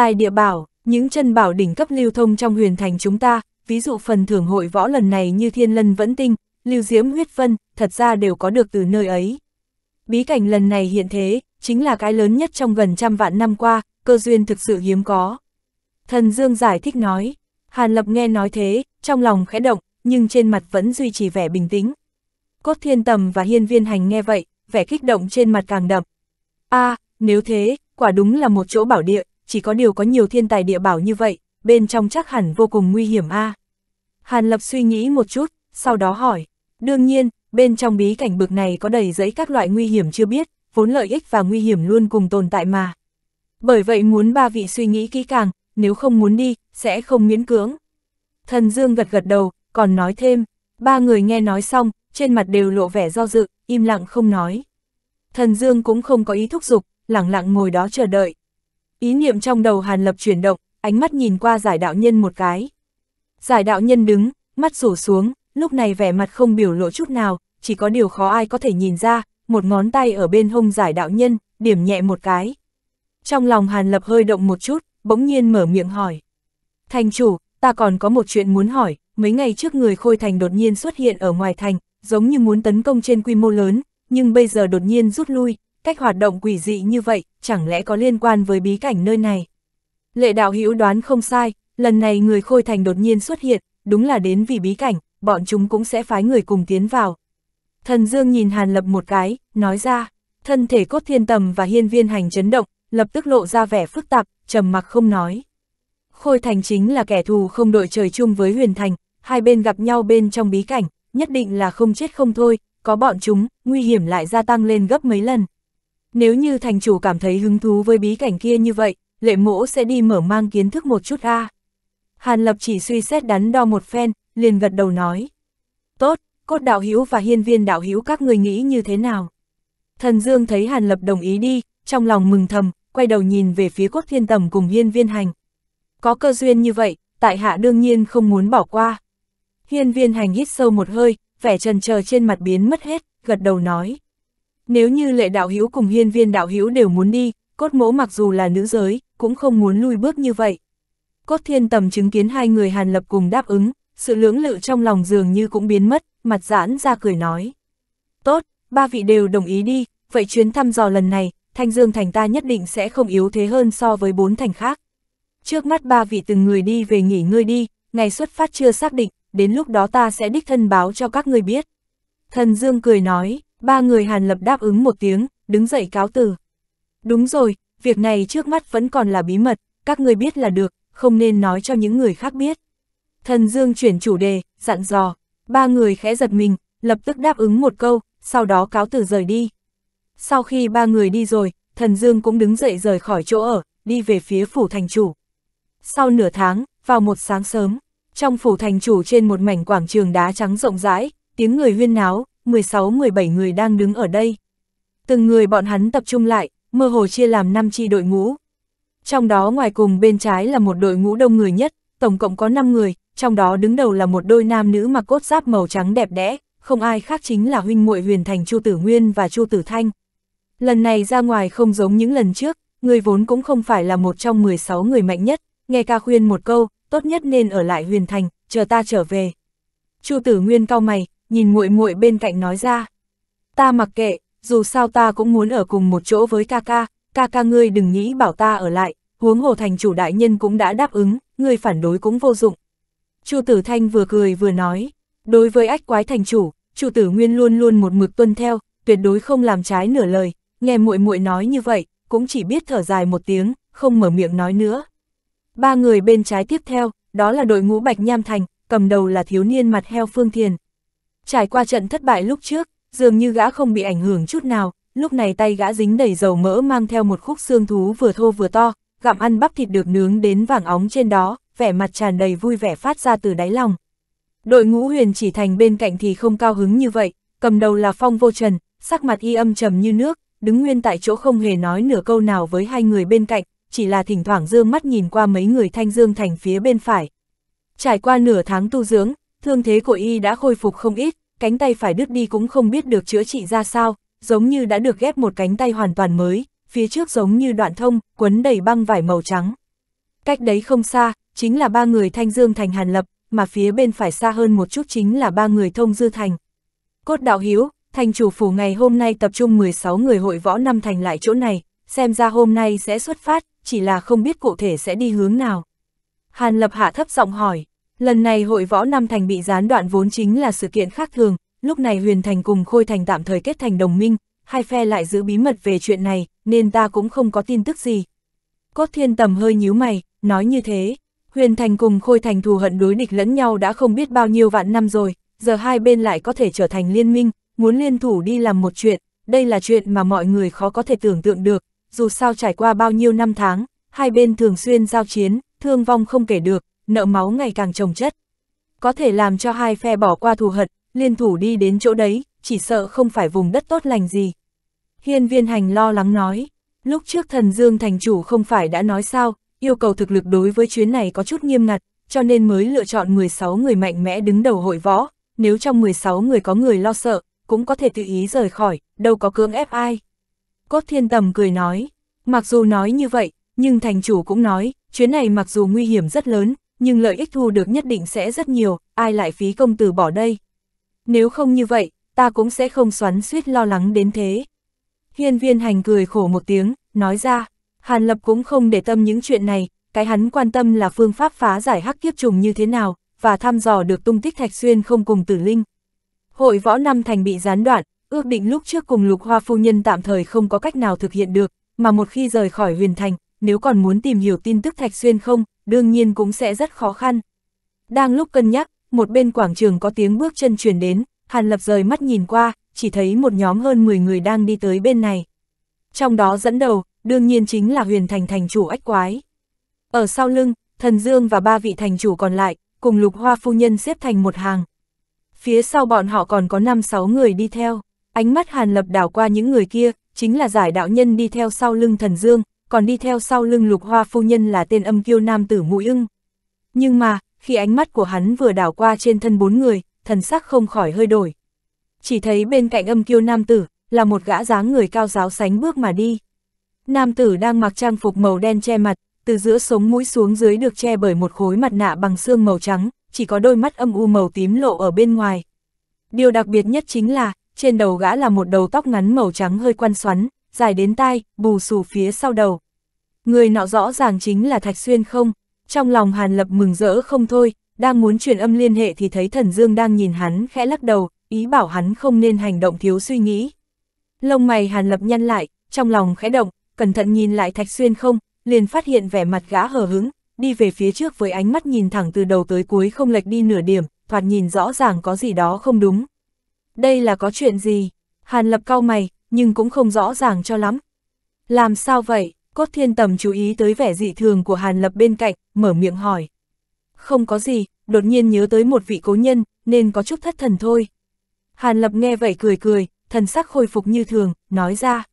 tài địa bảo, những chân bảo đỉnh cấp lưu thông trong huyền thành chúng ta, ví dụ phần thưởng hội võ lần này như thiên lân vẫn tinh, lưu diễm huyết vân, thật ra đều có được từ nơi ấy. Bí cảnh lần này hiện thế, chính là cái lớn nhất trong gần trăm vạn năm qua, cơ duyên thực sự hiếm có. Thần Dương giải thích nói, Hàn Lập nghe nói thế, trong lòng khẽ động, nhưng trên mặt vẫn duy trì vẻ bình tĩnh. Cốt thiên tầm và hiên viên hành nghe vậy, vẻ kích động trên mặt càng đậm. a à, nếu thế, quả đúng là một chỗ bảo địa, chỉ có điều có nhiều thiên tài địa bảo như vậy, bên trong chắc hẳn vô cùng nguy hiểm a. À? Hàn Lập suy nghĩ một chút, sau đó hỏi, đương nhiên, bên trong bí cảnh bực này có đầy dẫy các loại nguy hiểm chưa biết, vốn lợi ích và nguy hiểm luôn cùng tồn tại mà. Bởi vậy muốn ba vị suy nghĩ kỹ càng, nếu không muốn đi, sẽ không miễn cưỡng. Thần Dương gật gật đầu, còn nói thêm, ba người nghe nói xong, trên mặt đều lộ vẻ do dự, im lặng không nói. Thần Dương cũng không có ý thúc giục, lặng lặng ngồi đó chờ đợi. Ý niệm trong đầu Hàn Lập chuyển động, ánh mắt nhìn qua giải đạo nhân một cái. Giải đạo nhân đứng, mắt rủ xuống, lúc này vẻ mặt không biểu lộ chút nào, chỉ có điều khó ai có thể nhìn ra, một ngón tay ở bên hông giải đạo nhân, điểm nhẹ một cái. Trong lòng Hàn Lập hơi động một chút, bỗng nhiên mở miệng hỏi. Thành chủ, ta còn có một chuyện muốn hỏi, mấy ngày trước người Khôi Thành đột nhiên xuất hiện ở ngoài thành, giống như muốn tấn công trên quy mô lớn, nhưng bây giờ đột nhiên rút lui, cách hoạt động quỷ dị như vậy, chẳng lẽ có liên quan với bí cảnh nơi này? Lệ đạo hữu đoán không sai, lần này người khôi thành đột nhiên xuất hiện, đúng là đến vì bí cảnh, bọn chúng cũng sẽ phái người cùng tiến vào. Thần Dương nhìn Hàn Lập một cái, nói ra, thân thể cốt thiên tầm và hiên viên hành chấn động, lập tức lộ ra vẻ phức tạp, trầm mặc không nói. Khôi thành chính là kẻ thù không đội trời chung với huyền thành, hai bên gặp nhau bên trong bí cảnh, nhất định là không chết không thôi, có bọn chúng, nguy hiểm lại gia tăng lên gấp mấy lần. Nếu như thành chủ cảm thấy hứng thú với bí cảnh kia như vậy, lệ mỗ sẽ đi mở mang kiến thức một chút a Hàn Lập chỉ suy xét đắn đo một phen, liền gật đầu nói. Tốt, cốt đạo hữu và hiên viên đạo hữu các người nghĩ như thế nào? Thần Dương thấy Hàn Lập đồng ý đi, trong lòng mừng thầm, quay đầu nhìn về phía cốt thiên tầm cùng hiên viên hành. Có cơ duyên như vậy, tại hạ đương nhiên không muốn bỏ qua. Hiên viên hành hít sâu một hơi, vẻ trần chờ trên mặt biến mất hết, gật đầu nói. Nếu như lệ đạo hữu cùng hiên viên đạo hữu đều muốn đi, cốt mỗ mặc dù là nữ giới, cũng không muốn lui bước như vậy. Cốt thiên tầm chứng kiến hai người hàn lập cùng đáp ứng, sự lưỡng lự trong lòng dường như cũng biến mất, mặt giãn ra cười nói. Tốt, ba vị đều đồng ý đi, vậy chuyến thăm dò lần này, Thanh Dương Thành ta nhất định sẽ không yếu thế hơn so với bốn thành khác. Trước mắt ba vị từng người đi về nghỉ ngơi đi, ngày xuất phát chưa xác định, đến lúc đó ta sẽ đích thân báo cho các người biết. Thần Dương cười nói, Ba người Hàn Lập đáp ứng một tiếng, đứng dậy cáo từ. Đúng rồi, việc này trước mắt vẫn còn là bí mật, các người biết là được, không nên nói cho những người khác biết. Thần Dương chuyển chủ đề, dặn dò, ba người khẽ giật mình, lập tức đáp ứng một câu, sau đó cáo từ rời đi. Sau khi ba người đi rồi, Thần Dương cũng đứng dậy rời khỏi chỗ ở, đi về phía phủ thành chủ. Sau nửa tháng, vào một sáng sớm, trong phủ thành chủ trên một mảnh quảng trường đá trắng rộng rãi, tiếng người huyên náo, 16-17 người đang đứng ở đây. Từng người bọn hắn tập trung lại, mơ hồ chia làm 5 chi đội ngũ. Trong đó ngoài cùng bên trái là một đội ngũ đông người nhất, tổng cộng có 5 người, trong đó đứng đầu là một đôi nam nữ mặc cốt giáp màu trắng đẹp đẽ, không ai khác chính là huynh muội Huyền Thành Chu Tử Nguyên và Chu Tử Thanh. Lần này ra ngoài không giống những lần trước, người vốn cũng không phải là một trong 16 người mạnh nhất, nghe ca khuyên một câu, tốt nhất nên ở lại Huyền Thành, chờ ta trở về. Chu Tử Nguyên cao mày, nhìn muội muội bên cạnh nói ra. Ta mặc kệ, dù sao ta cũng muốn ở cùng một chỗ với ca ca, ca ca ngươi đừng nghĩ bảo ta ở lại, huống hồ thành chủ đại nhân cũng đã đáp ứng, ngươi phản đối cũng vô dụng. Chu Tử Thanh vừa cười vừa nói, đối với ách quái thành chủ, Chu Tử Nguyên luôn luôn một mực tuân theo, tuyệt đối không làm trái nửa lời, nghe muội muội nói như vậy, cũng chỉ biết thở dài một tiếng, không mở miệng nói nữa. Ba người bên trái tiếp theo, đó là đội ngũ Bạch Nham Thành, cầm đầu là thiếu niên mặt heo Phương Thiền, Trải qua trận thất bại lúc trước, dường như gã không bị ảnh hưởng chút nào, lúc này tay gã dính đầy dầu mỡ mang theo một khúc xương thú vừa thô vừa to, gặm ăn bắp thịt được nướng đến vàng óng trên đó, vẻ mặt tràn đầy vui vẻ phát ra từ đáy lòng. Đội ngũ huyền chỉ thành bên cạnh thì không cao hứng như vậy, cầm đầu là Phong Vô Trần, sắc mặt y âm trầm như nước, đứng nguyên tại chỗ không hề nói nửa câu nào với hai người bên cạnh, chỉ là thỉnh thoảng dương mắt nhìn qua mấy người thanh dương thành phía bên phải. Trải qua nửa tháng tu dưỡng, thương thế của y đã khôi phục không ít, cánh tay phải đứt đi cũng không biết được chữa trị ra sao, giống như đã được ghép một cánh tay hoàn toàn mới, phía trước giống như đoạn thông, quấn đầy băng vải màu trắng. Cách đấy không xa, chính là ba người Thanh Dương Thành Hàn Lập, mà phía bên phải xa hơn một chút chính là ba người Thông Dư Thành. Cốt Đạo Hiếu, thành chủ phủ ngày hôm nay tập trung 16 người hội võ năm thành lại chỗ này, xem ra hôm nay sẽ xuất phát, chỉ là không biết cụ thể sẽ đi hướng nào. Hàn Lập hạ thấp giọng hỏi. Lần này hội võ nam thành bị gián đoạn vốn chính là sự kiện khác thường, lúc này Huyền Thành cùng Khôi Thành tạm thời kết thành đồng minh, hai phe lại giữ bí mật về chuyện này, nên ta cũng không có tin tức gì. Cốt Thiên Tầm hơi nhíu mày, nói như thế, Huyền Thành cùng Khôi Thành thù hận đối địch lẫn nhau đã không biết bao nhiêu vạn năm rồi, giờ hai bên lại có thể trở thành liên minh, muốn liên thủ đi làm một chuyện, đây là chuyện mà mọi người khó có thể tưởng tượng được, dù sao trải qua bao nhiêu năm tháng, hai bên thường xuyên giao chiến, thương vong không kể được, nợ máu ngày càng trồng chất. Có thể làm cho hai phe bỏ qua thù hận, liên thủ đi đến chỗ đấy, chỉ sợ không phải vùng đất tốt lành gì. Hiên viên hành lo lắng nói, lúc trước thần Dương thành chủ không phải đã nói sao, yêu cầu thực lực đối với chuyến này có chút nghiêm ngặt, cho nên mới lựa chọn 16 người mạnh mẽ đứng đầu hội võ, nếu trong 16 người có người lo sợ, cũng có thể tự ý rời khỏi, đâu có cưỡng ép ai. Cốt thiên tầm cười nói, mặc dù nói như vậy, nhưng thành chủ cũng nói, chuyến này mặc dù nguy hiểm rất lớn, nhưng lợi ích thu được nhất định sẽ rất nhiều, ai lại phí công từ bỏ đây. Nếu không như vậy, ta cũng sẽ không xoắn suýt lo lắng đến thế. Hiên viên hành cười khổ một tiếng, nói ra, Hàn Lập cũng không để tâm những chuyện này, cái hắn quan tâm là phương pháp phá giải hắc kiếp trùng như thế nào, và thăm dò được tung tích Thạch Xuyên không cùng tử linh. Hội võ năm thành bị gián đoạn, ước định lúc trước cùng lục hoa phu nhân tạm thời không có cách nào thực hiện được, mà một khi rời khỏi huyền thành, nếu còn muốn tìm hiểu tin tức Thạch Xuyên không, đương nhiên cũng sẽ rất khó khăn. Đang lúc cân nhắc, một bên quảng trường có tiếng bước chân chuyển đến, Hàn Lập rời mắt nhìn qua, chỉ thấy một nhóm hơn 10 người đang đi tới bên này. Trong đó dẫn đầu, đương nhiên chính là huyền thành thành chủ ách quái. Ở sau lưng, thần dương và ba vị thành chủ còn lại, cùng lục hoa phu nhân xếp thành một hàng. Phía sau bọn họ còn có 5-6 người đi theo, ánh mắt hàn lập đảo qua những người kia, chính là giải đạo nhân đi theo sau lưng thần dương, còn đi theo sau lưng lục hoa phu nhân là tên âm kiêu nam tử mũi ưng. Nhưng mà, khi ánh mắt của hắn vừa đảo qua trên thân bốn người, thần sắc không khỏi hơi đổi. Chỉ thấy bên cạnh âm kiêu nam tử, là một gã dáng người cao giáo sánh bước mà đi. Nam tử đang mặc trang phục màu đen che mặt, từ giữa sống mũi xuống dưới được che bởi một khối mặt nạ bằng xương màu trắng, chỉ có đôi mắt âm u màu tím lộ ở bên ngoài. Điều đặc biệt nhất chính là, trên đầu gã là một đầu tóc ngắn màu trắng hơi quan xoắn, dài đến tai, bù xù phía sau đầu. Người nọ rõ ràng chính là Thạch Xuyên không? Trong lòng Hàn Lập mừng rỡ không thôi, đang muốn truyền âm liên hệ thì thấy Thần Dương đang nhìn hắn khẽ lắc đầu, ý bảo hắn không nên hành động thiếu suy nghĩ. Lông mày Hàn Lập nhăn lại, trong lòng khẽ động, cẩn thận nhìn lại Thạch Xuyên không, liền phát hiện vẻ mặt gã hờ hứng, đi về phía trước với ánh mắt nhìn thẳng từ đầu tới cuối không lệch đi nửa điểm, thoạt nhìn rõ ràng có gì đó không đúng. Đây là có chuyện gì? Hàn Lập cau mày, nhưng cũng không rõ ràng cho lắm. Làm sao vậy? Cốt thiên tầm chú ý tới vẻ dị thường của Hàn Lập bên cạnh, mở miệng hỏi. Không có gì, đột nhiên nhớ tới một vị cố nhân, nên có chút thất thần thôi. Hàn Lập nghe vậy cười cười, thần sắc khôi phục như thường, nói ra.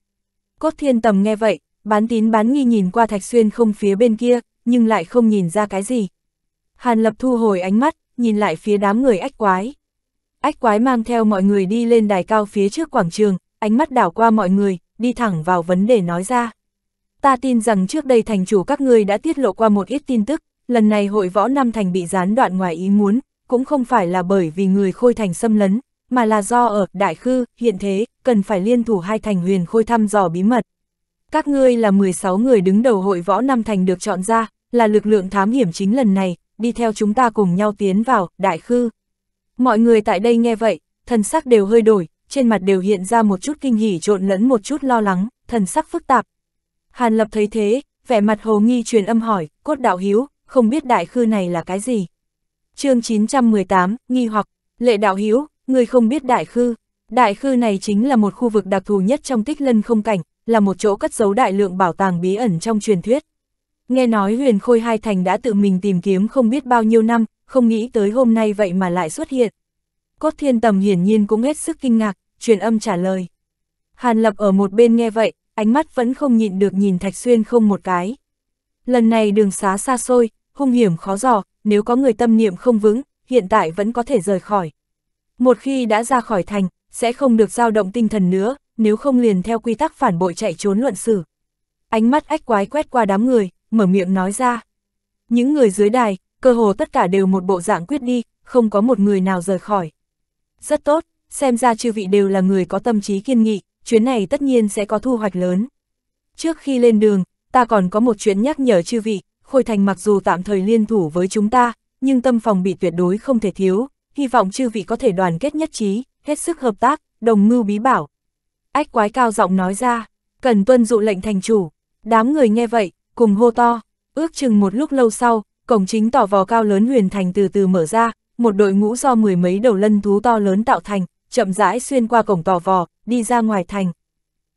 Cốt thiên tầm nghe vậy, bán tín bán nghi nhìn qua thạch xuyên không phía bên kia, nhưng lại không nhìn ra cái gì. Hàn Lập thu hồi ánh mắt, nhìn lại phía đám người ách quái. Ách quái mang theo mọi người đi lên đài cao phía trước quảng trường, ánh mắt đảo qua mọi người, đi thẳng vào vấn đề nói ra. Ta tin rằng trước đây thành chủ các ngươi đã tiết lộ qua một ít tin tức, lần này hội võ năm thành bị gián đoạn ngoài ý muốn, cũng không phải là bởi vì người khôi thành xâm lấn, mà là do ở Đại Khư, hiện thế, cần phải liên thủ hai thành huyền khôi thăm dò bí mật. Các ngươi là 16 người đứng đầu hội võ năm thành được chọn ra, là lực lượng thám hiểm chính lần này, đi theo chúng ta cùng nhau tiến vào Đại Khư. Mọi người tại đây nghe vậy, thần sắc đều hơi đổi, trên mặt đều hiện ra một chút kinh hỉ trộn lẫn một chút lo lắng, thần sắc phức tạp. Hàn Lập thấy thế, vẻ mặt hồ nghi truyền âm hỏi, cốt đạo hiếu, không biết đại khư này là cái gì. chương 918, nghi hoặc, lệ đạo hiếu, người không biết đại khư. Đại khư này chính là một khu vực đặc thù nhất trong tích lân không cảnh, là một chỗ cất giấu đại lượng bảo tàng bí ẩn trong truyền thuyết. Nghe nói huyền khôi hai thành đã tự mình tìm kiếm không biết bao nhiêu năm, không nghĩ tới hôm nay vậy mà lại xuất hiện. Cốt thiên tầm hiển nhiên cũng hết sức kinh ngạc, truyền âm trả lời. Hàn Lập ở một bên nghe vậy, ánh mắt vẫn không nhịn được nhìn Thạch Xuyên không một cái. Lần này đường xá xa xôi, hung hiểm khó dò, nếu có người tâm niệm không vững, hiện tại vẫn có thể rời khỏi. Một khi đã ra khỏi thành, sẽ không được dao động tinh thần nữa, nếu không liền theo quy tắc phản bội chạy trốn luận xử. Ánh mắt ách quái quét qua đám người, mở miệng nói ra. Những người dưới đài, cơ hồ tất cả đều một bộ dạng quyết đi, không có một người nào rời khỏi. Rất tốt, xem ra chư vị đều là người có tâm trí kiên nghị, chuyến này tất nhiên sẽ có thu hoạch lớn. Trước khi lên đường, ta còn có một chuyện nhắc nhở chư vị, Khôi Thành mặc dù tạm thời liên thủ với chúng ta, nhưng tâm phòng bị tuyệt đối không thể thiếu, hy vọng chư vị có thể đoàn kết nhất trí, hết sức hợp tác, đồng mưu bí bảo. Ách quái cao giọng nói ra, cần tuân dụ lệnh thành chủ, đám người nghe vậy, cùng hô to, ước chừng một lúc lâu sau, cổng chính tỏ vò cao lớn huyền thành từ từ mở ra, một đội ngũ do mười mấy đầu lân thú to lớn tạo thành, chậm rãi xuyên qua cổng tò vò, đi ra ngoài thành.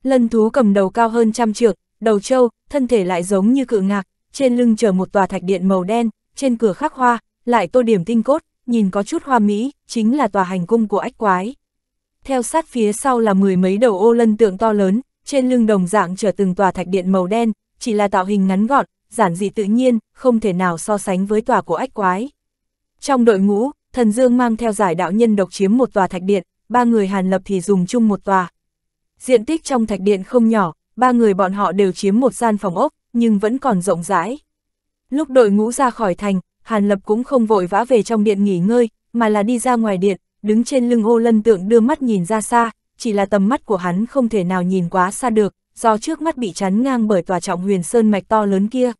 Lân thú cầm đầu cao hơn trăm trượng, đầu trâu, thân thể lại giống như cự ngạc, trên lưng chở một tòa thạch điện màu đen, trên cửa khắc hoa, lại tô điểm tinh cốt, nhìn có chút hoa mỹ, chính là tòa hành cung của ách quái. Theo sát phía sau là mười mấy đầu ô lân tượng to lớn, trên lưng đồng dạng chở từng tòa thạch điện màu đen, chỉ là tạo hình ngắn gọn, giản dị tự nhiên, không thể nào so sánh với tòa của ách quái. Trong đội ngũ, thần dương mang theo giải đạo nhân độc chiếm một tòa thạch điện, ba người Hàn Lập thì dùng chung một tòa. Diện tích trong thạch điện không nhỏ, ba người bọn họ đều chiếm một gian phòng ốc, nhưng vẫn còn rộng rãi. Lúc đội ngũ ra khỏi thành, Hàn Lập cũng không vội vã về trong điện nghỉ ngơi, mà là đi ra ngoài điện, đứng trên lưng ô lân tượng đưa mắt nhìn ra xa, chỉ là tầm mắt của hắn không thể nào nhìn quá xa được, do trước mắt bị chắn ngang bởi tòa trọng huyền sơn mạch to lớn kia.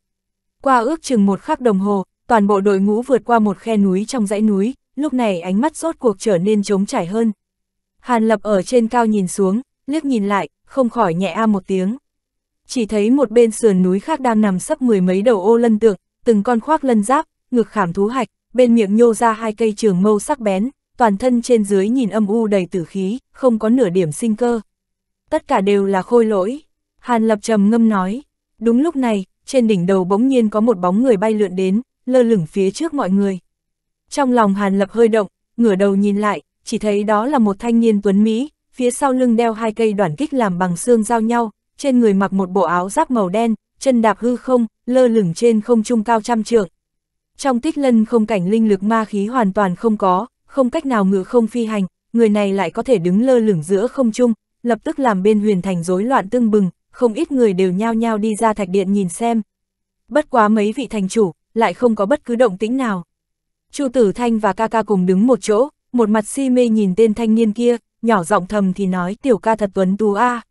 Qua ước chừng một khắc đồng hồ, toàn bộ đội ngũ vượt qua một khe núi trong dãy núi, lúc này ánh mắt rốt cuộc trở nên trống trải hơn, Hàn Lập ở trên cao nhìn xuống, liếc nhìn lại, không khỏi nhẹ a một tiếng. Chỉ thấy một bên sườn núi khác đang nằm sấp mười mấy đầu ô lân tượng, từng con khoác lân giáp, ngực khảm thú hạch, bên miệng nhô ra hai cây trường mâu sắc bén, toàn thân trên dưới nhìn âm u đầy tử khí, không có nửa điểm sinh cơ. Tất cả đều là khôi lỗi. Hàn Lập trầm ngâm nói, đúng lúc này, trên đỉnh đầu bỗng nhiên có một bóng người bay lượn đến, lơ lửng phía trước mọi người. Trong lòng Hàn Lập hơi động, ngửa đầu nhìn lại, chỉ thấy đó là một thanh niên tuấn Mỹ, phía sau lưng đeo hai cây đoạn kích làm bằng xương giao nhau, trên người mặc một bộ áo giáp màu đen, chân đạp hư không, lơ lửng trên không trung cao trăm trượng. Trong tích lân không cảnh linh lực ma khí hoàn toàn không có, không cách nào ngự không phi hành, người này lại có thể đứng lơ lửng giữa không trung, lập tức làm bên huyền thành rối loạn tương bừng, không ít người đều nhao nhao đi ra thạch điện nhìn xem. Bất quá mấy vị thành chủ, lại không có bất cứ động tĩnh nào. Chu Tử Thanh và ca ca cùng đứng một chỗ, một mặt si mê nhìn tên thanh niên kia, nhỏ giọng thầm thì nói tiểu ca thật tuấn tú a. À.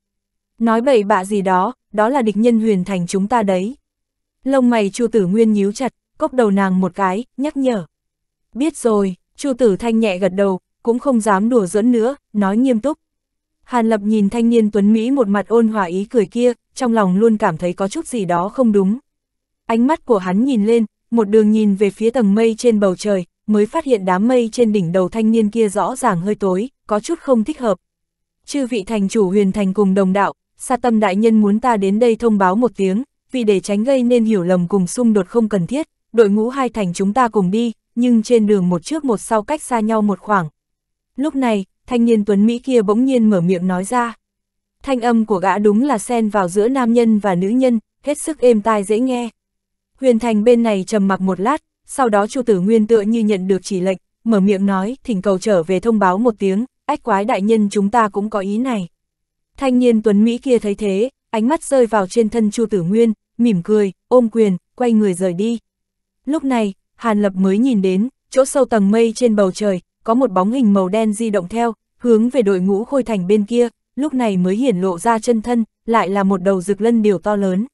Nói bậy bạ gì đó, đó là địch nhân huyền thành chúng ta đấy. Lông mày chu tử nguyên nhíu chặt, cốc đầu nàng một cái, nhắc nhở. Biết rồi, chu tử thanh nhẹ gật đầu, cũng không dám đùa dẫn nữa, nói nghiêm túc. Hàn lập nhìn thanh niên tuấn Mỹ một mặt ôn hòa ý cười kia, trong lòng luôn cảm thấy có chút gì đó không đúng. Ánh mắt của hắn nhìn lên, một đường nhìn về phía tầng mây trên bầu trời, mới phát hiện đám mây trên đỉnh đầu thanh niên kia rõ ràng hơi tối, có chút không thích hợp. Chư vị thành chủ huyền thành cùng đồng đạo, sa tâm đại nhân muốn ta đến đây thông báo một tiếng, vì để tránh gây nên hiểu lầm cùng xung đột không cần thiết, đội ngũ hai thành chúng ta cùng đi, nhưng trên đường một trước một sau cách xa nhau một khoảng. Lúc này, thanh niên tuấn Mỹ kia bỗng nhiên mở miệng nói ra. Thanh âm của gã đúng là xen vào giữa nam nhân và nữ nhân, hết sức êm tai dễ nghe. Huyền thành bên này trầm mặc một lát, sau đó Chu Tử Nguyên tựa như nhận được chỉ lệnh, mở miệng nói, thỉnh cầu trở về thông báo một tiếng, ách quái đại nhân chúng ta cũng có ý này. Thanh niên Tuấn Mỹ kia thấy thế, ánh mắt rơi vào trên thân Chu Tử Nguyên, mỉm cười, ôm quyền, quay người rời đi. Lúc này, Hàn Lập mới nhìn đến, chỗ sâu tầng mây trên bầu trời, có một bóng hình màu đen di động theo, hướng về đội ngũ khôi thành bên kia, lúc này mới hiển lộ ra chân thân, lại là một đầu rực lân điều to lớn.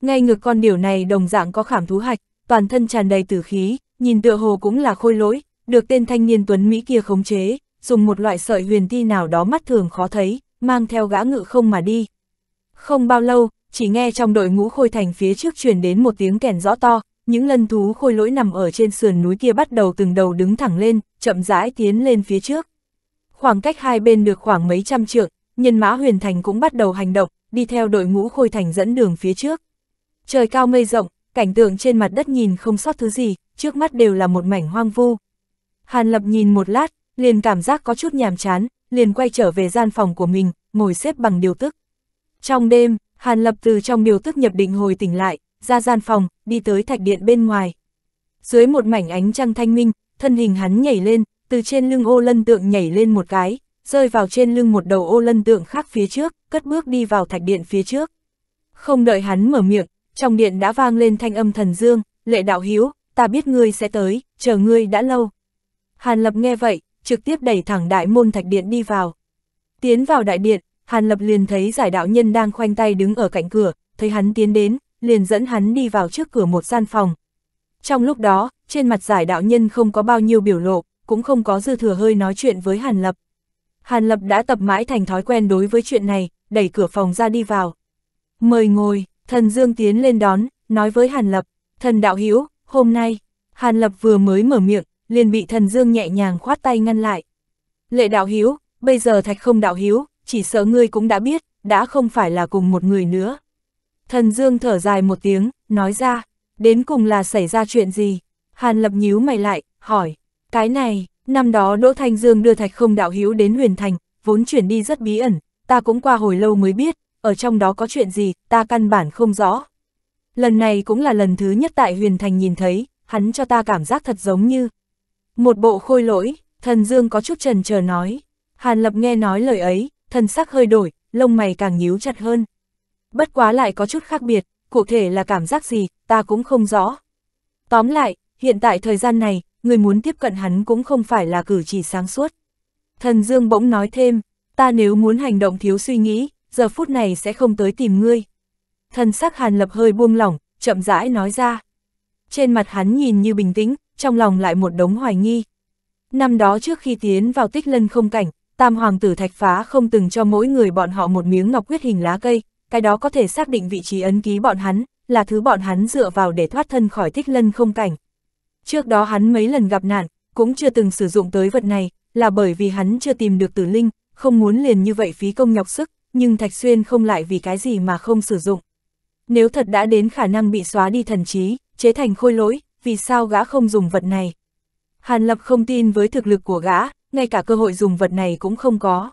Ngay ngược con điều này đồng dạng có khảm thú hạch, toàn thân tràn đầy tử khí, nhìn tựa hồ cũng là khôi lỗi, được tên thanh niên tuấn Mỹ kia khống chế, dùng một loại sợi huyền ti nào đó mắt thường khó thấy, mang theo gã ngự không mà đi. Không bao lâu, chỉ nghe trong đội ngũ khôi thành phía trước truyền đến một tiếng kèn rõ to, những lân thú khôi lỗi nằm ở trên sườn núi kia bắt đầu từng đầu đứng thẳng lên, chậm rãi tiến lên phía trước. Khoảng cách hai bên được khoảng mấy trăm trượng, nhân mã huyền thành cũng bắt đầu hành động, đi theo đội ngũ khôi thành dẫn đường phía trước. Trời cao mây rộng, cảnh tượng trên mặt đất nhìn không sót thứ gì, trước mắt đều là một mảnh hoang vu. Hàn Lập nhìn một lát, liền cảm giác có chút nhàm chán, liền quay trở về gian phòng của mình, ngồi xếp bằng điều tức. Trong đêm, Hàn Lập từ trong điều tức nhập định hồi tỉnh lại, ra gian phòng, đi tới thạch điện bên ngoài. Dưới một mảnh ánh trăng thanh minh, thân hình hắn nhảy lên, từ trên lưng ô lân tượng nhảy lên một cái, rơi vào trên lưng một đầu ô lân tượng khác phía trước, cất bước đi vào thạch điện phía trước. Không đợi hắn mở miệng, trong điện đã vang lên thanh âm thần dương, lệ đạo hiếu, ta biết ngươi sẽ tới, chờ ngươi đã lâu. Hàn Lập nghe vậy, trực tiếp đẩy thẳng đại môn thạch điện đi vào. Tiến vào đại điện, Hàn Lập liền thấy giải đạo nhân đang khoanh tay đứng ở cạnh cửa, thấy hắn tiến đến, liền dẫn hắn đi vào trước cửa một gian phòng. Trong lúc đó, trên mặt giải đạo nhân không có bao nhiêu biểu lộ, cũng không có dư thừa hơi nói chuyện với Hàn Lập. Hàn Lập đã tập mãi thành thói quen đối với chuyện này, đẩy cửa phòng ra đi vào. Mời ngồi, Thần Dương tiến lên đón, nói với Hàn Lập, thần đạo hữu hôm nay, Hàn Lập vừa mới mở miệng, liền bị thần Dương nhẹ nhàng khoát tay ngăn lại. Lệ đạo hữu bây giờ thạch không đạo hữu chỉ sợ ngươi cũng đã biết, đã không phải là cùng một người nữa. Thần Dương thở dài một tiếng, nói ra, đến cùng là xảy ra chuyện gì? Hàn Lập nhíu mày lại, hỏi, cái này, năm đó Đỗ Thanh Dương đưa thạch không đạo hữu đến huyền thành, vốn chuyển đi rất bí ẩn, ta cũng qua hồi lâu mới biết, ở trong đó có chuyện gì, ta căn bản không rõ. Lần này cũng là lần thứ nhất tại huyền thành nhìn thấy, hắn cho ta cảm giác thật giống như một bộ khôi lỗi, thần dương có chút trần chờ nói. Hàn lập nghe nói lời ấy, thần sắc hơi đổi, lông mày càng nhíu chặt hơn. Bất quá lại có chút khác biệt, cụ thể là cảm giác gì, ta cũng không rõ. Tóm lại, hiện tại thời gian này, người muốn tiếp cận hắn cũng không phải là cử chỉ sáng suốt. Thần Dương bỗng nói thêm, ta nếu muốn hành động thiếu suy nghĩ, giờ phút này sẽ không tới tìm ngươi. Thần sắc Hàn Lập hơi buông lỏng, chậm rãi nói ra. Trên mặt hắn nhìn như bình tĩnh, trong lòng lại một đống hoài nghi. Năm đó trước khi tiến vào tích lân không cảnh, tam hoàng tử thạch phá không từng cho mỗi người bọn họ một miếng ngọc huyết hình lá cây, cái đó có thể xác định vị trí ấn ký bọn hắn, là thứ bọn hắn dựa vào để thoát thân khỏi tích lân không cảnh. Trước đó hắn mấy lần gặp nạn, cũng chưa từng sử dụng tới vật này, là bởi vì hắn chưa tìm được tử linh, không muốn liền như vậy phí công nhọc sức, nhưng Thạch Xuyên không lại vì cái gì mà không sử dụng. Nếu thật đã đến khả năng bị xóa đi thần trí, chế thành khôi lỗi, vì sao gã không dùng vật này? Hàn Lập không tin với thực lực của gã, ngay cả cơ hội dùng vật này cũng không có.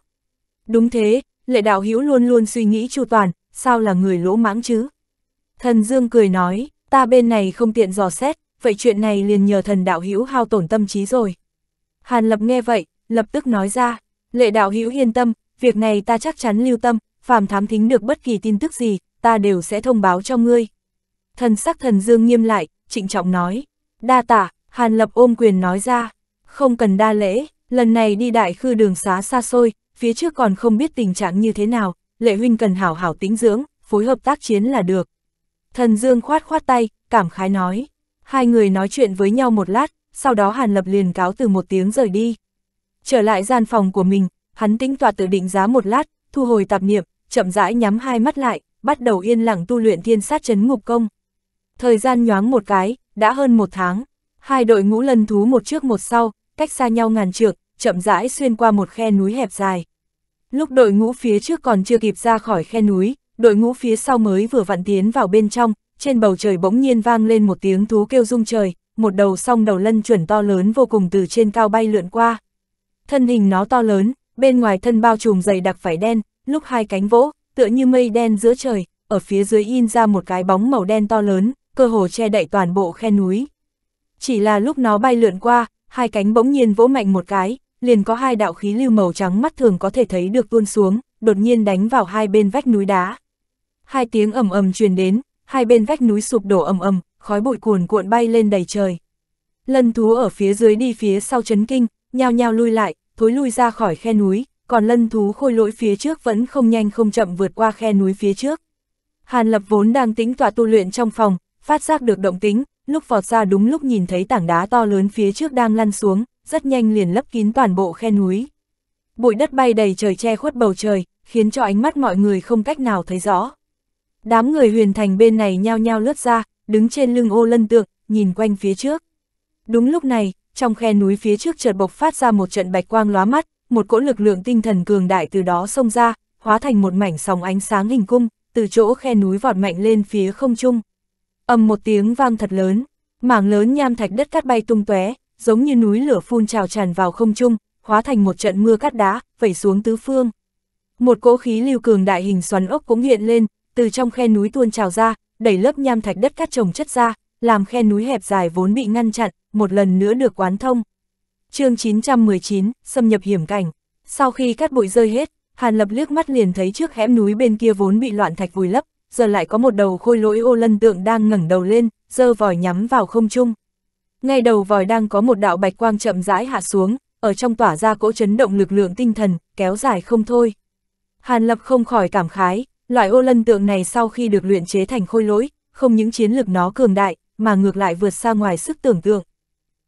Đúng thế, lệ đạo hữu luôn luôn suy nghĩ chu toàn, sao là người lỗ mãng chứ? Thần Dương cười nói, ta bên này không tiện dò xét, vậy chuyện này liền nhờ thần đạo hữu hao tổn tâm trí rồi. Hàn Lập nghe vậy, lập tức nói ra, lệ đạo hữu yên tâm, việc này ta chắc chắn lưu tâm, phàm thám thính được bất kỳ tin tức gì, ta đều sẽ thông báo cho ngươi. Thần sắc thần dương nghiêm lại, trịnh trọng nói. Đa tả, Hàn Lập ôm quyền nói ra, không cần đa lễ, lần này đi đại khư đường xá xa xôi, phía trước còn không biết tình trạng như thế nào, lệ huynh cần hảo hảo tính dưỡng, phối hợp tác chiến là được. Thần Dương khoát khoát tay, cảm khái nói. Hai người nói chuyện với nhau một lát, sau đó Hàn Lập liền cáo từ một tiếng rời đi. Trở lại gian phòng của mình, hắn tính toạt tự định giá một lát, thu hồi tạp niệm, chậm rãi nhắm hai mắt lại, bắt đầu yên lặng tu luyện thiên sát chấn ngục công. Thời gian nhoáng một cái, đã hơn một tháng, hai đội ngũ lần thú một trước một sau, cách xa nhau ngàn trượng, chậm rãi xuyên qua một khe núi hẹp dài. Lúc đội ngũ phía trước còn chưa kịp ra khỏi khe núi, đội ngũ phía sau mới vừa vặn tiến vào bên trong, trên bầu trời bỗng nhiên vang lên một tiếng thú kêu rung trời, một đầu song đầu lân chuẩn to lớn vô cùng từ trên cao bay lượn qua. Thân hình nó to lớn, bên ngoài thân bao trùm dày đặc vải đen, lúc hai cánh vỗ, tựa như mây đen giữa trời, ở phía dưới in ra một cái bóng màu đen to lớn, cơ hồ che đậy toàn bộ khe núi. Chỉ là lúc nó bay lượn qua, hai cánh bỗng nhiên vỗ mạnh một cái, liền có hai đạo khí lưu màu trắng mắt thường có thể thấy được tuôn xuống, đột nhiên đánh vào hai bên vách núi đá. Hai tiếng ầm ầm truyền đến, hai bên vách núi sụp đổ ầm ầm, khói bụi cuồn cuộn bay lên đầy trời. Lân thú ở phía dưới đi phía sau chấn kinh, nhao nhao lui lại, thối lui ra khỏi khe núi, còn lân thú khôi lỗi phía trước vẫn không nhanh không chậm vượt qua khe núi phía trước. Hàn Lập vốn đang tính tọa tu luyện trong phòng, phát giác được động tính, lúc vọt ra đúng lúc nhìn thấy tảng đá to lớn phía trước đang lăn xuống, rất nhanh liền lấp kín toàn bộ khe núi. Bụi đất bay đầy trời che khuất bầu trời, khiến cho ánh mắt mọi người không cách nào thấy rõ. Đám người huyền thành bên này nhao nhao lướt ra, đứng trên lưng ô lân tượng, nhìn quanh phía trước. Đúng lúc này, trong khe núi phía trước chợt bộc phát ra một trận bạch quang lóa mắt, một cỗ lực lượng tinh thần cường đại từ đó xông ra, hóa thành một mảnh sóng ánh sáng hình cung, từ chỗ khe núi vọt mạnh lên phía không trung. Ầm một tiếng vang thật lớn, mảng lớn nham thạch đất cát bay tung tóe, giống như núi lửa phun trào tràn vào không trung, hóa thành một trận mưa cát đá, vẩy xuống tứ phương. Một cỗ khí lưu cường đại hình xoắn ốc cũng hiện lên, từ trong khe núi tuôn trào ra, đẩy lớp nham thạch đất cát trồng chất ra, làm khe núi hẹp dài vốn bị ngăn chặn, một lần nữa được quán thông. chương 919, xâm nhập hiểm cảnh. Sau khi cát bụi rơi hết, Hàn Lập liếc mắt liền thấy trước hẻm núi bên kia vốn bị loạn thạch vùi lấp, giờ lại có một đầu khôi lỗi ô lân tượng đang ngẩng đầu lên, giơ vòi nhắm vào không trung. Ngay đầu vòi đang có một đạo bạch quang chậm rãi hạ xuống, ở trong tỏa ra cỗ chấn động lực lượng tinh thần, kéo dài không thôi. Hàn Lập không khỏi cảm khái, loại ô lân tượng này sau khi được luyện chế thành khôi lỗi, không những chiến lực nó cường đại, mà ngược lại vượt xa ngoài sức tưởng tượng.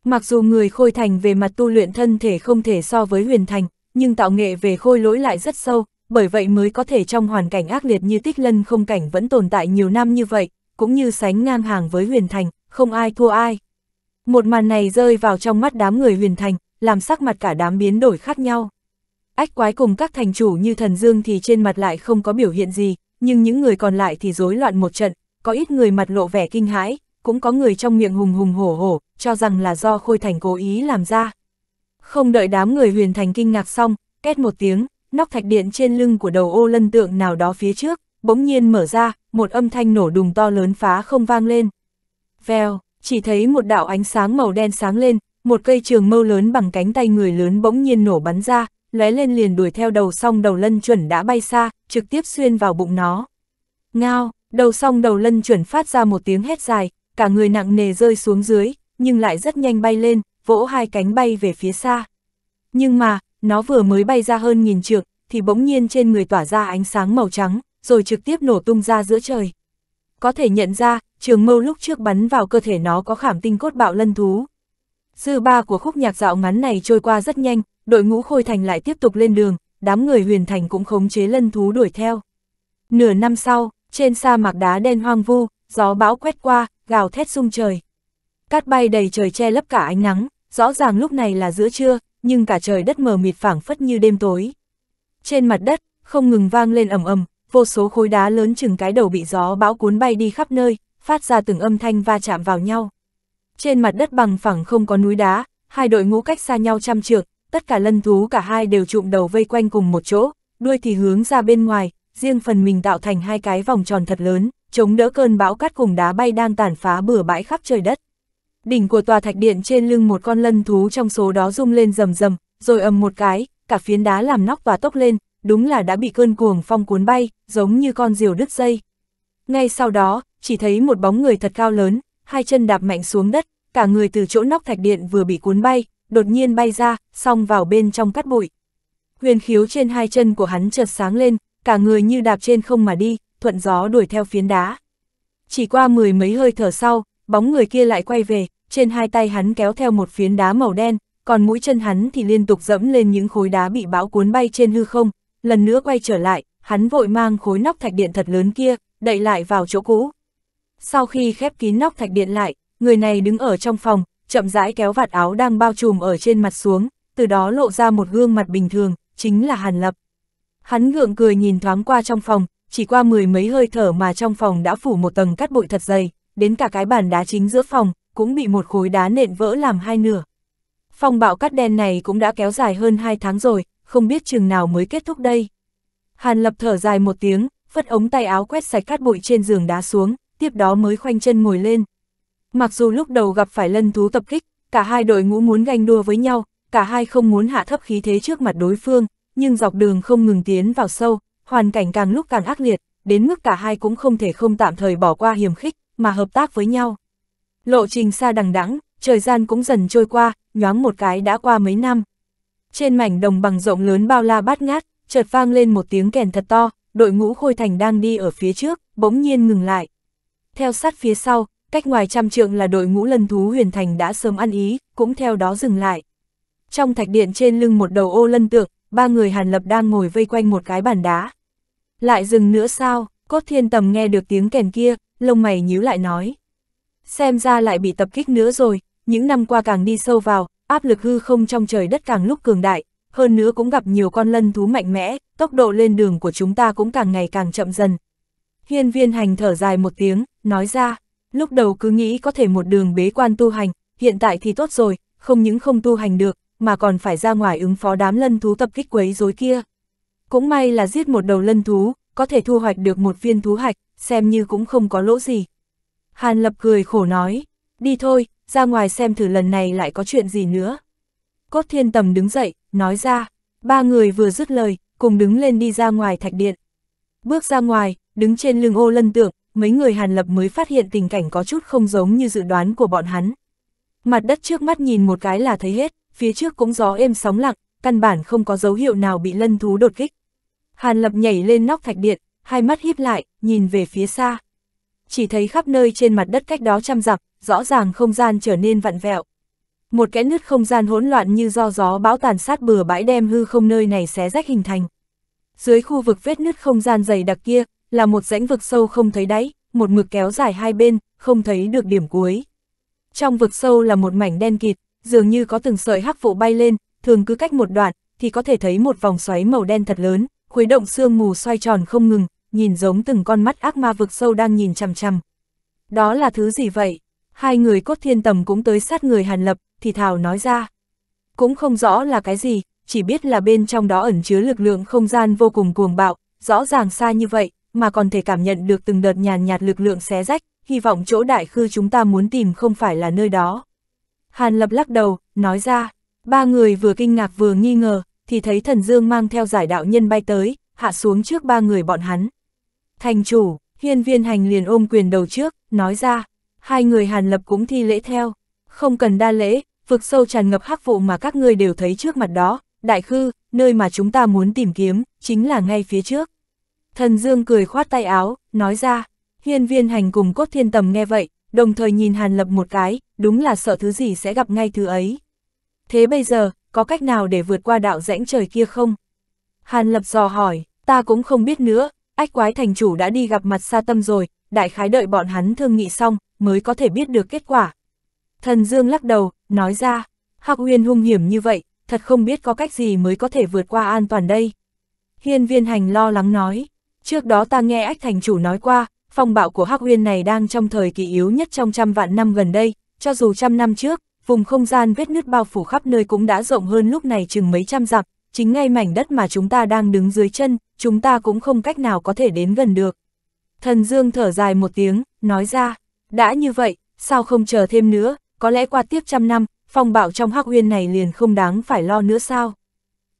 Mặc dù người khôi thành về mặt tu luyện thân thể không thể so với huyền thành, nhưng tạo nghệ về khôi lỗi lại rất sâu, bởi vậy mới có thể trong hoàn cảnh ác liệt như tích lân không cảnh vẫn tồn tại nhiều năm như vậy, cũng như sánh ngang hàng với huyền thành, không ai thua ai. Một màn này rơi vào trong mắt đám người huyền thành, làm sắc mặt cả đám biến đổi khác nhau. Ách quái cùng các thành chủ như thần dương thì trên mặt lại không có biểu hiện gì, nhưng những người còn lại thì rối loạn một trận, có ít người mặt lộ vẻ kinh hãi, cũng có người trong miệng hùng hùng hổ hổ, cho rằng là do Khôi Thành cố ý làm ra. Không đợi đám người huyền thành kinh ngạc xong, két một tiếng, nóc thạch điện trên lưng của đầu ô lân tượng nào đó phía trước, bỗng nhiên mở ra, một âm thanh nổ đùng to lớn phá không vang lên. Vèo, chỉ thấy một đạo ánh sáng màu đen sáng lên, một cây trường mâu lớn bằng cánh tay người lớn bỗng nhiên nổ bắn ra, lóe lên liền đuổi theo đầu song đầu lân chuẩn đã bay xa, trực tiếp xuyên vào bụng nó. Ngao, đầu song đầu lân chuẩn phát ra một tiếng hét dài, cả người nặng nề rơi xuống dưới, nhưng lại rất nhanh bay lên, vỗ hai cánh bay về phía xa. Nhưng mà, nó vừa mới bay ra hơn nghìn trượng, thì bỗng nhiên trên người tỏa ra ánh sáng màu trắng, rồi trực tiếp nổ tung ra giữa trời. Có thể nhận ra, trường mâu lúc trước bắn vào cơ thể nó có khảm tinh cốt bạo lân thú. Dư ba của khúc nhạc dạo ngắn này trôi qua rất nhanh, đội ngũ khôi thành lại tiếp tục lên đường, đám người huyền thành cũng khống chế lân thú đuổi theo. Nửa năm sau, trên sa mạc đá đen hoang vu, gió bão quét qua, gào thét sung trời. Cát bay đầy trời che lấp cả ánh nắng, rõ ràng lúc này là giữa trưa, nhưng cả trời đất mờ mịt phảng phất như đêm tối. Trên mặt đất, không ngừng vang lên ầm ầm, vô số khối đá lớn chừng cái đầu bị gió bão cuốn bay đi khắp nơi, phát ra từng âm thanh va chạm vào nhau. Trên mặt đất bằng phẳng không có núi đá, hai đội ngũ cách xa nhau trăm trượng, tất cả lân thú cả hai đều trụm đầu vây quanh cùng một chỗ, đuôi thì hướng ra bên ngoài, riêng phần mình tạo thành hai cái vòng tròn thật lớn, chống đỡ cơn bão cát cùng đá bay đang tàn phá bừa bãi khắp trời đất. Đỉnh của tòa thạch điện trên lưng một con lân thú trong số đó rung lên rầm rầm, rồi ầm một cái, cả phiến đá làm nóc và tốc lên, đúng là đã bị cơn cuồng phong cuốn bay, giống như con diều đứt dây. Ngay sau đó, chỉ thấy một bóng người thật cao lớn, hai chân đạp mạnh xuống đất, cả người từ chỗ nóc thạch điện vừa bị cuốn bay, đột nhiên bay ra, xong vào bên trong cát bụi. Huyền khiếu trên hai chân của hắn chợt sáng lên, cả người như đạp trên không mà đi, thuận gió đuổi theo phiến đá. Chỉ qua mười mấy hơi thở sau, bóng người kia lại quay về, trên hai tay hắn kéo theo một phiến đá màu đen, còn mũi chân hắn thì liên tục dẫm lên những khối đá bị bão cuốn bay trên hư không, lần nữa quay trở lại, hắn vội mang khối nóc thạch điện thật lớn kia, đậy lại vào chỗ cũ. Sau khi khép kín nóc thạch điện lại, người này đứng ở trong phòng, chậm rãi kéo vạt áo đang bao trùm ở trên mặt xuống, từ đó lộ ra một gương mặt bình thường, chính là Hàn Lập. Hắn gượng cười nhìn thoáng qua trong phòng, chỉ qua mười mấy hơi thở mà trong phòng đã phủ một tầng cắt bụi thật dày, đến cả cái bàn đá chính giữa phòng, cũng bị một khối đá nện vỡ làm hai nửa. Phong bạo cắt đen này cũng đã kéo dài hơn hai tháng rồi, không biết chừng nào mới kết thúc đây. Hàn lập thở dài một tiếng, phất ống tay áo quét sạch cát bụi trên giường đá xuống, tiếp đó mới khoanh chân ngồi lên. Mặc dù lúc đầu gặp phải lân thú tập kích, cả hai đội ngũ muốn ganh đua với nhau, cả hai không muốn hạ thấp khí thế trước mặt đối phương, nhưng dọc đường không ngừng tiến vào sâu, hoàn cảnh càng lúc càng ác liệt, đến mức cả hai cũng không thể không tạm thời bỏ qua hiểm khích, mà hợp tác với nhau. Lộ trình xa đằng đẵng, thời gian cũng dần trôi qua, nhoáng một cái đã qua mấy năm. Trên mảnh đồng bằng rộng lớn bao la bát ngát, chợt vang lên một tiếng kèn thật to, đội ngũ Khôi Thành đang đi ở phía trước, bỗng nhiên ngừng lại. Theo sát phía sau, cách ngoài trăm trượng là đội ngũ lân thú huyền thành đã sớm ăn ý, cũng theo đó dừng lại. Trong thạch điện trên lưng một đầu ô lân tượng, ba người Hàn Lập đang ngồi vây quanh một cái bàn đá. Lại dừng nữa sao, cốt thiên tầm nghe được tiếng kèn kia, lông mày nhíu lại nói. Xem ra lại bị tập kích nữa rồi, những năm qua càng đi sâu vào, áp lực hư không trong trời đất càng lúc cường đại, hơn nữa cũng gặp nhiều con lân thú mạnh mẽ, tốc độ lên đường của chúng ta cũng càng ngày càng chậm dần. Hiên viên hành thở dài một tiếng, nói ra, lúc đầu cứ nghĩ có thể một đường bế quan tu hành, hiện tại thì tốt rồi, không những không tu hành được, mà còn phải ra ngoài ứng phó đám lân thú tập kích quấy rối kia. Cũng may là giết một đầu lân thú, có thể thu hoạch được một viên thú hạch, xem như cũng không có lỗ gì. Hàn Lập cười khổ nói, đi thôi, ra ngoài xem thử lần này lại có chuyện gì nữa. Cốt thiên tầm đứng dậy, nói ra, ba người vừa dứt lời, cùng đứng lên đi ra ngoài thạch điện. Bước ra ngoài, đứng trên lưng ô lân tượng, mấy người Hàn Lập mới phát hiện tình cảnh có chút không giống như dự đoán của bọn hắn. Mặt đất trước mắt nhìn một cái là thấy hết, phía trước cũng gió êm sóng lặng, căn bản không có dấu hiệu nào bị lân thú đột kích. Hàn Lập nhảy lên nóc thạch điện, hai mắt híp lại, nhìn về phía xa. Chỉ thấy khắp nơi trên mặt đất cách đó trăm dặm, rõ ràng không gian trở nên vặn vẹo. Một cái nứt không gian hỗn loạn như do gió bão tàn sát bừa bãi đem hư không nơi này xé rách hình thành. Dưới khu vực vết nứt không gian dày đặc kia, là một rãnh vực sâu không thấy đáy, một mực kéo dài hai bên, không thấy được điểm cuối. Trong vực sâu là một mảnh đen kịt, dường như có từng sợi hắc vụ bay lên, thường cứ cách một đoạn, thì có thể thấy một vòng xoáy màu đen thật lớn, khuấy động sương mù xoay tròn không ngừng, nhìn giống từng con mắt ác ma vực sâu đang nhìn chằm chằm. Đó là thứ gì vậy? Hai người cốt thiên tầm cũng tới sát người Hàn Lập, thì Thảo nói ra. Cũng không rõ là cái gì, chỉ biết là bên trong đó ẩn chứa lực lượng không gian vô cùng cuồng bạo, rõ ràng xa như vậy, mà còn thể cảm nhận được từng đợt nhàn nhạt lực lượng xé rách, hy vọng chỗ đại khư chúng ta muốn tìm không phải là nơi đó. Hàn Lập lắc đầu, nói ra, ba người vừa kinh ngạc vừa nghi ngờ, thì thấy thần dương mang theo giải đạo nhân bay tới, hạ xuống trước ba người bọn hắn. Thành chủ, hiên viên hành liền ôm quyền đầu trước, nói ra, hai người Hàn Lập cũng thi lễ theo, không cần đa lễ, vực sâu tràn ngập hắc vụ mà các ngươi đều thấy trước mặt đó, đại khư, nơi mà chúng ta muốn tìm kiếm, chính là ngay phía trước. Thần Dương cười khoát tay áo, nói ra, hiên viên hành cùng cốt thiên tầm nghe vậy, đồng thời nhìn Hàn Lập một cái, đúng là sợ thứ gì sẽ gặp ngay thứ ấy. Thế bây giờ, có cách nào để vượt qua đạo rãnh trời kia không? Hàn Lập dò hỏi, ta cũng không biết nữa, ách quái thành chủ đã đi gặp mặt sa tâm rồi, đại khái đợi bọn hắn thương nghị xong, mới có thể biết được kết quả. Thần Dương lắc đầu, nói ra, Hạc Uyên hung hiểm như vậy, thật không biết có cách gì mới có thể vượt qua an toàn đây. Hiên viên hành lo lắng nói, trước đó ta nghe ách thành chủ nói qua, phong bạo của Hắc Uyên này đang trong thời kỳ yếu nhất trong trăm vạn năm gần đây, cho dù trăm năm trước, vùng không gian vết nứt bao phủ khắp nơi cũng đã rộng hơn lúc này chừng mấy trăm dặm, chính ngay mảnh đất mà chúng ta đang đứng dưới chân, chúng ta cũng không cách nào có thể đến gần được. Thần Dương thở dài một tiếng, nói ra, đã như vậy, sao không chờ thêm nữa, có lẽ qua tiếp trăm năm, phong bạo trong hắc huyên này liền không đáng phải lo nữa sao?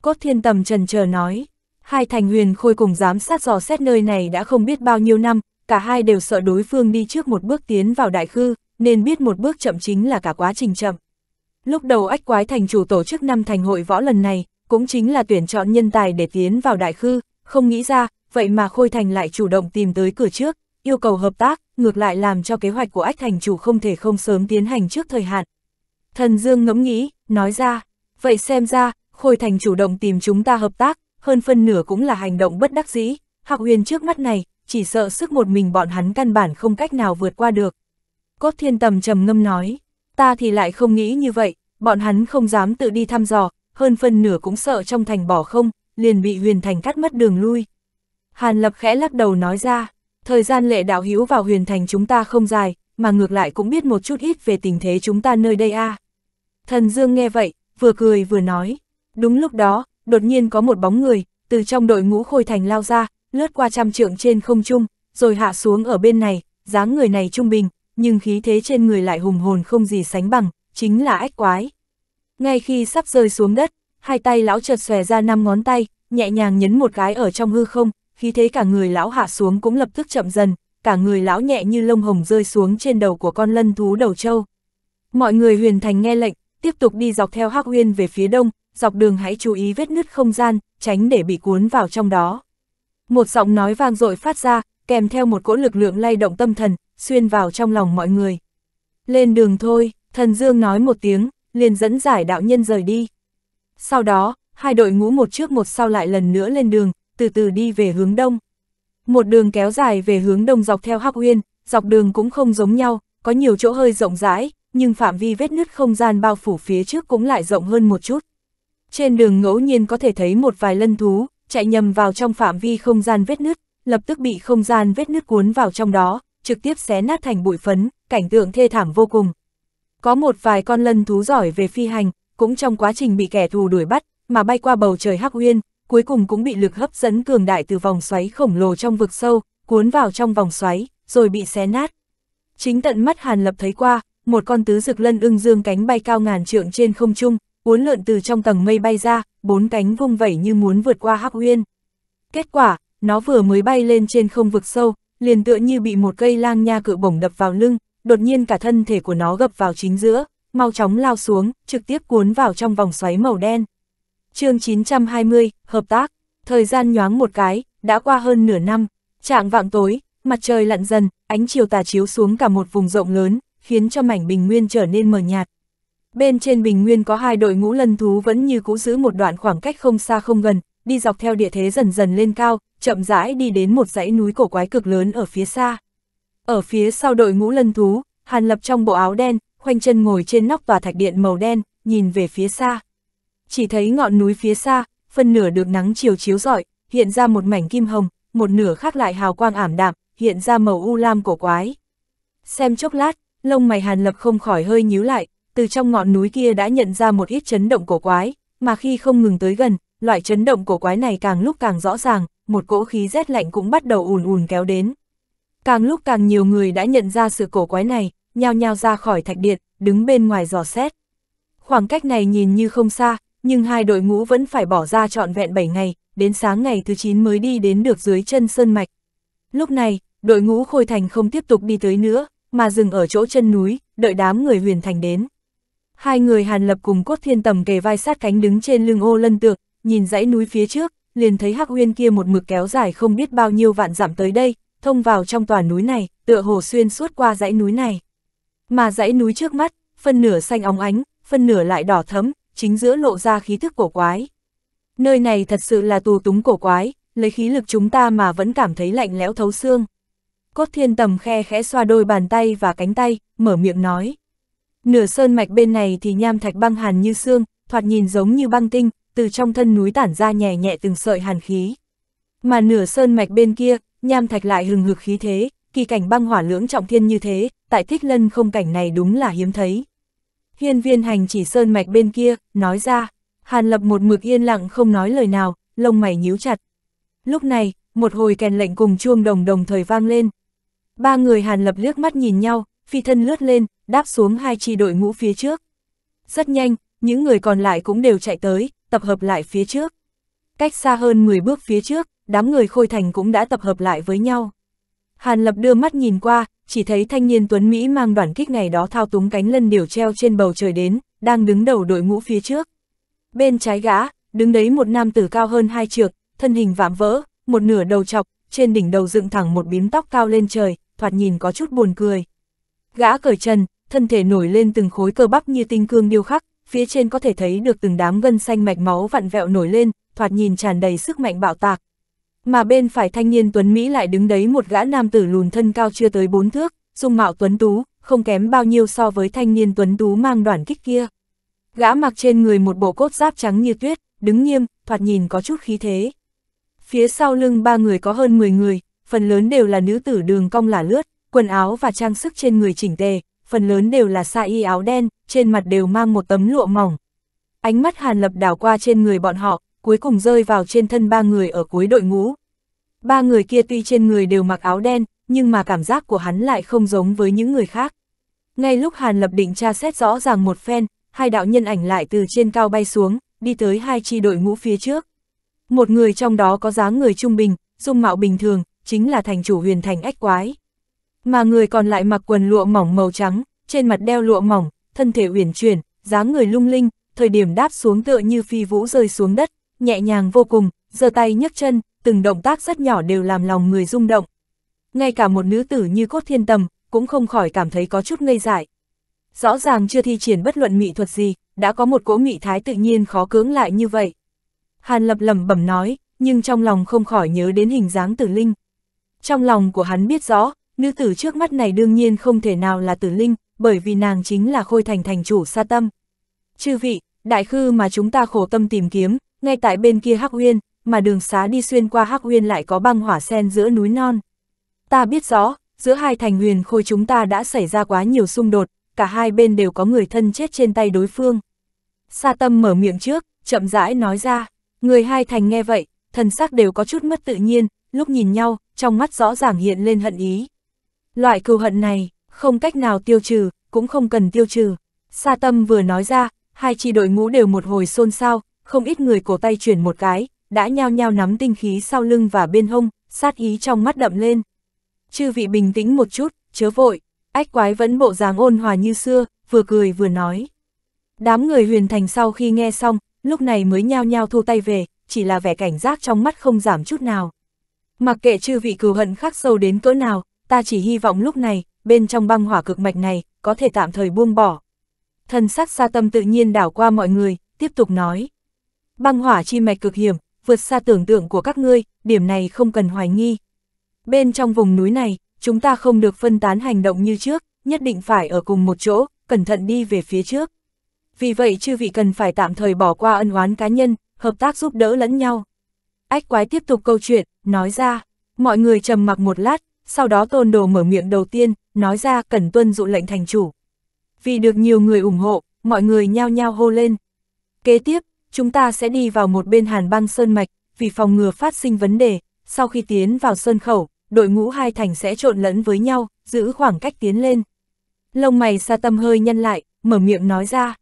Cốt thiên tầm trần chờ nói, hai thành huyền khôi cùng giám sát dò xét nơi này đã không biết bao nhiêu năm, cả hai đều sợ đối phương đi trước một bước tiến vào đại khư, nên biết một bước chậm chính là cả quá trình chậm. Lúc đầu ách quái thành chủ tổ chức năm thành hội võ lần này, cũng chính là tuyển chọn nhân tài để tiến vào đại khư, không nghĩ ra, vậy mà Khôi Thành lại chủ động tìm tới cửa trước, yêu cầu hợp tác, ngược lại làm cho kế hoạch của ách thành chủ không thể không sớm tiến hành trước thời hạn. Thần Dương ngẫm nghĩ, nói ra, vậy xem ra, Khôi Thành chủ động tìm chúng ta hợp tác, hơn phân nửa cũng là hành động bất đắc dĩ, học Huyền trước mắt này, chỉ sợ sức một mình bọn hắn căn bản không cách nào vượt qua được. Cốt thiên tầm trầm ngâm nói, ta thì lại không nghĩ như vậy, bọn hắn không dám tự đi thăm dò, hơn phần nửa cũng sợ trong thành bỏ không, liền bị huyền thành cắt mất đường lui. Hàn lập khẽ lắc đầu nói ra, thời gian lệ đạo hữu vào huyền thành chúng ta không dài, mà ngược lại cũng biết một chút ít về tình thế chúng ta nơi đây a. À. Thần Dương nghe vậy, vừa cười vừa nói, đúng lúc đó, đột nhiên có một bóng người, từ trong đội ngũ khôi thành lao ra, lướt qua trăm trượng trên không trung, rồi hạ xuống ở bên này, dáng người này trung bình, nhưng khí thế trên người lại hùng hồn không gì sánh bằng, chính là ách quái. Ngay khi sắp rơi xuống đất, hai tay lão chợt xòe ra năm ngón tay, nhẹ nhàng nhấn một cái ở trong hư không, khí thế cả người lão hạ xuống cũng lập tức chậm dần, cả người lão nhẹ như lông hồng rơi xuống trên đầu của con lân thú đầu trâu. Mọi người huyền thành nghe lệnh, tiếp tục đi dọc theo hắc huyên về phía đông, dọc đường hãy chú ý vết nứt không gian, tránh để bị cuốn vào trong đó. Một giọng nói vang dội phát ra, kèm theo một cỗ lực lượng lay động tâm thần, xuyên vào trong lòng mọi người. Lên đường thôi, thần Dương nói một tiếng, liền dẫn giải đạo nhân rời đi. Sau đó, hai đội ngũ một trước một sau lại lần nữa lên đường, từ từ đi về hướng đông. Một đường kéo dài về hướng đông dọc theo Hắc Uyên, dọc đường cũng không giống nhau, có nhiều chỗ hơi rộng rãi, nhưng phạm vi vết nứt không gian bao phủ phía trước cũng lại rộng hơn một chút. Trên đường ngẫu nhiên có thể thấy một vài lân thú, chạy nhầm vào trong phạm vi không gian vết nứt, lập tức bị không gian vết nứt cuốn vào trong đó, trực tiếp xé nát thành bụi phấn, cảnh tượng thê thảm vô cùng. Có một vài con lân thú giỏi về phi hành, cũng trong quá trình bị kẻ thù đuổi bắt, mà bay qua bầu trời hắc uyên, cuối cùng cũng bị lực hấp dẫn cường đại từ vòng xoáy khổng lồ trong vực sâu, cuốn vào trong vòng xoáy, rồi bị xé nát. Chính tận mắt Hàn Lập thấy qua, một con tứ dực lân ưng dương cánh bay cao ngàn trượng trên không trung, uốn lượn từ trong tầng mây bay ra, bốn cánh vung vẩy như muốn vượt qua hắc uyên. Kết quả, nó vừa mới bay lên trên không vực sâu, liền tựa như bị một cây lang nha cự bổng đập vào lưng, đột nhiên cả thân thể của nó gập vào chính giữa, mau chóng lao xuống, trực tiếp cuốn vào trong vòng xoáy màu đen. chương 920, Hợp tác, thời gian nhoáng một cái, đã qua hơn nửa năm, trạng vạng tối, mặt trời lặn dần, ánh chiều tà chiếu xuống cả một vùng rộng lớn, khiến cho mảnh bình nguyên trở nên mờ nhạt, Bên trên bình nguyên có hai đội ngũ lân thú vẫn như cũ giữ một đoạn khoảng cách không xa không gần, đi dọc theo địa thế dần dần lên cao, chậm rãi đi đến một dãy núi cổ quái cực lớn ở phía xa. Ở phía sau đội ngũ lân thú, Hàn Lập trong bộ áo đen, khoanh chân ngồi trên nóc tòa thạch điện màu đen, nhìn về phía xa. Chỉ thấy ngọn núi phía xa, phân nửa được nắng chiều chiếu rọi, hiện ra một mảnh kim hồng, một nửa khác lại hào quang ảm đạm, hiện ra màu u lam cổ quái. Xem chốc lát, lông mày Hàn Lập không khỏi hơi nhíu lại, từ trong ngọn núi kia đã nhận ra một ít chấn động cổ quái, mà khi không ngừng tới gần, loại chấn động cổ quái này càng lúc càng rõ ràng, một cỗ khí rét lạnh cũng bắt đầu ùn ùn kéo đến. Càng lúc càng nhiều người đã nhận ra sự cổ quái này, nhao nhao ra khỏi thạch điện, đứng bên ngoài dò xét. Khoảng cách này nhìn như không xa, nhưng hai đội ngũ vẫn phải bỏ ra trọn vẹn 7 ngày, đến sáng ngày thứ 9 mới đi đến được dưới chân sơn mạch. Lúc này, đội ngũ Khôi Thành không tiếp tục đi tới nữa, mà dừng ở chỗ chân núi, đợi đám người huyền thành đến. Hai người Hàn Lập cùng Cốt Thiên Tầm kề vai sát cánh đứng trên lưng ô lân tượng, nhìn dãy núi phía trước, liền thấy Hắc Uyên kia một mực kéo dài không biết bao nhiêu vạn dặm tới đây, thông vào trong toàn núi này, tựa hồ xuyên suốt qua dãy núi này. Mà dãy núi trước mắt, phân nửa xanh óng ánh, phân nửa lại đỏ thấm, chính giữa lộ ra khí thức cổ quái. Nơi này thật sự là tù túng cổ quái, lấy khí lực chúng ta mà vẫn cảm thấy lạnh lẽo thấu xương. Cốt thiên tầm khe khẽ xoa đôi bàn tay và cánh tay, mở miệng nói. Nửa sơn mạch bên này thì nham thạch băng hàn như xương, thoạt nhìn giống như băng tinh, từ trong thân núi tản ra nhẹ nhẹ từng sợi hàn khí. Mà nửa sơn mạch bên kia, nham thạch lại hừng hực khí thế, kỳ cảnh băng hỏa lưỡng trọng thiên như thế, tại thích lân không cảnh này đúng là hiếm thấy. Hiên viên hành chỉ sơn mạch bên kia, nói ra, hàn lập một mực yên lặng không nói lời nào, lông mày nhíu chặt. Lúc này, một hồi kèn lệnh cùng chuông đồng đồng thời vang lên. Ba người hàn lập liếc mắt nhìn nhau, phi thân lướt lên, đáp xuống hai chi đội ngũ phía trước. Rất nhanh, những người còn lại cũng đều chạy tới, tập hợp lại phía trước. Cách xa hơn 10 bước phía trước, đám người khôi thành cũng đã tập hợp lại với nhau. Hàn Lập đưa mắt nhìn qua, chỉ thấy thanh niên Tuấn Mỹ mang đoàn kích ngày đó thao túng cánh lân điều treo trên bầu trời đến, đang đứng đầu đội ngũ phía trước. Bên trái gã, đứng đấy một nam tử cao hơn hai trượt thân hình vạm vỡ, một nửa đầu chọc, trên đỉnh đầu dựng thẳng một bím tóc cao lên trời, thoạt nhìn có chút buồn cười. Gã cởi trần, thân thể nổi lên từng khối cơ bắp như tinh cương điêu khắc, phía trên có thể thấy được từng đám gân xanh mạch máu vặn vẹo nổi lên, thoạt nhìn tràn đầy sức mạnh bạo tạc. Mà bên phải thanh niên Tuấn Mỹ lại đứng đấy một gã nam tử lùn thân cao chưa tới bốn thước, dung mạo Tuấn Tú, không kém bao nhiêu so với thanh niên Tuấn Tú mang đoạn kích kia. Gã mặc trên người một bộ cốt giáp trắng như tuyết, đứng nghiêm, thoạt nhìn có chút khí thế. Phía sau lưng ba người có hơn 10 người, phần lớn đều là nữ tử đường cong lả lướt, quần áo và trang sức trên người chỉnh tề, phần lớn đều là xa y áo đen, trên mặt đều mang một tấm lụa mỏng. Ánh mắt Hàn Lập đảo qua trên người bọn họ, cuối cùng rơi vào trên thân ba người ở cuối đội ngũ. Ba người kia tuy trên người đều mặc áo đen, nhưng mà cảm giác của hắn lại không giống với những người khác. Ngay lúc Hàn Lập định tra xét rõ ràng một phen, hai đạo nhân ảnh lại từ trên cao bay xuống, đi tới hai chi đội ngũ phía trước. Một người trong đó có dáng người trung bình, dung mạo bình thường, chính là thành chủ huyền thành ách quái mà người còn lại mặc quần lụa mỏng màu trắng, trên mặt đeo lụa mỏng, thân thể uyển chuyển, dáng người lung linh, thời điểm đáp xuống tựa như phi vũ rơi xuống đất, nhẹ nhàng vô cùng, giơ tay nhấc chân, từng động tác rất nhỏ đều làm lòng người rung động. Ngay cả một nữ tử như Cốt Thiên Tầm, cũng không khỏi cảm thấy có chút ngây dại. Rõ ràng chưa thi triển bất luận mỹ thuật gì, đã có một cỗ mỹ thái tự nhiên khó cưỡng lại như vậy. Hàn lập lẩm bẩm nói, nhưng trong lòng không khỏi nhớ đến hình dáng tử linh. Trong lòng của hắn biết rõ, Nữ tử trước mắt này đương nhiên không thể nào là tử linh, bởi vì nàng chính là khôi thành thành chủ sa tâm. Chư vị, đại khư mà chúng ta khổ tâm tìm kiếm, ngay tại bên kia Hắc Uyên, mà đường xá đi xuyên qua Hắc Uyên lại có băng hỏa sen giữa núi non. Ta biết rõ, giữa hai thành huyền khôi chúng ta đã xảy ra quá nhiều xung đột, cả hai bên đều có người thân chết trên tay đối phương. Sa tâm mở miệng trước, chậm rãi nói ra, người hai thành nghe vậy, thần sắc đều có chút mất tự nhiên, lúc nhìn nhau, trong mắt rõ ràng hiện lên hận ý. Loại cừu hận này, không cách nào tiêu trừ, cũng không cần tiêu trừ. Sa tâm vừa nói ra, hai chi đội ngũ đều một hồi xôn xao, không ít người cổ tay chuyển một cái, đã nhao nhao nắm tinh khí sau lưng và bên hông, sát ý trong mắt đậm lên. Chư vị bình tĩnh một chút, chớ vội, ách quái vẫn bộ dáng ôn hòa như xưa, vừa cười vừa nói. Đám người huyền thành sau khi nghe xong, lúc này mới nhao nhao thu tay về, chỉ là vẻ cảnh giác trong mắt không giảm chút nào. Mặc kệ chư vị cừu hận khắc sâu đến cỡ nào, ta chỉ hy vọng lúc này, bên trong băng hỏa cực mạch này, có thể tạm thời buông bỏ. Thần sắc xa tâm tự nhiên đảo qua mọi người, tiếp tục nói. Băng hỏa chi mạch cực hiểm, vượt xa tưởng tượng của các ngươi, điểm này không cần hoài nghi. Bên trong vùng núi này, chúng ta không được phân tán hành động như trước, nhất định phải ở cùng một chỗ, cẩn thận đi về phía trước. Vì vậy chư vị cần phải tạm thời bỏ qua ân oán cá nhân, hợp tác giúp đỡ lẫn nhau. Ách quái tiếp tục câu chuyện, nói ra, mọi người trầm mặc một lát, sau đó tôn đồ mở miệng đầu tiên, nói ra cần tuân dụ lệnh thành chủ. Vì được nhiều người ủng hộ, mọi người nhao nhao hô lên. Kế tiếp, chúng ta sẽ đi vào một bên hàn băng sơn mạch, vì phòng ngừa phát sinh vấn đề, sau khi tiến vào sơn khẩu, đội ngũ hai thành sẽ trộn lẫn với nhau, giữ khoảng cách tiến lên. Lông mày xa tâm hơi nhăn lại, mở miệng nói ra.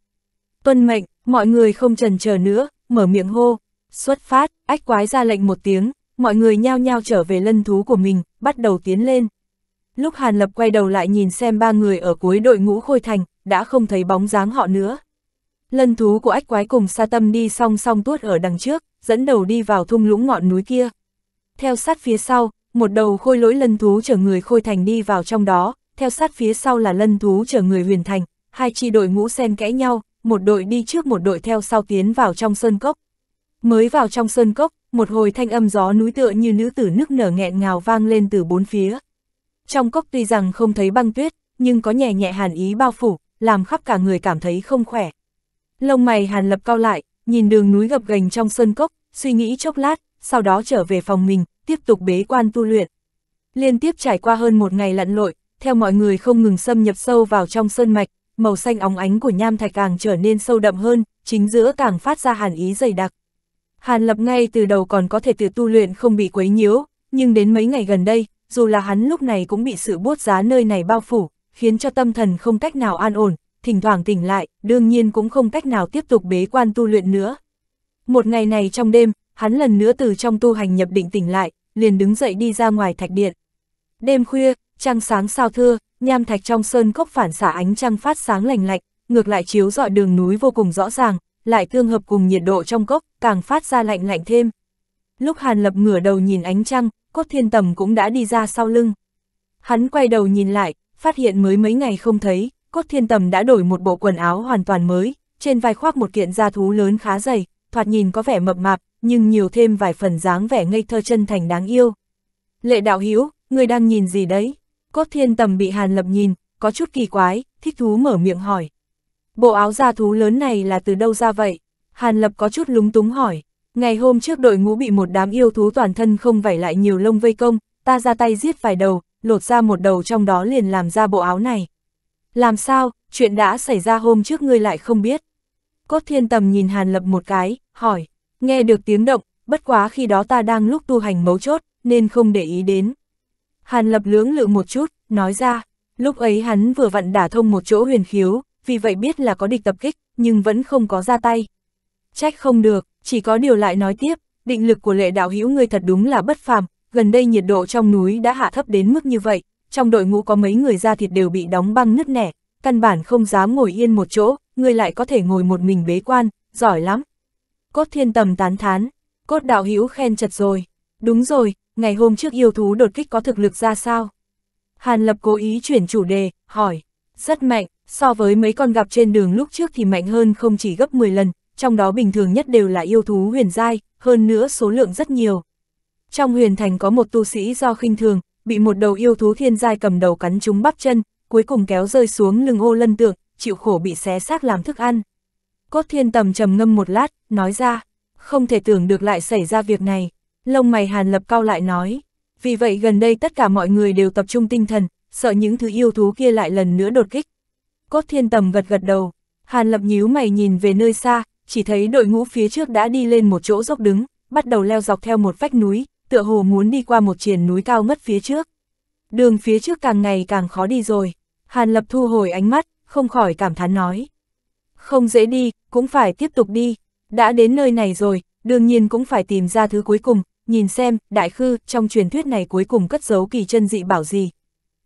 Tuân mệnh, mọi người không trần chờ nữa, mở miệng hô, xuất phát, ách quái ra lệnh một tiếng, mọi người nhao nhao trở về lân thú của mình, bắt đầu tiến lên. Lúc Hàn Lập quay đầu lại nhìn xem ba người ở cuối đội ngũ khôi thành, đã không thấy bóng dáng họ nữa. Lân thú của ách quái cùng sa tâm đi song song tuốt ở đằng trước, dẫn đầu đi vào thung lũng ngọn núi kia. Theo sát phía sau, một đầu khôi lỗi lân thú chở người khôi thành đi vào trong đó, theo sát phía sau là lân thú chở người huyền thành, hai chi đội ngũ xen kẽ nhau, một đội đi trước một đội theo sau tiến vào trong sơn cốc. Mới vào trong sơn cốc, một hồi thanh âm gió núi tựa như nữ tử nước nở nghẹn ngào vang lên từ bốn phía. Trong cốc tuy rằng không thấy băng tuyết, nhưng có nhẹ nhẹ hàn ý bao phủ, làm khắp cả người cảm thấy không khỏe. Lông mày hàn lập cao lại, nhìn đường núi gập gành trong sơn cốc, suy nghĩ chốc lát, sau đó trở về phòng mình, tiếp tục bế quan tu luyện. Liên tiếp trải qua hơn một ngày lặn lội, theo mọi người không ngừng xâm nhập sâu vào trong sơn mạch, màu xanh óng ánh của nham thạch càng trở nên sâu đậm hơn, chính giữa càng phát ra hàn ý dày đặc. Hàn Lập ngay từ đầu còn có thể tự tu luyện không bị quấy nhiễu, nhưng đến mấy ngày gần đây, dù là hắn lúc này cũng bị sự buốt giá nơi này bao phủ, khiến cho tâm thần không cách nào an ổn, thỉnh thoảng tỉnh lại, đương nhiên cũng không cách nào tiếp tục bế quan tu luyện nữa. Một ngày này trong đêm, hắn lần nữa từ trong tu hành nhập định tỉnh lại, liền đứng dậy đi ra ngoài thạch điện. Đêm khuya, trăng sáng sao thưa, nham thạch trong sơn cốc phản xả ánh trăng phát sáng lành lạnh, ngược lại chiếu dọi đường núi vô cùng rõ ràng, lại tương hợp cùng nhiệt độ trong cốc, càng phát ra lạnh lạnh thêm. Lúc Hàn Lập ngửa đầu nhìn ánh trăng, cốt thiên tầm cũng đã đi ra sau lưng. Hắn quay đầu nhìn lại, phát hiện mới mấy ngày không thấy, cốt thiên tầm đã đổi một bộ quần áo hoàn toàn mới, trên vai khoác một kiện da thú lớn khá dày, thoạt nhìn có vẻ mập mạp, nhưng nhiều thêm vài phần dáng vẻ ngây thơ chân thành đáng yêu. Lệ đạo Hiếu, người đang nhìn gì đấy? Cốt thiên tầm bị Hàn Lập nhìn, có chút kỳ quái, thích thú mở miệng hỏi. Bộ áo da thú lớn này là từ đâu ra vậy? Hàn Lập có chút lúng túng hỏi. Ngày hôm trước đội ngũ bị một đám yêu thú toàn thân không vảy lại nhiều lông vây công, ta ra tay giết vài đầu, lột ra một đầu trong đó liền làm ra bộ áo này. Làm sao, chuyện đã xảy ra hôm trước ngươi lại không biết. Cốt thiên tầm nhìn Hàn Lập một cái, hỏi, nghe được tiếng động, bất quá khi đó ta đang lúc tu hành mấu chốt, nên không để ý đến. Hàn Lập lưỡng lự một chút, nói ra, lúc ấy hắn vừa vặn đả thông một chỗ huyền khiếu, vì vậy biết là có địch tập kích, nhưng vẫn không có ra tay. Trách không được, chỉ có điều lại nói tiếp, định lực của lệ đạo hữu người thật đúng là bất phàm, gần đây nhiệt độ trong núi đã hạ thấp đến mức như vậy, trong đội ngũ có mấy người ra thịt đều bị đóng băng nứt nẻ, căn bản không dám ngồi yên một chỗ, người lại có thể ngồi một mình bế quan, giỏi lắm. Cốt thiên tầm tán thán, cốt đạo hữu khen chật rồi, đúng rồi, ngày hôm trước yêu thú đột kích có thực lực ra sao? Hàn Lập cố ý chuyển chủ đề, hỏi, rất mạnh, so với mấy con gặp trên đường lúc trước thì mạnh hơn không chỉ gấp 10 lần, trong đó bình thường nhất đều là yêu thú huyền giai, hơn nữa số lượng rất nhiều. Trong huyền thành có một tu sĩ do khinh thường, bị một đầu yêu thú thiên giai cầm đầu cắn trúng bắp chân, cuối cùng kéo rơi xuống lưng ô lân tượng, chịu khổ bị xé xác làm thức ăn. Cốt thiên tầm trầm ngâm một lát, nói ra, không thể tưởng được lại xảy ra việc này. Lông mày hàn lập cao lại nói, vì vậy gần đây tất cả mọi người đều tập trung tinh thần, sợ những thứ yêu thú kia lại lần nữa đột kích, Cốt thiên tầm gật gật đầu, Hàn Lập nhíu mày nhìn về nơi xa, chỉ thấy đội ngũ phía trước đã đi lên một chỗ dốc đứng, bắt đầu leo dọc theo một vách núi, tựa hồ muốn đi qua một triền núi cao ngất phía trước. Đường phía trước càng ngày càng khó đi rồi, Hàn Lập thu hồi ánh mắt, không khỏi cảm thán nói. Không dễ đi, cũng phải tiếp tục đi, đã đến nơi này rồi, đương nhiên cũng phải tìm ra thứ cuối cùng, nhìn xem, đại khư, trong truyền thuyết này cuối cùng cất giấu kỳ chân dị bảo gì.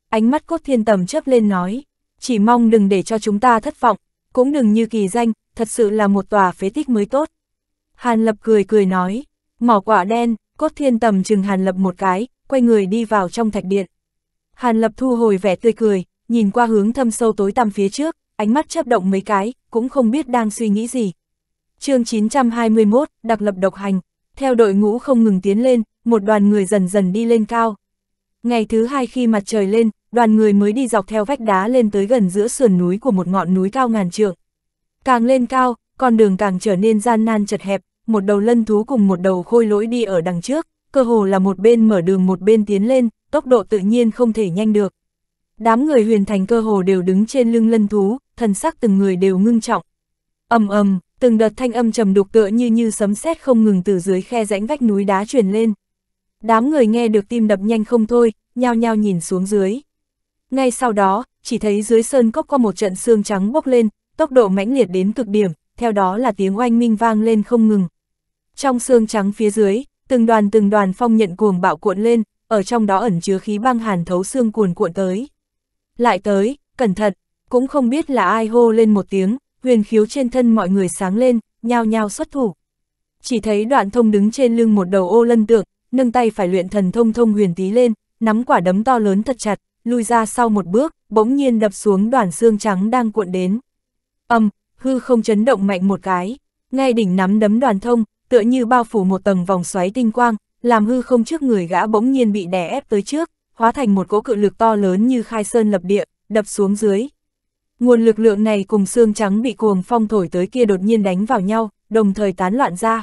Ánh mắt cốt thiên tầm chấp lên nói chỉ mong đừng để cho chúng ta thất vọng, cũng đừng như kỳ danh, thật sự là một tòa phế tích mới tốt. Hàn Lập cười cười nói, mỏ quả đen, cốt thiên tầm chừng Hàn Lập một cái, quay người đi vào trong thạch điện. Hàn Lập thu hồi vẻ tươi cười, nhìn qua hướng thâm sâu tối tăm phía trước, ánh mắt chấp động mấy cái, cũng không biết đang suy nghĩ gì. chương 921, đặc lập độc hành, theo đội ngũ không ngừng tiến lên, một đoàn người dần dần đi lên cao. Ngày thứ hai khi mặt trời lên, đoàn người mới đi dọc theo vách đá lên tới gần giữa sườn núi của một ngọn núi cao ngàn trượng. Càng lên cao, con đường càng trở nên gian nan chật hẹp, một đầu lân thú cùng một đầu khôi lỗi đi ở đằng trước, cơ hồ là một bên mở đường một bên tiến lên, tốc độ tự nhiên không thể nhanh được. Đám người huyền thành cơ hồ đều đứng trên lưng lân thú, thần sắc từng người đều ngưng trọng. ầm ầm, từng đợt thanh âm trầm đục tựa như như sấm sét không ngừng từ dưới khe rãnh vách núi đá truyền lên. Đám người nghe được tim đập nhanh không thôi, nhao nhao nhìn xuống dưới. Ngay sau đó, chỉ thấy dưới sơn cốc có một trận xương trắng bốc lên, tốc độ mãnh liệt đến cực điểm, theo đó là tiếng oanh minh vang lên không ngừng. Trong xương trắng phía dưới, từng đoàn từng đoàn phong nhận cuồng bạo cuộn lên, ở trong đó ẩn chứa khí băng hàn thấu xương cuồn cuộn tới. Lại tới, cẩn thận, cũng không biết là ai hô lên một tiếng, huyền khiếu trên thân mọi người sáng lên, nhao nhao xuất thủ. Chỉ thấy đoạn thông đứng trên lưng một đầu ô lân tượng, nâng tay phải luyện thần thông thông huyền tí lên, nắm quả đấm to lớn thật chặt, lùi ra sau một bước, bỗng nhiên đập xuống đoàn xương trắng đang cuộn đến. Âm, hư không chấn động mạnh một cái, ngay đỉnh nắm đấm đoàn thông, tựa như bao phủ một tầng vòng xoáy tinh quang, làm hư không trước người gã bỗng nhiên bị đè ép tới trước, hóa thành một cỗ cự lực to lớn như khai sơn lập địa, đập xuống dưới. Nguồn lực lượng này cùng xương trắng bị cuồng phong thổi tới kia đột nhiên đánh vào nhau, đồng thời tán loạn ra.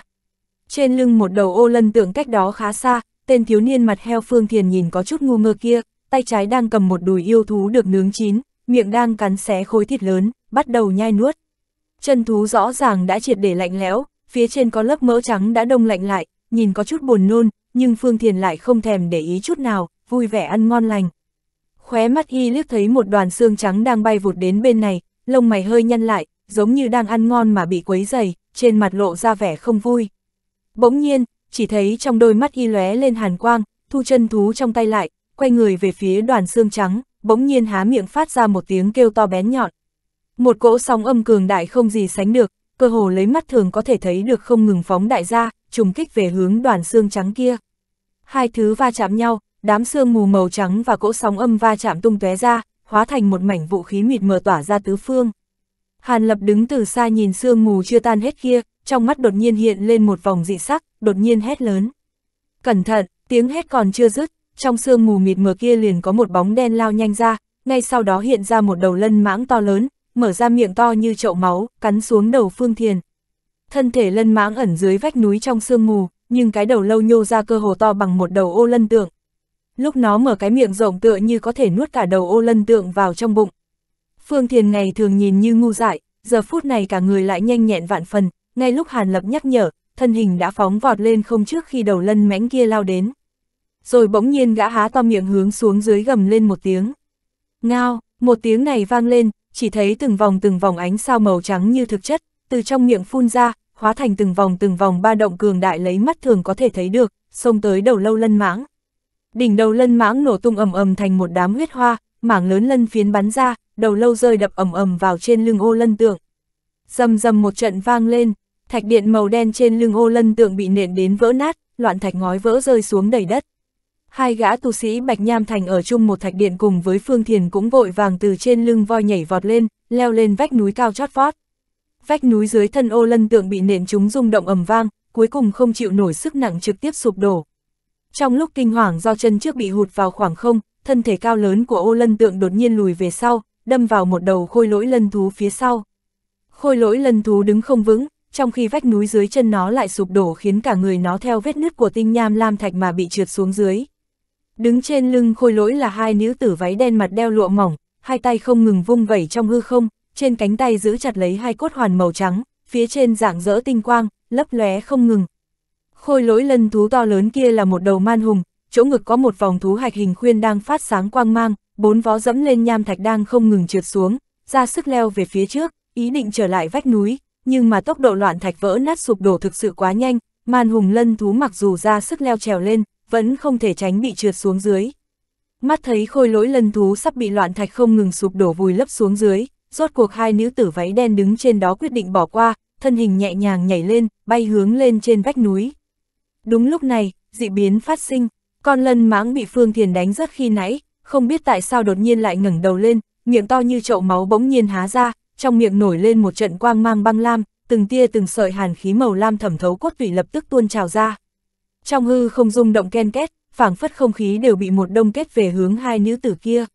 Trên lưng một đầu ô lân tượng cách đó khá xa, tên thiếu niên mặt heo Phương Thiền nhìn có chút ngu ngơ kia, tay trái đang cầm một đùi yêu thú được nướng chín, miệng đang cắn xé khối thịt lớn, bắt đầu nhai nuốt. Chân thú rõ ràng đã triệt để lạnh lẽo, phía trên có lớp mỡ trắng đã đông lạnh lại, nhìn có chút buồn nôn, nhưng Phương Thiền lại không thèm để ý chút nào, vui vẻ ăn ngon lành. Khóe mắt y liếc thấy một đoàn xương trắng đang bay vụt đến bên này, lông mày hơi nhăn lại, giống như đang ăn ngon mà bị quấy dày, trên mặt lộ ra vẻ không vui. Bỗng nhiên, chỉ thấy trong đôi mắt y lóe lên hàn quang, thu chân thú trong tay lại, quay người về phía đoàn xương trắng, bỗng nhiên há miệng phát ra một tiếng kêu to bén nhọn. Một cỗ sóng âm cường đại không gì sánh được, cơ hồ lấy mắt thường có thể thấy được không ngừng phóng đại ra, trùng kích về hướng đoàn xương trắng kia. Hai thứ va chạm nhau, đám xương mù màu trắng và cỗ sóng âm va chạm tung tóe ra, hóa thành một mảnh vũ khí mịt mờ tỏa ra tứ phương. Hàn Lập đứng từ xa nhìn xương mù chưa tan hết kia, trong mắt đột nhiên hiện lên một vòng dị sắc, đột nhiên hét lớn. Cẩn thận, tiếng hét còn chưa dứt, trong sương mù mịt mờ kia liền có một bóng đen lao nhanh ra, ngay sau đó hiện ra một đầu lân mãng to lớn, mở ra miệng to như chậu máu, cắn xuống đầu Phương Thiền. Thân thể lân mãng ẩn dưới vách núi trong sương mù, nhưng cái đầu lâu nhô ra cơ hồ to bằng một đầu ô lân tượng. Lúc nó mở cái miệng rộng tựa như có thể nuốt cả đầu ô lân tượng vào trong bụng. Phương Thiền ngày thường nhìn như ngu dại, giờ phút này cả người lại nhanh nhẹn vạn phần, ngay lúc Hàn Lập nhắc nhở, thân hình đã phóng vọt lên không trước khi đầu lân mãng kia lao đến rồi bỗng nhiên gã há to miệng hướng xuống dưới gầm lên một tiếng. Ngao, một tiếng này vang lên, chỉ thấy từng vòng từng vòng ánh sao màu trắng như thực chất, từ trong miệng phun ra, hóa thành từng vòng từng vòng ba động cường đại lấy mắt thường có thể thấy được, xông tới đầu lâu lân mãng. Đỉnh đầu lân mãng nổ tung ầm ầm thành một đám huyết hoa, mảng lớn lân phiến bắn ra, đầu lâu rơi đập ầm ầm vào trên lưng ô lân tượng. Dầm dầm một trận vang lên, thạch điện màu đen trên lưng ô lân tượng bị nện đến vỡ nát, loạn thạch ngói vỡ rơi xuống đầy đất. Hai gã tu sĩ Bạch Nham Thành ở chung một thạch điện cùng với Phương Thiền cũng vội vàng từ trên lưng voi nhảy vọt lên, leo lên vách núi cao chót vót. Vách núi dưới thân ô lân tượng bị nện chúng rung động ầm vang, cuối cùng không chịu nổi sức nặng trực tiếp sụp đổ. Trong lúc kinh hoàng do chân trước bị hụt vào khoảng không, thân thể cao lớn của ô lân tượng đột nhiên lùi về sau, đâm vào một đầu khôi lỗi lân thú phía sau. Khôi lỗi lân thú đứng không vững, trong khi vách núi dưới chân nó lại sụp đổ khiến cả người nó theo vết nứt của tinh nham lam thạch mà bị trượt xuống dưới. Đứng trên lưng khôi lỗi là hai nữ tử váy đen mặt đeo lụa mỏng, hai tay không ngừng vung vẩy trong hư không, trên cánh tay giữ chặt lấy hai cốt hoàn màu trắng, phía trên dạng rỡ tinh quang, lấp lóe không ngừng. Khôi lỗi lân thú to lớn kia là một đầu man hùng, chỗ ngực có một vòng thú hạch hình khuyên đang phát sáng quang mang, bốn vó dẫm lên nham thạch đang không ngừng trượt xuống, ra sức leo về phía trước, ý định trở lại vách núi, nhưng mà tốc độ loạn thạch vỡ nát sụp đổ thực sự quá nhanh, man hùng lân thú mặc dù ra sức leo trèo lên, vẫn không thể tránh bị trượt xuống dưới. Mắt thấy khôi lỗi lân thú sắp bị loạn thạch không ngừng sụp đổ vùi lấp xuống dưới, rốt cuộc hai nữ tử váy đen đứng trên đó quyết định bỏ qua, thân hình nhẹ nhàng nhảy lên, bay hướng lên trên vách núi. Đúng lúc này, dị biến phát sinh, con lân mãng bị Phương Thiền đánh rất khi nãy, không biết tại sao đột nhiên lại ngẩng đầu lên, miệng to như chậu máu bỗng nhiên há ra, trong miệng nổi lên một trận quang mang băng lam, từng tia từng sợi hàn khí màu lam thẩm thấu cốt tủy lập tức tuôn trào ra trong hư không rung động ken két, phảng phất không khí đều bị một đông kết về hướng hai nữ tử kia.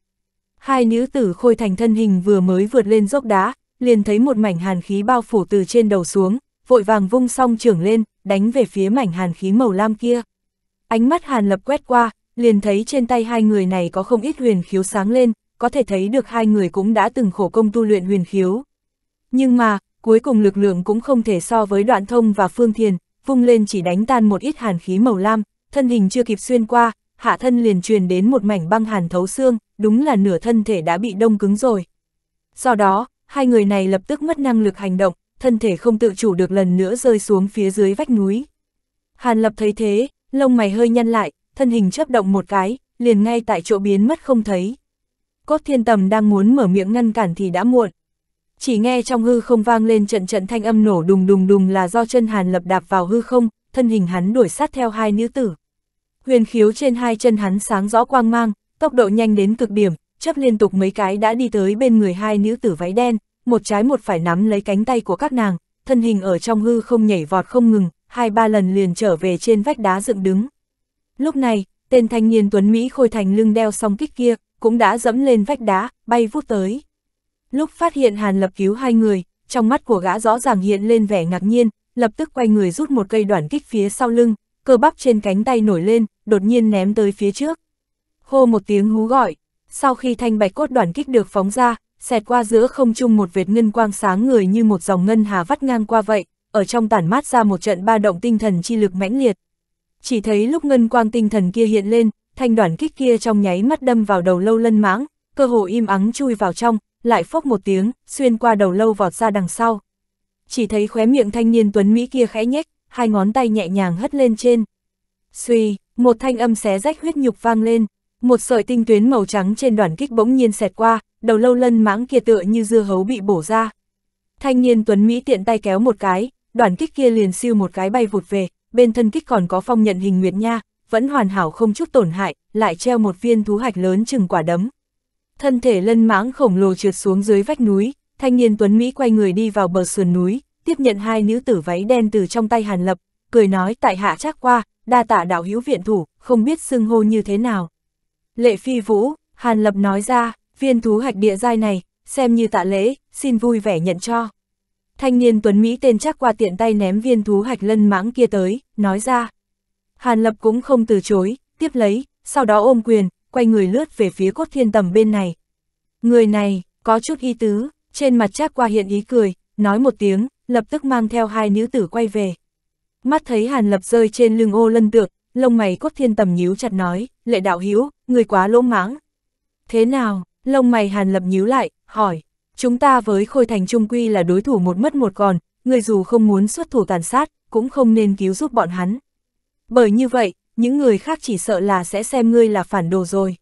Hai nữ tử khôi thành thân hình vừa mới vượt lên dốc đá, liền thấy một mảnh hàn khí bao phủ từ trên đầu xuống, vội vàng vung song trưởng lên, đánh về phía mảnh hàn khí màu lam kia. Ánh mắt hàn lập quét qua, liền thấy trên tay hai người này có không ít huyền khiếu sáng lên, có thể thấy được hai người cũng đã từng khổ công tu luyện huyền khiếu. Nhưng mà, cuối cùng lực lượng cũng không thể so với đoạn thông và phương thiền, vung lên chỉ đánh tan một ít hàn khí màu lam, thân hình chưa kịp xuyên qua, hạ thân liền truyền đến một mảnh băng hàn thấu xương, đúng là nửa thân thể đã bị đông cứng rồi. Do đó, hai người này lập tức mất năng lực hành động, thân thể không tự chủ được lần nữa rơi xuống phía dưới vách núi. Hàn lập thấy thế, lông mày hơi nhăn lại, thân hình chấp động một cái, liền ngay tại chỗ biến mất không thấy. Cốt thiên tầm đang muốn mở miệng ngăn cản thì đã muộn, chỉ nghe trong hư không vang lên trận trận thanh âm nổ đùng đùng đùng là do chân hàn lập đạp vào hư không, thân hình hắn đuổi sát theo hai nữ tử. Huyền khiếu trên hai chân hắn sáng rõ quang mang, tốc độ nhanh đến cực điểm, chấp liên tục mấy cái đã đi tới bên người hai nữ tử váy đen, một trái một phải nắm lấy cánh tay của các nàng, thân hình ở trong hư không nhảy vọt không ngừng, hai ba lần liền trở về trên vách đá dựng đứng. Lúc này, tên thanh niên Tuấn Mỹ khôi thành lưng đeo song kích kia, cũng đã dẫm lên vách đá, bay vút tới. Lúc phát hiện Hàn Lập cứu hai người, trong mắt của gã rõ ràng hiện lên vẻ ngạc nhiên, lập tức quay người rút một cây đoạn kích phía sau lưng, cơ bắp trên cánh tay nổi lên, đột nhiên ném tới phía trước. Hô một tiếng hú gọi, sau khi thanh bạch cốt đoạn kích được phóng ra, xẹt qua giữa không trung một vệt ngân quang sáng người như một dòng ngân hà vắt ngang qua vậy, ở trong tản mát ra một trận ba động tinh thần chi lực mãnh liệt. Chỉ thấy lúc ngân quang tinh thần kia hiện lên, thanh đoạn kích kia trong nháy mắt đâm vào đầu lâu lân mãng, cơ hồ im ắng chui vào trong, lại phốc một tiếng, xuyên qua đầu lâu vọt ra đằng sau. Chỉ thấy khóe miệng thanh niên tuấn Mỹ kia khẽ nhếch, hai ngón tay nhẹ nhàng hất lên trên. Xuy, một thanh âm xé rách huyết nhục vang lên, một sợi tinh tuyến màu trắng trên đoàn kích bỗng nhiên xẹt qua, đầu lâu lân mãng kia tựa như dưa hấu bị bổ ra. Thanh niên tuấn Mỹ tiện tay kéo một cái, đoàn kích kia liền siêu một cái bay vụt về, bên thân kích còn có phong nhận hình nguyệt nha, vẫn hoàn hảo không chút tổn hại, lại treo một viên thú hạch lớn chừng quả đấm thân thể lân mãng khổng lồ trượt xuống dưới vách núi, thanh niên Tuấn Mỹ quay người đi vào bờ sườn núi, tiếp nhận hai nữ tử váy đen từ trong tay Hàn Lập, cười nói tại hạ chắc qua, đa tạ đạo hữu viện thủ, không biết xưng hô như thế nào. Lệ phi vũ, Hàn Lập nói ra, viên thú hạch địa giai này, xem như tạ lễ, xin vui vẻ nhận cho. Thanh niên Tuấn Mỹ tên chắc qua tiện tay ném viên thú hạch lân mãng kia tới, nói ra. Hàn Lập cũng không từ chối, tiếp lấy, sau đó ôm quyền, quay người lướt về phía cốt thiên tầm bên này. Người này, có chút y tứ, trên mặt Trác qua hiện ý cười, nói một tiếng, lập tức mang theo hai nữ tử quay về. Mắt thấy Hàn Lập rơi trên lưng ô lân tượng, lông mày cốt thiên tầm nhíu chặt nói, lệ đạo hiếu, người quá lỗ mãng. Thế nào, lông mày Hàn Lập nhíu lại, hỏi, chúng ta với Khôi Thành Trung Quy là đối thủ một mất một còn, người dù không muốn xuất thủ tàn sát, cũng không nên cứu giúp bọn hắn. Bởi như vậy, những người khác chỉ sợ là sẽ xem ngươi là phản đồ rồi.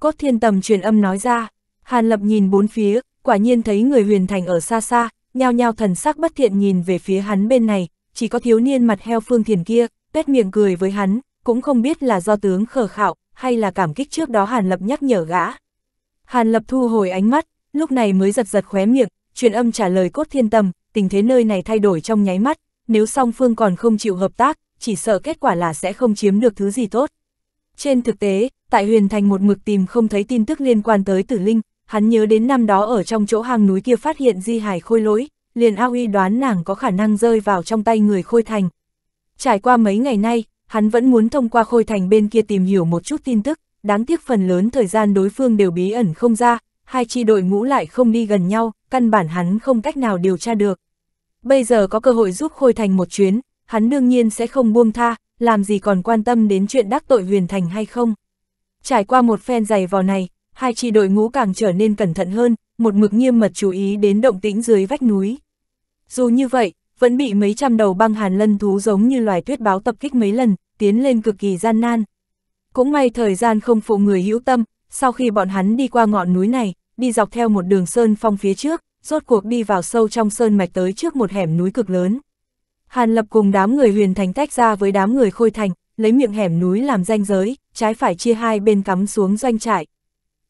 Cốt thiên tầm truyền âm nói ra, Hàn Lập nhìn bốn phía, quả nhiên thấy người huyền thành ở xa xa, nhao nhao thần sắc bất thiện nhìn về phía hắn bên này, chỉ có thiếu niên mặt heo phương thiền kia, tết miệng cười với hắn, cũng không biết là do tướng khờ khạo, hay là cảm kích trước đó Hàn Lập nhắc nhở gã. Hàn Lập thu hồi ánh mắt, lúc này mới giật giật khóe miệng, truyền âm trả lời cốt thiên tầm, tình thế nơi này thay đổi trong nháy mắt, nếu song phương còn không chịu hợp tác, chỉ sợ kết quả là sẽ không chiếm được thứ gì tốt. Trên thực tế, tại huyền thành một mực tìm không thấy tin tức liên quan tới tử linh, hắn nhớ đến năm đó ở trong chỗ hang núi kia phát hiện di hải khôi lỗi, liền ao uy đoán nàng có khả năng rơi vào trong tay người khôi thành. Trải qua mấy ngày nay, hắn vẫn muốn thông qua khôi thành bên kia tìm hiểu một chút tin tức, đáng tiếc phần lớn thời gian đối phương đều bí ẩn không ra, hai chi đội ngũ lại không đi gần nhau, căn bản hắn không cách nào điều tra được. Bây giờ có cơ hội giúp khôi thành một chuyến, hắn đương nhiên sẽ không buông tha, làm gì còn quan tâm đến chuyện đắc tội huyền thành hay không. Trải qua một phen dày vò này, hai chi đội ngũ càng trở nên cẩn thận hơn, một mực nghiêm mật chú ý đến động tĩnh dưới vách núi. Dù như vậy, vẫn bị mấy trăm đầu băng hàn lân thú giống như loài tuyết báo tập kích mấy lần, tiến lên cực kỳ gian nan. Cũng may thời gian không phụ người hữu tâm, sau khi bọn hắn đi qua ngọn núi này, đi dọc theo một đường sơn phong phía trước, rốt cuộc đi vào sâu trong sơn mạch tới trước một hẻm núi cực lớn. Hàn Lập cùng đám người huyền thành tách ra với đám người khôi thành, lấy miệng hẻm núi làm ranh giới, trái phải chia hai bên cắm xuống doanh trại.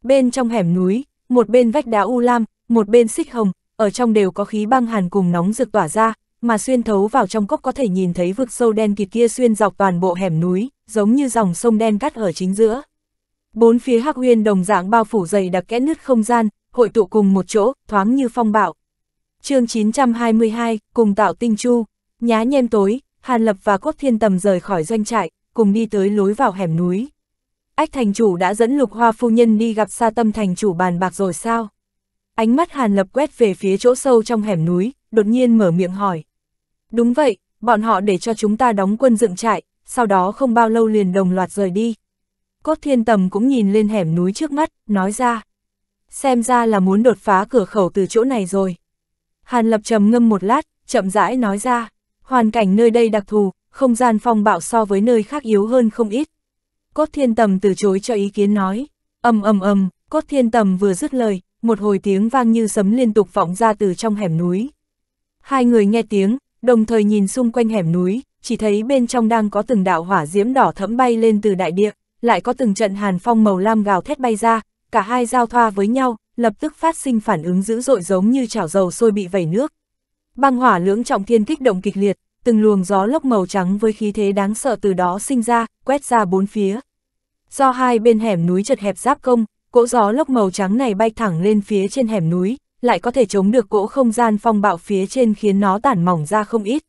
Bên trong hẻm núi, một bên vách đá u lam, một bên xích hồng, ở trong đều có khí băng hàn cùng nóng rực tỏa ra, mà xuyên thấu vào trong cốc có thể nhìn thấy vực sâu đen kịt kia xuyên dọc toàn bộ hẻm núi, giống như dòng sông đen cắt ở chính giữa. Bốn phía hắc huyên đồng dạng bao phủ dày đặc kẽ nứt không gian, hội tụ cùng một chỗ, thoáng như phong bạo. chương 922, cùng tạo tinh chu. Nhá nhem tối, Hàn Lập và Cốt Thiên Tầm rời khỏi doanh trại, cùng đi tới lối vào hẻm núi. Ách thành chủ đã dẫn lục hoa phu nhân đi gặp sa tâm thành chủ bàn bạc rồi sao? Ánh mắt Hàn Lập quét về phía chỗ sâu trong hẻm núi, đột nhiên mở miệng hỏi. Đúng vậy, bọn họ để cho chúng ta đóng quân dựng trại, sau đó không bao lâu liền đồng loạt rời đi. Cốt thiên tầm cũng nhìn lên hẻm núi trước mắt, nói ra. Xem ra là muốn đột phá cửa khẩu từ chỗ này rồi. Hàn Lập trầm ngâm một lát, chậm rãi nói ra. Hoàn cảnh nơi đây đặc thù, không gian phong bạo so với nơi khác yếu hơn không ít. Cốt thiên tầm từ chối cho ý kiến nói, ầm ầm ầm, cốt thiên tầm vừa dứt lời, một hồi tiếng vang như sấm liên tục vọng ra từ trong hẻm núi. Hai người nghe tiếng, đồng thời nhìn xung quanh hẻm núi, chỉ thấy bên trong đang có từng đạo hỏa diễm đỏ thẫm bay lên từ đại địa, lại có từng trận hàn phong màu lam gào thét bay ra, cả hai giao thoa với nhau, lập tức phát sinh phản ứng dữ dội giống như chảo dầu sôi bị vẩy nước, Băng hỏa lưỡng trọng thiên kích động kịch liệt, từng luồng gió lốc màu trắng với khí thế đáng sợ từ đó sinh ra, quét ra bốn phía. Do hai bên hẻm núi chật hẹp giáp công, cỗ gió lốc màu trắng này bay thẳng lên phía trên hẻm núi, lại có thể chống được cỗ không gian phong bạo phía trên khiến nó tản mỏng ra không ít.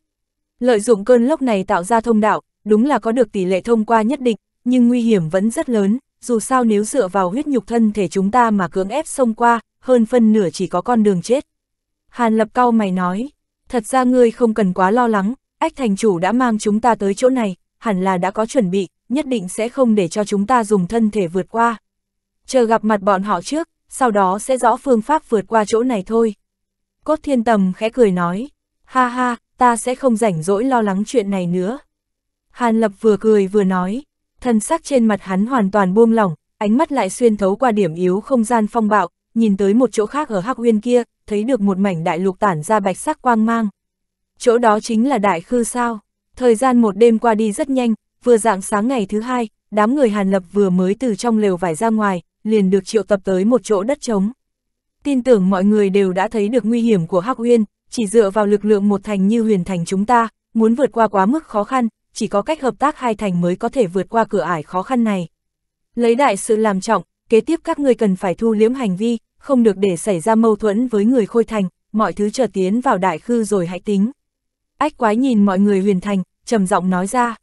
Lợi dụng cơn lốc này tạo ra thông đạo, đúng là có được tỷ lệ thông qua nhất định, nhưng nguy hiểm vẫn rất lớn, dù sao nếu dựa vào huyết nhục thân thể chúng ta mà cưỡng ép xông qua, hơn phân nửa chỉ có con đường chết. Hàn lập cao mày nói, thật ra ngươi không cần quá lo lắng, ách thành chủ đã mang chúng ta tới chỗ này, hẳn là đã có chuẩn bị, nhất định sẽ không để cho chúng ta dùng thân thể vượt qua. Chờ gặp mặt bọn họ trước, sau đó sẽ rõ phương pháp vượt qua chỗ này thôi. Cốt thiên tầm khẽ cười nói, ha ha, ta sẽ không rảnh rỗi lo lắng chuyện này nữa. Hàn lập vừa cười vừa nói, thân sắc trên mặt hắn hoàn toàn buông lỏng, ánh mắt lại xuyên thấu qua điểm yếu không gian phong bạo, nhìn tới một chỗ khác ở Hắc Uyên kia, thấy được một mảnh đại lục tản ra bạch sắc quang mang. Chỗ đó chính là đại khư sao. Thời gian một đêm qua đi rất nhanh, vừa dạng sáng ngày thứ hai, đám người Hàn Lập vừa mới từ trong lều vải ra ngoài, liền được triệu tập tới một chỗ đất trống. Tin tưởng mọi người đều đã thấy được nguy hiểm của Hắc Uyên, chỉ dựa vào lực lượng một thành như huyền thành chúng ta, muốn vượt qua quá mức khó khăn, chỉ có cách hợp tác hai thành mới có thể vượt qua cửa ải khó khăn này. Lấy đại sự làm trọng, kế tiếp các ngươi cần phải thu liễm hành vi, không được để xảy ra mâu thuẫn với người khôi thành, mọi thứ chờ tiến vào đại khư rồi hãy tính. Ách quái nhìn mọi người huyền thành, trầm giọng nói ra.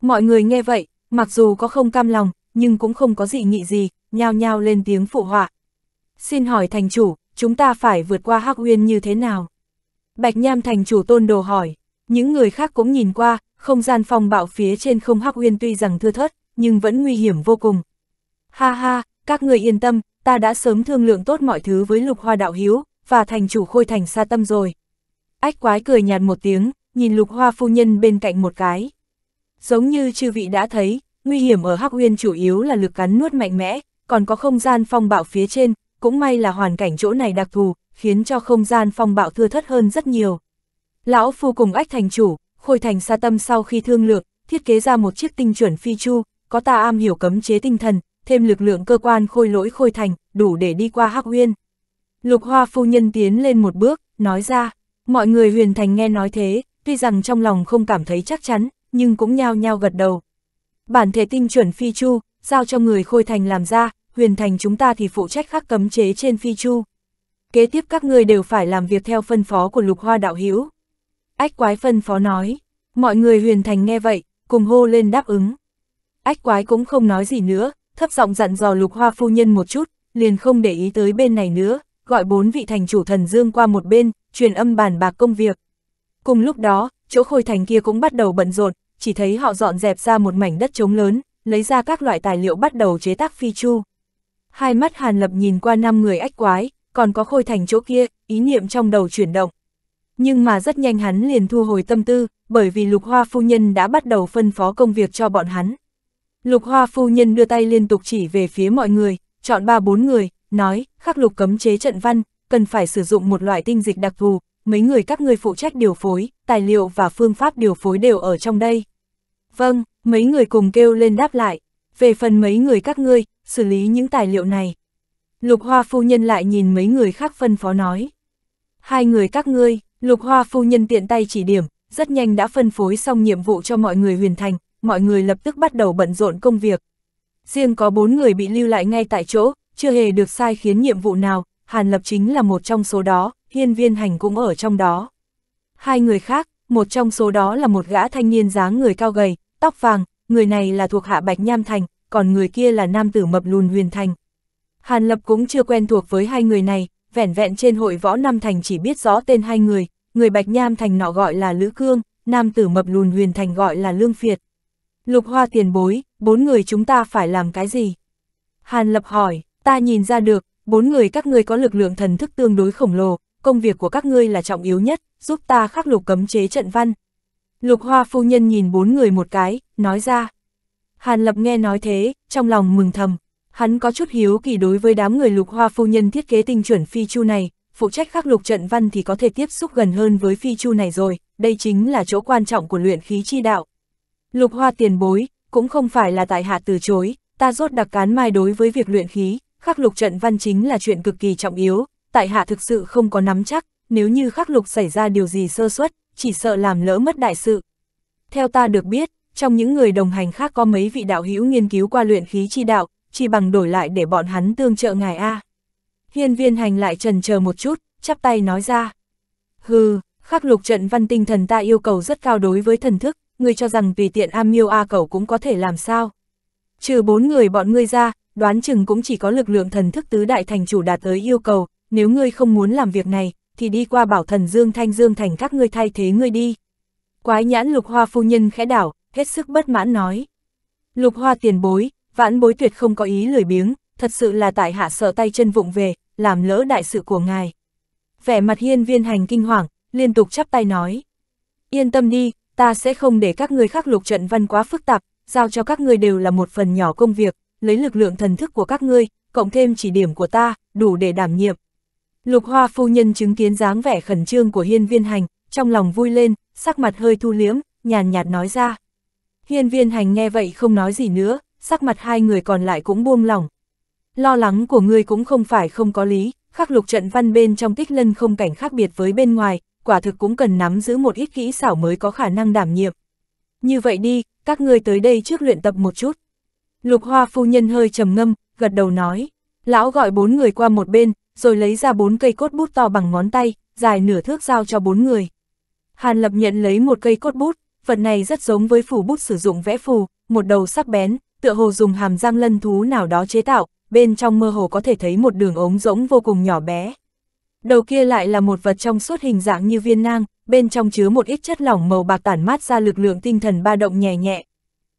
Mọi người nghe vậy, mặc dù có không cam lòng, nhưng cũng không có dị nghị gì, nhao nhao lên tiếng phụ họa. Xin hỏi thành chủ, chúng ta phải vượt qua hắc uyên như thế nào? Bạch Nham thành chủ tôn đồ hỏi, những người khác cũng nhìn qua, không gian phong bạo phía trên không hắc uyên tuy rằng thưa thớt, nhưng vẫn nguy hiểm vô cùng. Ha ha, các người yên tâm, ta đã sớm thương lượng tốt mọi thứ với lục hoa đạo hiếu, và thành chủ khôi thành xa tâm rồi. Ách quái cười nhạt một tiếng, nhìn lục hoa phu nhân bên cạnh một cái. Giống như chư vị đã thấy, nguy hiểm ở Hắc Uyên chủ yếu là lực cắn nuốt mạnh mẽ, còn có không gian phong bạo phía trên, cũng may là hoàn cảnh chỗ này đặc thù, khiến cho không gian phong bạo thưa thất hơn rất nhiều. Lão phu cùng ách thành chủ, khôi thành xa tâm sau khi thương lượng, thiết kế ra một chiếc tinh chuẩn phi chu, có ta am hiểu cấm chế tinh thần, thêm lực lượng cơ quan khôi lỗi khôi thành, đủ để đi qua Hắc Uyên. Lục Hoa phu nhân tiến lên một bước, nói ra, mọi người huyền thành nghe nói thế, tuy rằng trong lòng không cảm thấy chắc chắn, nhưng cũng nhao nhao gật đầu. Bản thể tinh chuẩn phi chu, giao cho người khôi thành làm ra, huyền thành chúng ta thì phụ trách khắc cấm chế trên phi chu. Kế tiếp các người đều phải làm việc theo phân phó của lục hoa đạo hữu Ách quái phân phó nói, mọi người huyền thành nghe vậy, cùng hô lên đáp ứng. Ách quái cũng không nói gì nữa, thấp giọng dặn dò lục hoa phu nhân một chút, liền không để ý tới bên này nữa, gọi bốn vị thành chủ thần dương qua một bên, truyền âm bàn bạc công việc. Cùng lúc đó, chỗ khôi thành kia cũng bắt đầu bận rộn, chỉ thấy họ dọn dẹp ra một mảnh đất trống lớn, lấy ra các loại tài liệu bắt đầu chế tác phi chu. Hai mắt Hàn Lập nhìn qua năm người ách quái, còn có khôi thành chỗ kia, ý niệm trong đầu chuyển động. Nhưng mà rất nhanh hắn liền thu hồi tâm tư, bởi vì lục hoa phu nhân đã bắt đầu phân phó công việc cho bọn hắn. Lục hoa phu nhân đưa tay liên tục chỉ về phía mọi người, chọn ba bốn người, nói, khắc lục cấm chế trận văn, cần phải sử dụng một loại tinh dịch đặc thù, mấy người các ngươi phụ trách điều phối, tài liệu và phương pháp điều phối đều ở trong đây. Vâng, mấy người cùng kêu lên đáp lại, về phần mấy người các ngươi, xử lý những tài liệu này. Lục hoa phu nhân lại nhìn mấy người khác phân phó nói. Hai người các ngươi, lục hoa phu nhân tiện tay chỉ điểm, rất nhanh đã phân phối xong nhiệm vụ cho mọi người huyền thành, mọi người lập tức bắt đầu bận rộn công việc. Riêng có bốn người bị lưu lại ngay tại chỗ, chưa hề được sai khiến nhiệm vụ nào, Hàn Lập chính là một trong số đó, hiên viên hành cũng ở trong đó. Hai người khác, một trong số đó là một gã thanh niên dáng người cao gầy, tóc vàng, người này là thuộc hạ Bạch Nham Thành, còn người kia là nam tử mập lùn huyền thành. Hàn Lập cũng chưa quen thuộc với hai người này, vẻn vẹn trên hội võ Nam Thành chỉ biết rõ tên hai người, người Bạch Nham Thành nọ gọi là Lữ Cương, nam tử mập lùn huyền thành gọi là Lương Phiệt. Lục hoa tiền bối, bốn người chúng ta phải làm cái gì? Hàn lập hỏi, ta nhìn ra được, bốn người các ngươi có lực lượng thần thức tương đối khổng lồ, công việc của các ngươi là trọng yếu nhất, giúp ta khắc lục cấm chế trận văn. Lục hoa phu nhân nhìn bốn người một cái, nói ra. Hàn lập nghe nói thế, trong lòng mừng thầm. Hắn có chút hiếu kỳ đối với đám người lục hoa phu nhân thiết kế tinh chuẩn phi chu này, phụ trách khắc lục trận văn thì có thể tiếp xúc gần hơn với phi chu này rồi, đây chính là chỗ quan trọng của luyện khí chi đạo. Lục hoa tiền bối, cũng không phải là tại hạ từ chối, ta rốt đặc cán mai đối với việc luyện khí, khắc lục trận văn chính là chuyện cực kỳ trọng yếu, tại hạ thực sự không có nắm chắc, nếu như khắc lục xảy ra điều gì sơ suất, chỉ sợ làm lỡ mất đại sự. Theo ta được biết, trong những người đồng hành khác có mấy vị đạo hữu nghiên cứu qua luyện khí chi đạo, chỉ bằng đổi lại để bọn hắn tương trợ ngài A. Hiên viên hành lại trần chờ một chút, chắp tay nói ra. Hừ, khắc lục trận văn tinh thần ta yêu cầu rất cao đối với thần thức, ngươi cho rằng tùy tiện am miêu a cầu cũng có thể làm sao. Trừ bốn người bọn ngươi ra, đoán chừng cũng chỉ có lực lượng thần thức tứ đại thành chủ đạt tới yêu cầu, nếu ngươi không muốn làm việc này, thì đi qua bảo thần Dương Thanh Dương Thành các ngươi thay thế ngươi đi. Quái nhãn lục hoa phu nhân khẽ đảo, hết sức bất mãn nói. Lục hoa tiền bối, vãn bối tuyệt không có ý lười biếng, thật sự là tại hạ sợ tay chân vụng về, làm lỡ đại sự của ngài. Vẻ mặt hiên viên hành kinh hoàng, liên tục chắp tay nói. Yên tâm đi, ta sẽ không để các người khắc lục trận văn quá phức tạp, giao cho các người đều là một phần nhỏ công việc, lấy lực lượng thần thức của các ngươi, cộng thêm chỉ điểm của ta, đủ để đảm nhiệm. Lục hoa phu nhân chứng kiến dáng vẻ khẩn trương của hiên viên hành, trong lòng vui lên, sắc mặt hơi thu liếm, nhàn nhạt nói ra. Hiên viên hành nghe vậy không nói gì nữa, sắc mặt hai người còn lại cũng buông lỏng. Lo lắng của ngươi cũng không phải không có lý, khắc lục trận văn bên trong tích lân không cảnh khác biệt với bên ngoài, quả thực cũng cần nắm giữ một ít kỹ xảo mới có khả năng đảm nhiệm. Như vậy đi, các ngươi tới đây trước luyện tập một chút. Lục hoa phu nhân hơi trầm ngâm, gật đầu nói. Lão gọi bốn người qua một bên, rồi lấy ra bốn cây cốt bút to bằng ngón tay, dài nửa thước giao cho bốn người. Hàn Lập nhận lấy một cây cốt bút, vật này rất giống với phủ bút sử dụng vẽ phù, một đầu sắc bén, tựa hồ dùng hàm răng lân thú nào đó chế tạo, bên trong mơ hồ có thể thấy một đường ống rỗng vô cùng nhỏ bé. Đầu kia lại là một vật trong suốt hình dạng như viên nang, bên trong chứa một ít chất lỏng màu bạc tản mát ra lực lượng tinh thần ba động nhẹ nhẹ.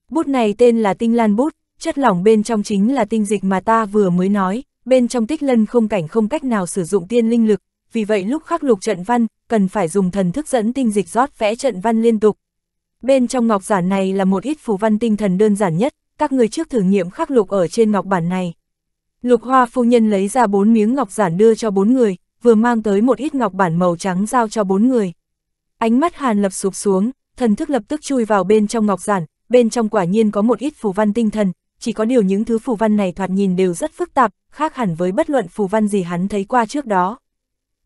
Bút này tên là tinh lan bút, chất lỏng bên trong chính là tinh dịch mà ta vừa mới nói, bên trong tích lân không cảnh không cách nào sử dụng tiên linh lực, vì vậy lúc khắc lục trận văn, cần phải dùng thần thức dẫn tinh dịch rót vẽ trận văn liên tục. Bên trong ngọc giản này là một ít phù văn tinh thần đơn giản nhất, các người trước thử nghiệm khắc lục ở trên ngọc bản này. Lục Hoa phu nhân lấy ra bốn miếng ngọc giản đưa cho bốn người, vừa mang tới một ít ngọc bản màu trắng giao cho bốn người. Ánh mắt Hàn Lập sụp xuống, thần thức lập tức chui vào bên trong ngọc giản, bên trong quả nhiên có một ít phù văn tinh thần, chỉ có điều những thứ phù văn này thoạt nhìn đều rất phức tạp, khác hẳn với bất luận phù văn gì hắn thấy qua trước đó.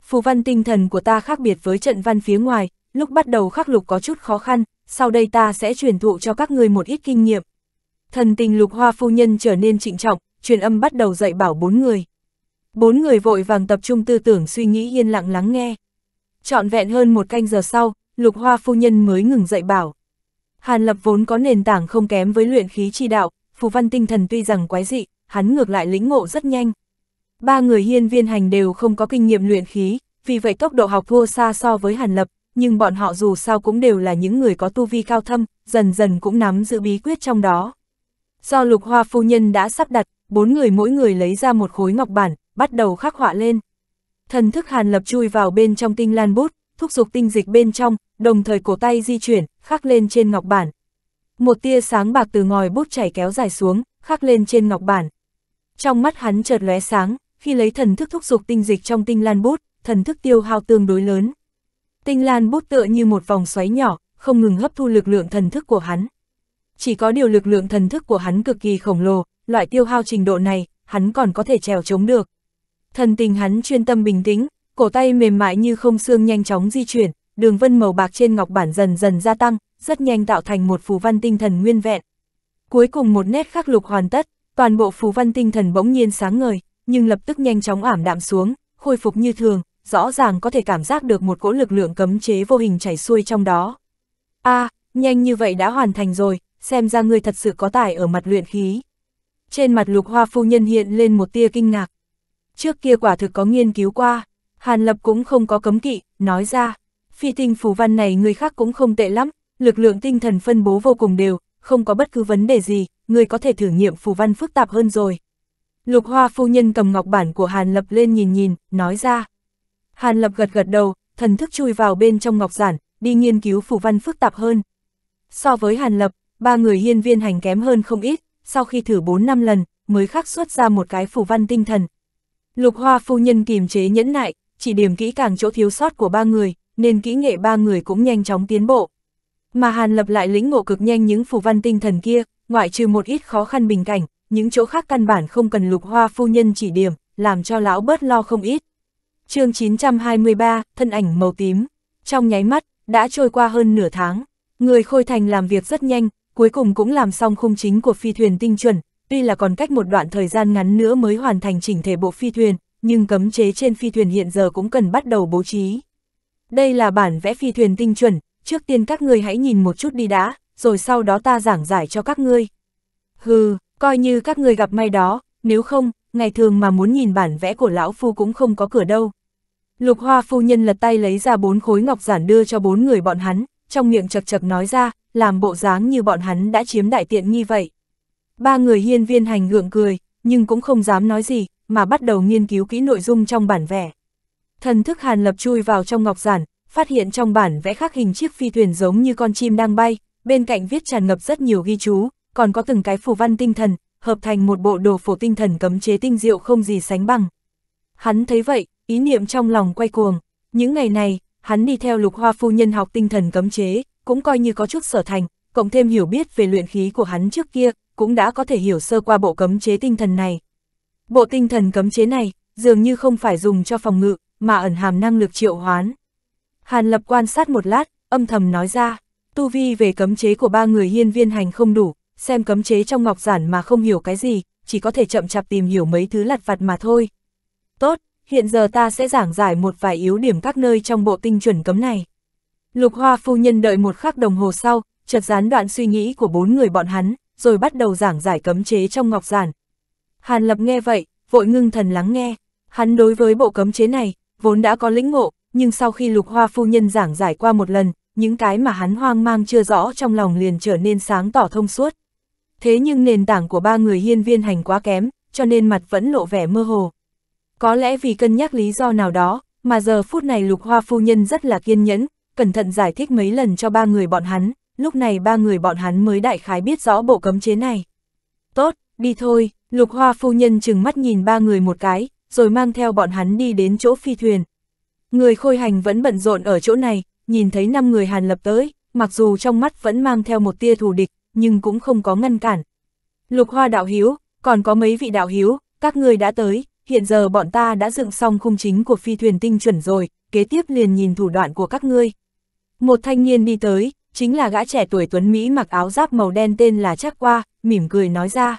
Phù văn tinh thần của ta khác biệt với trận văn phía ngoài, lúc bắt đầu khắc lục có chút khó khăn, sau đây ta sẽ truyền thụ cho các người một ít kinh nghiệm. Thần tình lục hoa phu nhân trở nên trịnh trọng, truyền âm bắt đầu dạy bảo bốn người. Bốn người vội vàng tập trung tư tưởng suy nghĩ yên lặng lắng nghe. Chọn vẹn hơn một canh giờ sau, lục hoa phu nhân mới ngừng dậy bảo. Hàn lập vốn có nền tảng không kém với luyện khí chi đạo, phù văn tinh thần tuy rằng quái dị, hắn ngược lại lĩnh ngộ rất nhanh. Ba người hiên viên hành đều không có kinh nghiệm luyện khí, vì vậy tốc độ học vua xa so với hàn lập, nhưng bọn họ dù sao cũng đều là những người có tu vi cao thâm, dần dần cũng nắm giữ bí quyết trong đó. Do lục hoa phu nhân đã sắp đặt, bốn người mỗi người lấy ra một khối ngọc bản, bắt đầu khắc họa lên. Thần thức Hàn Lập chui vào bên trong tinh lan bút, thúc giục tinh dịch bên trong, đồng thời cổ tay di chuyển, khắc lên trên ngọc bản. Một tia sáng bạc từ ngòi bút chảy kéo dài xuống, khắc lên trên ngọc bản. Trong mắt hắn chợt lóe sáng, khi lấy thần thức thúc giục tinh dịch trong tinh lan bút, thần thức tiêu hao tương đối lớn. Tinh lan bút tựa như một vòng xoáy nhỏ, không ngừng hấp thu lực lượng thần thức của hắn. Chỉ có điều lực lượng thần thức của hắn cực kỳ khổng lồ, loại tiêu hao trình độ này, hắn còn có thể trèo chống được thần tình hắn chuyên tâm bình tĩnh, cổ tay mềm mại như không xương nhanh chóng di chuyển, đường vân màu bạc trên ngọc bản dần dần gia tăng, rất nhanh tạo thành một phù văn tinh thần nguyên vẹn. Cuối cùng một nét khắc lục hoàn tất, toàn bộ phù văn tinh thần bỗng nhiên sáng ngời, nhưng lập tức nhanh chóng ảm đạm xuống, khôi phục như thường, rõ ràng có thể cảm giác được một cỗ lực lượng cấm chế vô hình chảy xuôi trong đó. A, à, nhanh như vậy đã hoàn thành rồi, xem ra ngươi thật sự có tài ở mặt luyện khí. Trên mặt lục hoa phu nhân hiện lên một tia kinh ngạc, trước kia quả thực có nghiên cứu qua, Hàn Lập cũng không có cấm kỵ, nói ra, phi tinh phù văn này người khác cũng không tệ lắm, lực lượng tinh thần phân bố vô cùng đều, không có bất cứ vấn đề gì, người có thể thử nghiệm phù văn phức tạp hơn rồi. Lục Hoa phu nhân cầm ngọc bản của Hàn Lập lên nhìn nhìn, nói ra. Hàn Lập gật gật đầu, thần thức chui vào bên trong ngọc giản, đi nghiên cứu phù văn phức tạp hơn. So với Hàn Lập, ba người hiên viên hành kém hơn không ít, sau khi thử 4 năm lần, mới khắc xuất ra một cái phù văn tinh thần, Lục hoa phu nhân kìm chế nhẫn nại, chỉ điểm kỹ càng chỗ thiếu sót của ba người, nên kỹ nghệ ba người cũng nhanh chóng tiến bộ. Mà Hàn Lập lại lĩnh ngộ cực nhanh những phù văn tinh thần kia, ngoại trừ một ít khó khăn bình cảnh, những chỗ khác căn bản không cần lục hoa phu nhân chỉ điểm, làm cho lão bớt lo không ít. chương 923, thân ảnh màu tím. Trong nháy mắt, đã trôi qua hơn nửa tháng. Người khôi thành làm việc rất nhanh, cuối cùng cũng làm xong khung chính của phi thuyền tinh chuẩn, Tuy là còn cách một đoạn thời gian ngắn nữa mới hoàn thành chỉnh thể bộ phi thuyền, nhưng cấm chế trên phi thuyền hiện giờ cũng cần bắt đầu bố trí. Đây là bản vẽ phi thuyền tinh chuẩn, trước tiên các ngươi hãy nhìn một chút đi đã, rồi sau đó ta giảng giải cho các ngươi. Hừ, coi như các ngươi gặp may đó, nếu không, ngày thường mà muốn nhìn bản vẽ của lão phu cũng không có cửa đâu. Lục hoa phu nhân lật tay lấy ra bốn khối ngọc giản đưa cho bốn người bọn hắn, trong miệng chật chật nói ra, làm bộ dáng như bọn hắn đã chiếm đại tiện nghi vậy. Ba người hiên viên hành gượng cười, nhưng cũng không dám nói gì, mà bắt đầu nghiên cứu kỹ nội dung trong bản vẽ. Thần thức Hàn Lập chui vào trong ngọc giản, phát hiện trong bản vẽ khắc hình chiếc phi thuyền giống như con chim đang bay, bên cạnh viết tràn ngập rất nhiều ghi chú, còn có từng cái phù văn tinh thần, hợp thành một bộ đồ phổ tinh thần cấm chế tinh diệu không gì sánh bằng. Hắn thấy vậy, ý niệm trong lòng quay cuồng. Những ngày này, hắn đi theo lục hoa phu nhân học tinh thần cấm chế, cũng coi như có chút sở thành, cộng thêm hiểu biết về luyện khí của hắn trước kia, cũng đã có thể hiểu sơ qua bộ cấm chế tinh thần này. Bộ tinh thần cấm chế này, dường như không phải dùng cho phòng ngự, mà ẩn hàm năng lực triệu hoán. Hàn Lập quan sát một lát, âm thầm nói ra, tu vi về cấm chế của ba người hiên viên hành không đủ, xem cấm chế trong ngọc giản mà không hiểu cái gì, chỉ có thể chậm chạp tìm hiểu mấy thứ lặt vặt mà thôi. Tốt, hiện giờ ta sẽ giảng giải một vài yếu điểm các nơi trong bộ tinh chuẩn cấm này. Lục Hoa phu nhân đợi một khắc đồng hồ sau, chợt gián đoạn suy nghĩ của bốn người bọn hắn, rồi bắt đầu giảng giải cấm chế trong ngọc giản. Hàn Lập nghe vậy, vội ngưng thần lắng nghe. Hắn đối với bộ cấm chế này, vốn đã có lĩnh ngộ, nhưng sau khi lục hoa phu nhân giảng giải qua một lần, những cái mà hắn hoang mang chưa rõ trong lòng liền trở nên sáng tỏ thông suốt. Thế nhưng nền tảng của ba người hiên viên hành quá kém, cho nên mặt vẫn lộ vẻ mơ hồ. Có lẽ vì cân nhắc lý do nào đó, mà giờ phút này lục hoa phu nhân rất là kiên nhẫn, cẩn thận giải thích mấy lần cho ba người bọn hắn, lúc này ba người bọn hắn mới đại khái biết rõ bộ cấm chế này. Tốt, đi thôi, lục hoa phu nhân chừng mắt nhìn ba người một cái, rồi mang theo bọn hắn đi đến chỗ phi thuyền. Người khôi hành vẫn bận rộn ở chỗ này, nhìn thấy năm người hàn lập tới, mặc dù trong mắt vẫn mang theo một tia thù địch, nhưng cũng không có ngăn cản. Lục hoa đạo hiếu, còn có mấy vị đạo hiếu, các người đã tới, hiện giờ bọn ta đã dựng xong khung chính của phi thuyền tinh chuẩn rồi, kế tiếp liền nhìn thủ đoạn của các ngươi. Một thanh niên đi tới, chính là gã trẻ tuổi Tuấn Mỹ mặc áo giáp màu đen tên là Trác Qua, mỉm cười nói ra.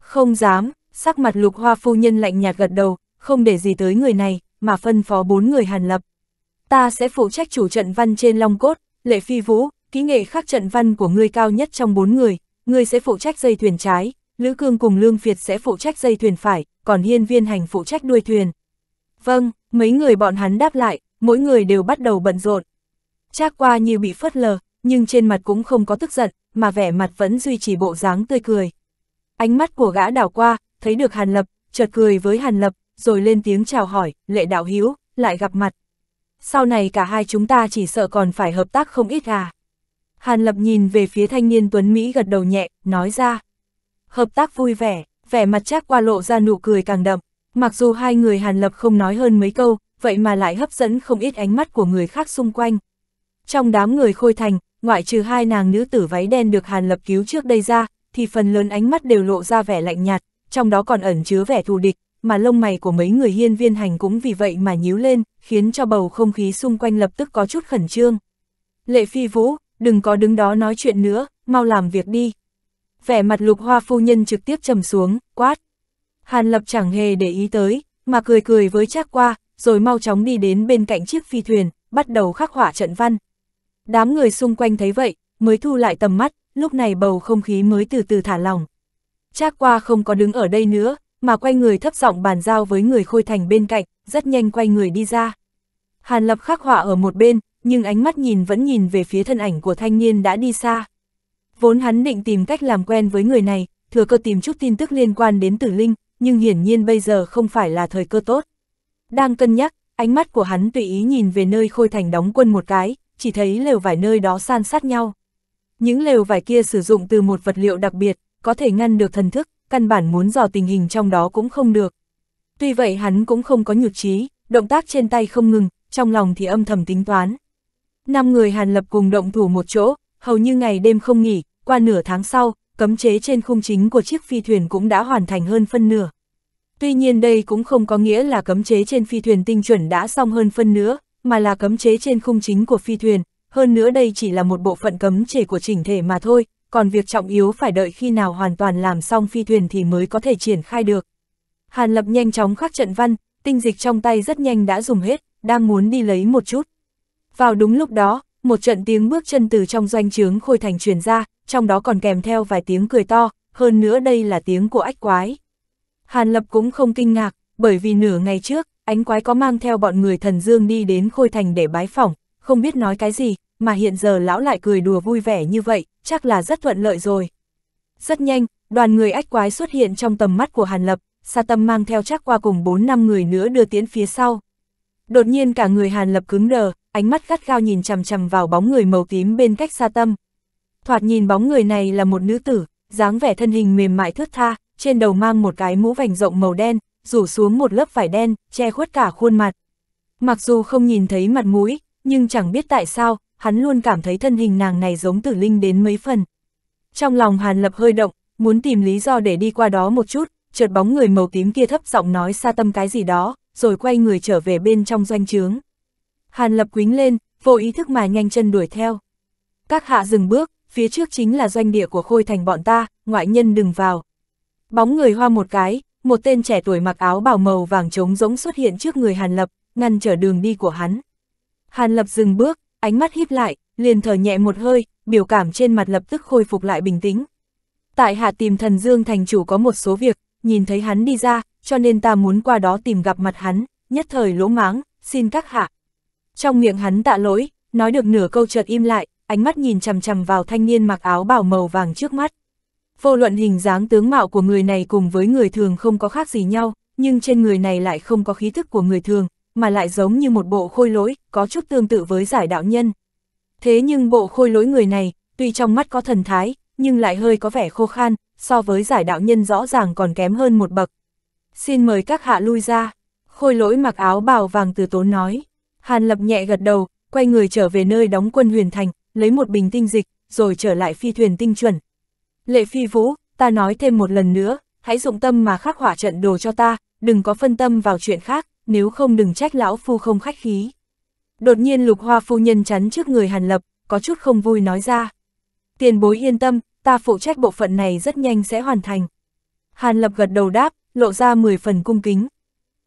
Không dám, sắc mặt lục hoa phu nhân lạnh nhạt gật đầu, không để gì tới người này, mà phân phó bốn người hàn lập. Ta sẽ phụ trách chủ trận văn trên Long Cốt, Lệ Phi Vũ, kỹ nghệ khắc trận văn của ngươi cao nhất trong bốn người, ngươi sẽ phụ trách dây thuyền trái, Lữ Cương cùng Lương Việt sẽ phụ trách dây thuyền phải, còn Hiên Viên Hành phụ trách đuôi thuyền. Vâng, mấy người bọn hắn đáp lại, mỗi người đều bắt đầu bận rộn. Trác qua như bị phớt lờ, nhưng trên mặt cũng không có tức giận, mà vẻ mặt vẫn duy trì bộ dáng tươi cười. Ánh mắt của gã đảo qua, thấy được Hàn Lập, chợt cười với Hàn Lập, rồi lên tiếng chào hỏi, lệ đạo hiếu, lại gặp mặt. Sau này cả hai chúng ta chỉ sợ còn phải hợp tác không ít à. Hàn Lập nhìn về phía thanh niên Tuấn Mỹ gật đầu nhẹ, nói ra. Hợp tác vui vẻ, vẻ mặt chắc qua lộ ra nụ cười càng đậm. Mặc dù hai người Hàn Lập không nói hơn mấy câu, vậy mà lại hấp dẫn không ít ánh mắt của người khác xung quanh. Trong đám người khôi thành, ngoại trừ hai nàng nữ tử váy đen được Hàn Lập cứu trước đây ra, thì phần lớn ánh mắt đều lộ ra vẻ lạnh nhạt, trong đó còn ẩn chứa vẻ thù địch, mà lông mày của mấy người hiên viên hành cũng vì vậy mà nhíu lên, khiến cho bầu không khí xung quanh lập tức có chút khẩn trương. Lệ Phi Vũ, đừng có đứng đó nói chuyện nữa, mau làm việc đi. Vẻ mặt lục hoa phu nhân trực tiếp trầm xuống, quát. Hàn Lập chẳng hề để ý tới, mà cười cười với Trác qua, rồi mau chóng đi đến bên cạnh chiếc phi thuyền, bắt đầu khắc họa trận văn, Đám người xung quanh thấy vậy, mới thu lại tầm mắt, lúc này bầu không khí mới từ từ thả lỏng. Trác qua không có đứng ở đây nữa, mà quay người thấp giọng bàn giao với người khôi thành bên cạnh, rất nhanh quay người đi ra. Hàn lập khắc họa ở một bên, nhưng ánh mắt nhìn vẫn nhìn về phía thân ảnh của thanh niên đã đi xa. Vốn hắn định tìm cách làm quen với người này, thừa cơ tìm chút tin tức liên quan đến tử linh, nhưng hiển nhiên bây giờ không phải là thời cơ tốt. Đang cân nhắc, ánh mắt của hắn tùy ý nhìn về nơi khôi thành đóng quân một cái, chỉ thấy lều vải nơi đó san sát nhau. Những lều vải kia sử dụng từ một vật liệu đặc biệt, có thể ngăn được thần thức, căn bản muốn dò tình hình trong đó cũng không được. Tuy vậy hắn cũng không có nhược trí, động tác trên tay không ngừng, trong lòng thì âm thầm tính toán. Năm người Hàn Lập cùng động thủ một chỗ, hầu như ngày đêm không nghỉ, qua nửa tháng sau, cấm chế trên khung chính của chiếc phi thuyền cũng đã hoàn thành hơn phân nửa. Tuy nhiên đây cũng không có nghĩa là cấm chế trên phi thuyền tinh chuẩn đã xong hơn phân nữa, mà là cấm chế trên khung chính của phi thuyền, hơn nữa đây chỉ là một bộ phận cấm chế của chỉnh thể mà thôi, còn việc trọng yếu phải đợi khi nào hoàn toàn làm xong phi thuyền thì mới có thể triển khai được. Hàn Lập nhanh chóng khắc trận văn, tinh dịch trong tay rất nhanh đã dùng hết, đang muốn đi lấy một chút. Vào đúng lúc đó, một trận tiếng bước chân từ trong doanh trướng khôi thành truyền ra, trong đó còn kèm theo vài tiếng cười to, hơn nữa đây là tiếng của ách quái. Hàn Lập cũng không kinh ngạc, bởi vì nửa ngày trước, ánh quái có mang theo bọn người thần dương đi đến khôi thành để bái phỏng, không biết nói cái gì, mà hiện giờ lão lại cười đùa vui vẻ như vậy, chắc là rất thuận lợi rồi. Rất nhanh, đoàn người ách quái xuất hiện trong tầm mắt của Hàn Lập, Sa Tâm mang theo chắc qua cùng 4 năm người nữa đưa tiến phía sau. Đột nhiên cả người Hàn Lập cứng đờ, ánh mắt gắt gao nhìn chằm chằm vào bóng người màu tím bên cách Sa Tâm. Thoạt nhìn bóng người này là một nữ tử, dáng vẻ thân hình mềm mại thướt tha, trên đầu mang một cái mũ vành rộng màu đen, rủ xuống một lớp vải đen, che khuất cả khuôn mặt. Mặc dù không nhìn thấy mặt mũi, nhưng chẳng biết tại sao, hắn luôn cảm thấy thân hình nàng này giống tử linh đến mấy phần. Trong lòng Hàn Lập hơi động, muốn tìm lý do để đi qua đó một chút, chợt bóng người màu tím kia thấp giọng nói xa tâm cái gì đó, rồi quay người trở về bên trong doanh trướng. Hàn Lập quính lên, vô ý thức mà nhanh chân đuổi theo. Các hạ dừng bước, phía trước chính là doanh địa của Khôi Thành bọn ta, ngoại nhân đừng vào. Bóng người hoa một cái, một tên trẻ tuổi mặc áo bào màu vàng trống rỗng xuất hiện trước người Hàn Lập, ngăn trở đường đi của hắn. Hàn Lập dừng bước, ánh mắt híp lại, liền thở nhẹ một hơi, biểu cảm trên mặt lập tức khôi phục lại bình tĩnh. Tại hạ tìm thần Dương thành chủ có một số việc, nhìn thấy hắn đi ra, cho nên ta muốn qua đó tìm gặp mặt hắn, nhất thời lỗ máng, xin các hạ. Trong miệng hắn tạ lỗi, nói được nửa câu chợt im lại, ánh mắt nhìn chằm chằm vào thanh niên mặc áo bào màu vàng trước mắt. Vô luận hình dáng tướng mạo của người này cùng với người thường không có khác gì nhau, nhưng trên người này lại không có khí thức của người thường, mà lại giống như một bộ khôi lỗi, có chút tương tự với giải đạo nhân. Thế nhưng bộ khôi lỗi người này, tuy trong mắt có thần thái, nhưng lại hơi có vẻ khô khan, so với giải đạo nhân rõ ràng còn kém hơn một bậc. Xin mời các hạ lui ra, khôi lỗi mặc áo bào vàng từ tốn nói. Hàn lập nhẹ gật đầu, quay người trở về nơi đóng quân huyền thành, lấy một bình tinh dịch, rồi trở lại phi thuyền tinh chuẩn, Lệ Phi Vũ, ta nói thêm một lần nữa, hãy dụng tâm mà khắc hỏa trận đồ cho ta, đừng có phân tâm vào chuyện khác, nếu không đừng trách lão phu không khách khí. Đột nhiên lục hoa phu nhân chắn trước người Hàn Lập, có chút không vui nói ra. Tiền bối yên tâm, ta phụ trách bộ phận này rất nhanh sẽ hoàn thành. Hàn Lập gật đầu đáp, lộ ra 10 phần cung kính.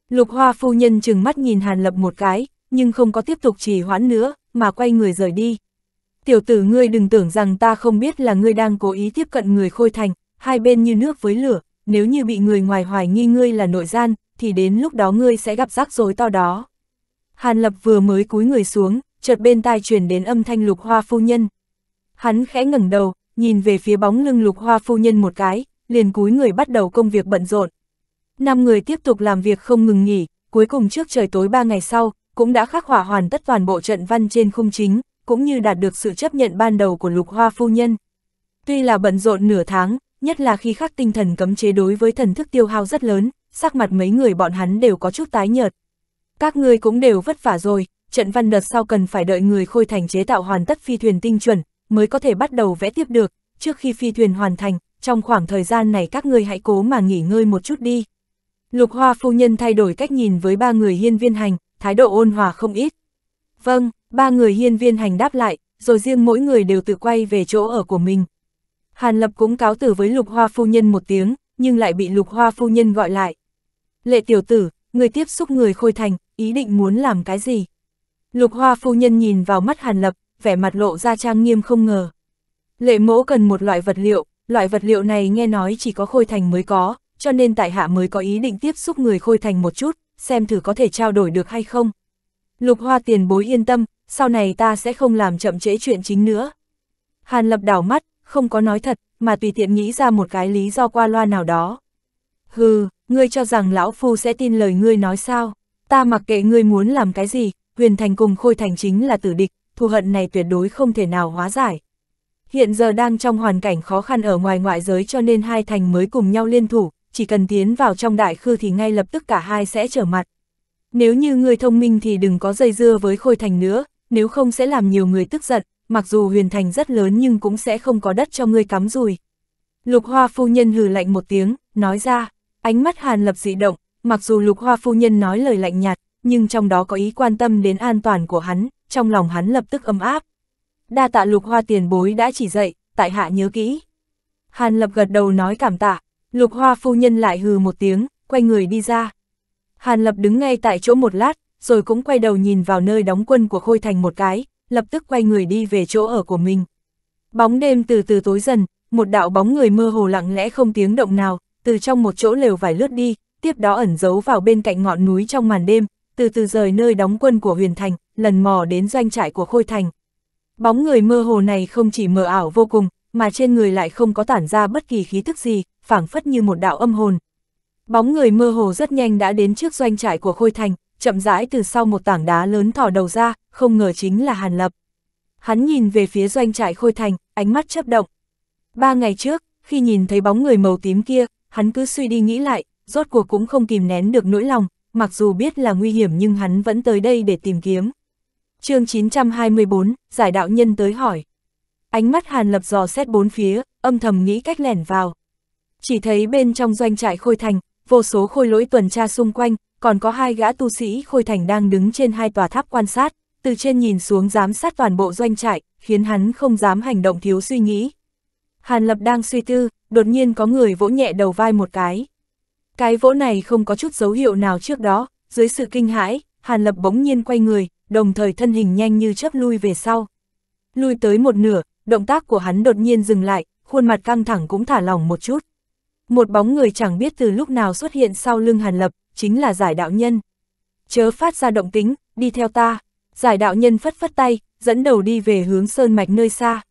Lục hoa phu nhân chừng mắt nhìn Hàn Lập một cái, nhưng không có tiếp tục trì hoãn nữa, mà quay người rời đi tiểu tử ngươi đừng tưởng rằng ta không biết là ngươi đang cố ý tiếp cận người khôi thành, hai bên như nước với lửa, nếu như bị người ngoài hoài nghi ngươi là nội gian, thì đến lúc đó ngươi sẽ gặp rắc rối to đó. Hàn Lập vừa mới cúi người xuống, chợt bên tai truyền đến âm thanh lục hoa phu nhân. Hắn khẽ ngẩng đầu, nhìn về phía bóng lưng lục hoa phu nhân một cái, liền cúi người bắt đầu công việc bận rộn. Năm người tiếp tục làm việc không ngừng nghỉ, cuối cùng trước trời tối ba ngày sau, cũng đã khắc họa hoàn tất toàn bộ trận văn trên khung chính, cũng như đạt được sự chấp nhận ban đầu của lục hoa phu nhân. Tuy là bận rộn nửa tháng, nhất là khi khắc tinh thần cấm chế đối với thần thức tiêu hao rất lớn, sắc mặt mấy người bọn hắn đều có chút tái nhợt. Các ngươi cũng đều vất vả rồi, trận văn đợt sau cần phải đợi người khôi thành chế tạo hoàn tất phi thuyền tinh chuẩn, mới có thể bắt đầu vẽ tiếp được, trước khi phi thuyền hoàn thành, trong khoảng thời gian này các ngươi hãy cố mà nghỉ ngơi một chút đi. Lục Hoa phu nhân thay đổi cách nhìn với ba người hiên viên hành, thái độ ôn hòa không ít. Vâng, Ba người hiên viên hành đáp lại, rồi riêng mỗi người đều tự quay về chỗ ở của mình. Hàn Lập cũng cáo tử với lục hoa phu nhân một tiếng, nhưng lại bị lục hoa phu nhân gọi lại. Lệ tiểu tử, người tiếp xúc người khôi thành, ý định muốn làm cái gì? Lục hoa phu nhân nhìn vào mắt Hàn Lập, vẻ mặt lộ ra trang nghiêm không ngờ. Lệ mẫu cần một loại vật liệu, loại vật liệu này nghe nói chỉ có khôi thành mới có, cho nên tại hạ mới có ý định tiếp xúc người khôi thành một chút, xem thử có thể trao đổi được hay không. Lục hoa tiền bối yên tâm, sau này ta sẽ không làm chậm trễ chuyện chính nữa. Hàn lập đảo mắt, không có nói thật, mà tùy tiện nghĩ ra một cái lý do qua loa nào đó. Hừ, ngươi cho rằng lão phu sẽ tin lời ngươi nói sao, ta mặc kệ ngươi muốn làm cái gì, huyền thành cùng khôi thành chính là tử địch, thù hận này tuyệt đối không thể nào hóa giải. Hiện giờ đang trong hoàn cảnh khó khăn ở ngoài ngoại giới cho nên hai thành mới cùng nhau liên thủ, chỉ cần tiến vào trong đại khư thì ngay lập tức cả hai sẽ trở mặt. Nếu như ngươi thông minh thì đừng có dây dưa với khôi thành nữa, nếu không sẽ làm nhiều người tức giận, mặc dù huyền thành rất lớn nhưng cũng sẽ không có đất cho ngươi cắm rùi. Lục hoa phu nhân hừ lạnh một tiếng, nói ra, ánh mắt hàn lập dị động, mặc dù lục hoa phu nhân nói lời lạnh nhạt, nhưng trong đó có ý quan tâm đến an toàn của hắn, trong lòng hắn lập tức ấm áp. Đa tạ lục hoa tiền bối đã chỉ dạy, tại hạ nhớ kỹ. Hàn lập gật đầu nói cảm tạ, lục hoa phu nhân lại hừ một tiếng, quay người đi ra. Hàn lập đứng ngay tại chỗ một lát, rồi cũng quay đầu nhìn vào nơi đóng quân của Khôi Thành một cái, lập tức quay người đi về chỗ ở của mình. Bóng đêm từ từ tối dần, một đạo bóng người mơ hồ lặng lẽ không tiếng động nào, từ trong một chỗ lều vải lướt đi, tiếp đó ẩn giấu vào bên cạnh ngọn núi trong màn đêm, từ từ rời nơi đóng quân của Huyền Thành, lần mò đến doanh trại của Khôi Thành. Bóng người mơ hồ này không chỉ mờ ảo vô cùng, mà trên người lại không có tản ra bất kỳ khí thức gì, phảng phất như một đạo âm hồn. Bóng người mơ hồ rất nhanh đã đến trước doanh trại của Khôi Thành, chậm rãi từ sau một tảng đá lớn thỏ đầu ra, không ngờ chính là Hàn Lập. Hắn nhìn về phía doanh trại Khôi Thành, ánh mắt chấp động. Ba ngày trước, khi nhìn thấy bóng người màu tím kia, hắn cứ suy đi nghĩ lại, rốt cuộc cũng không kìm nén được nỗi lòng, mặc dù biết là nguy hiểm nhưng hắn vẫn tới đây để tìm kiếm. chương 924, giải đạo nhân tới hỏi. Ánh mắt Hàn Lập dò xét bốn phía, âm thầm nghĩ cách lẻn vào. Chỉ thấy bên trong doanh trại Khôi Thành, vô số khôi lỗi tuần tra xung quanh, còn có hai gã tu sĩ khôi thành đang đứng trên hai tòa tháp quan sát, từ trên nhìn xuống giám sát toàn bộ doanh trại, khiến hắn không dám hành động thiếu suy nghĩ. Hàn Lập đang suy tư, đột nhiên có người vỗ nhẹ đầu vai một cái. Cái vỗ này không có chút dấu hiệu nào trước đó, dưới sự kinh hãi, Hàn Lập bỗng nhiên quay người, đồng thời thân hình nhanh như chớp lui về sau. Lui tới một nửa, động tác của hắn đột nhiên dừng lại, khuôn mặt căng thẳng cũng thả lỏng một chút. Một bóng người chẳng biết từ lúc nào xuất hiện sau lưng Hàn Lập, chính là giải đạo nhân. Chớ phát ra động tính, đi theo ta. Giải đạo nhân phất phất tay, dẫn đầu đi về hướng sơn mạch nơi xa.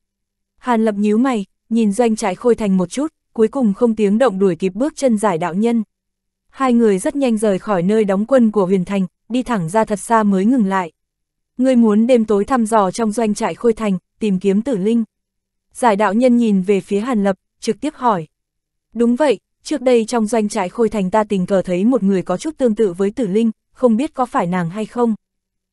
Hàn lập nhíu mày, nhìn doanh trại khôi thành một chút, cuối cùng không tiếng động đuổi kịp bước chân giải đạo nhân. Hai người rất nhanh rời khỏi nơi đóng quân của huyền thành, đi thẳng ra thật xa mới ngừng lại. Ngươi muốn đêm tối thăm dò trong doanh trại khôi thành, tìm kiếm tử linh. Giải đạo nhân nhìn về phía Hàn Lập, trực tiếp hỏi. Đúng vậy, Trước đây trong doanh trại khôi thành ta tình cờ thấy một người có chút tương tự với tử linh, không biết có phải nàng hay không.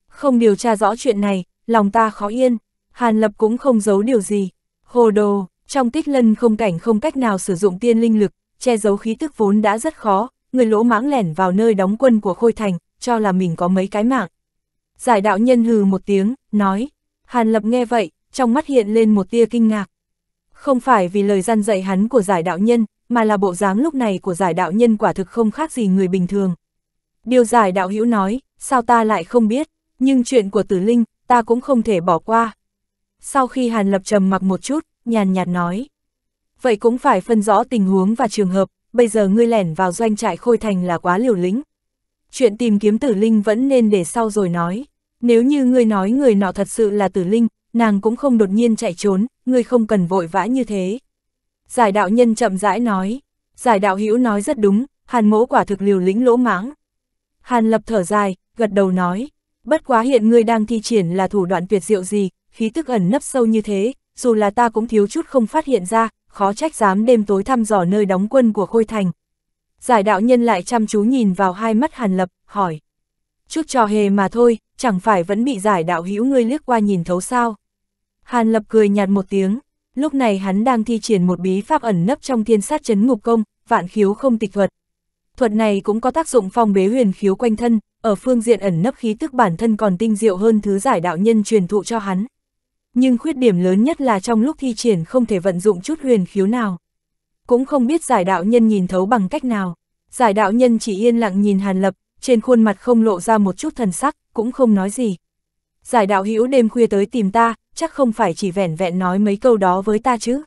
Không điều tra rõ chuyện này, lòng ta khó yên, Hàn Lập cũng không giấu điều gì. Hồ đồ, trong tích lân không cảnh không cách nào sử dụng tiên linh lực, che giấu khí tức vốn đã rất khó, người lỗ mãng lẻn vào nơi đóng quân của khôi thành, cho là mình có mấy cái mạng. Giải đạo nhân hừ một tiếng, nói, Hàn Lập nghe vậy, trong mắt hiện lên một tia kinh ngạc. Không phải vì lời gian dạy hắn của giải đạo nhân, mà là bộ dáng lúc này của giải đạo nhân quả thực không khác gì người bình thường. Điều giải đạo hữu nói, sao ta lại không biết, nhưng chuyện của tử linh, ta cũng không thể bỏ qua. Sau khi Hàn Lập trầm mặc một chút, nhàn nhạt nói. Vậy cũng phải phân rõ tình huống và trường hợp, bây giờ ngươi lẻn vào doanh trại khôi thành là quá liều lĩnh. Chuyện tìm kiếm tử linh vẫn nên để sau rồi nói. Nếu như ngươi nói người nọ thật sự là tử linh, nàng cũng không đột nhiên chạy trốn, ngươi không cần vội vã như thế. Giải đạo nhân chậm rãi nói. Giải đạo hữu nói rất đúng, hàn mỗ quả thực liều lĩnh lỗ mãng. Hàn lập thở dài, gật đầu nói. Bất quá hiện ngươi đang thi triển là thủ đoạn tuyệt diệu gì, khí tức ẩn nấp sâu như thế, dù là ta cũng thiếu chút không phát hiện ra, khó trách dám đêm tối thăm dò nơi đóng quân của Khôi Thành. Giải đạo nhân lại chăm chú nhìn vào hai mắt Hàn Lập, hỏi. Chút trò hề mà thôi, chẳng phải vẫn bị giải đạo hữu ngươi liếc qua nhìn thấu sao? Hàn Lập cười nhạt một tiếng, lúc này hắn đang thi triển một bí pháp ẩn nấp trong thiên sát chấn ngục công, vạn khiếu không tịch thuật. Thuật này cũng có tác dụng phong bế huyền khiếu quanh thân, ở phương diện ẩn nấp khí tức bản thân còn tinh diệu hơn thứ giải đạo nhân truyền thụ cho hắn. Nhưng khuyết điểm lớn nhất là trong lúc thi triển không thể vận dụng chút huyền khiếu nào. Cũng không biết giải đạo nhân nhìn thấu bằng cách nào. Giải đạo nhân chỉ yên lặng nhìn Hàn Lập, trên khuôn mặt không lộ ra một chút thần sắc, cũng không nói gì. Giải đạo hữu đêm khuya tới tìm ta, chắc không phải chỉ vẻn vẹn nói mấy câu đó với ta chứ.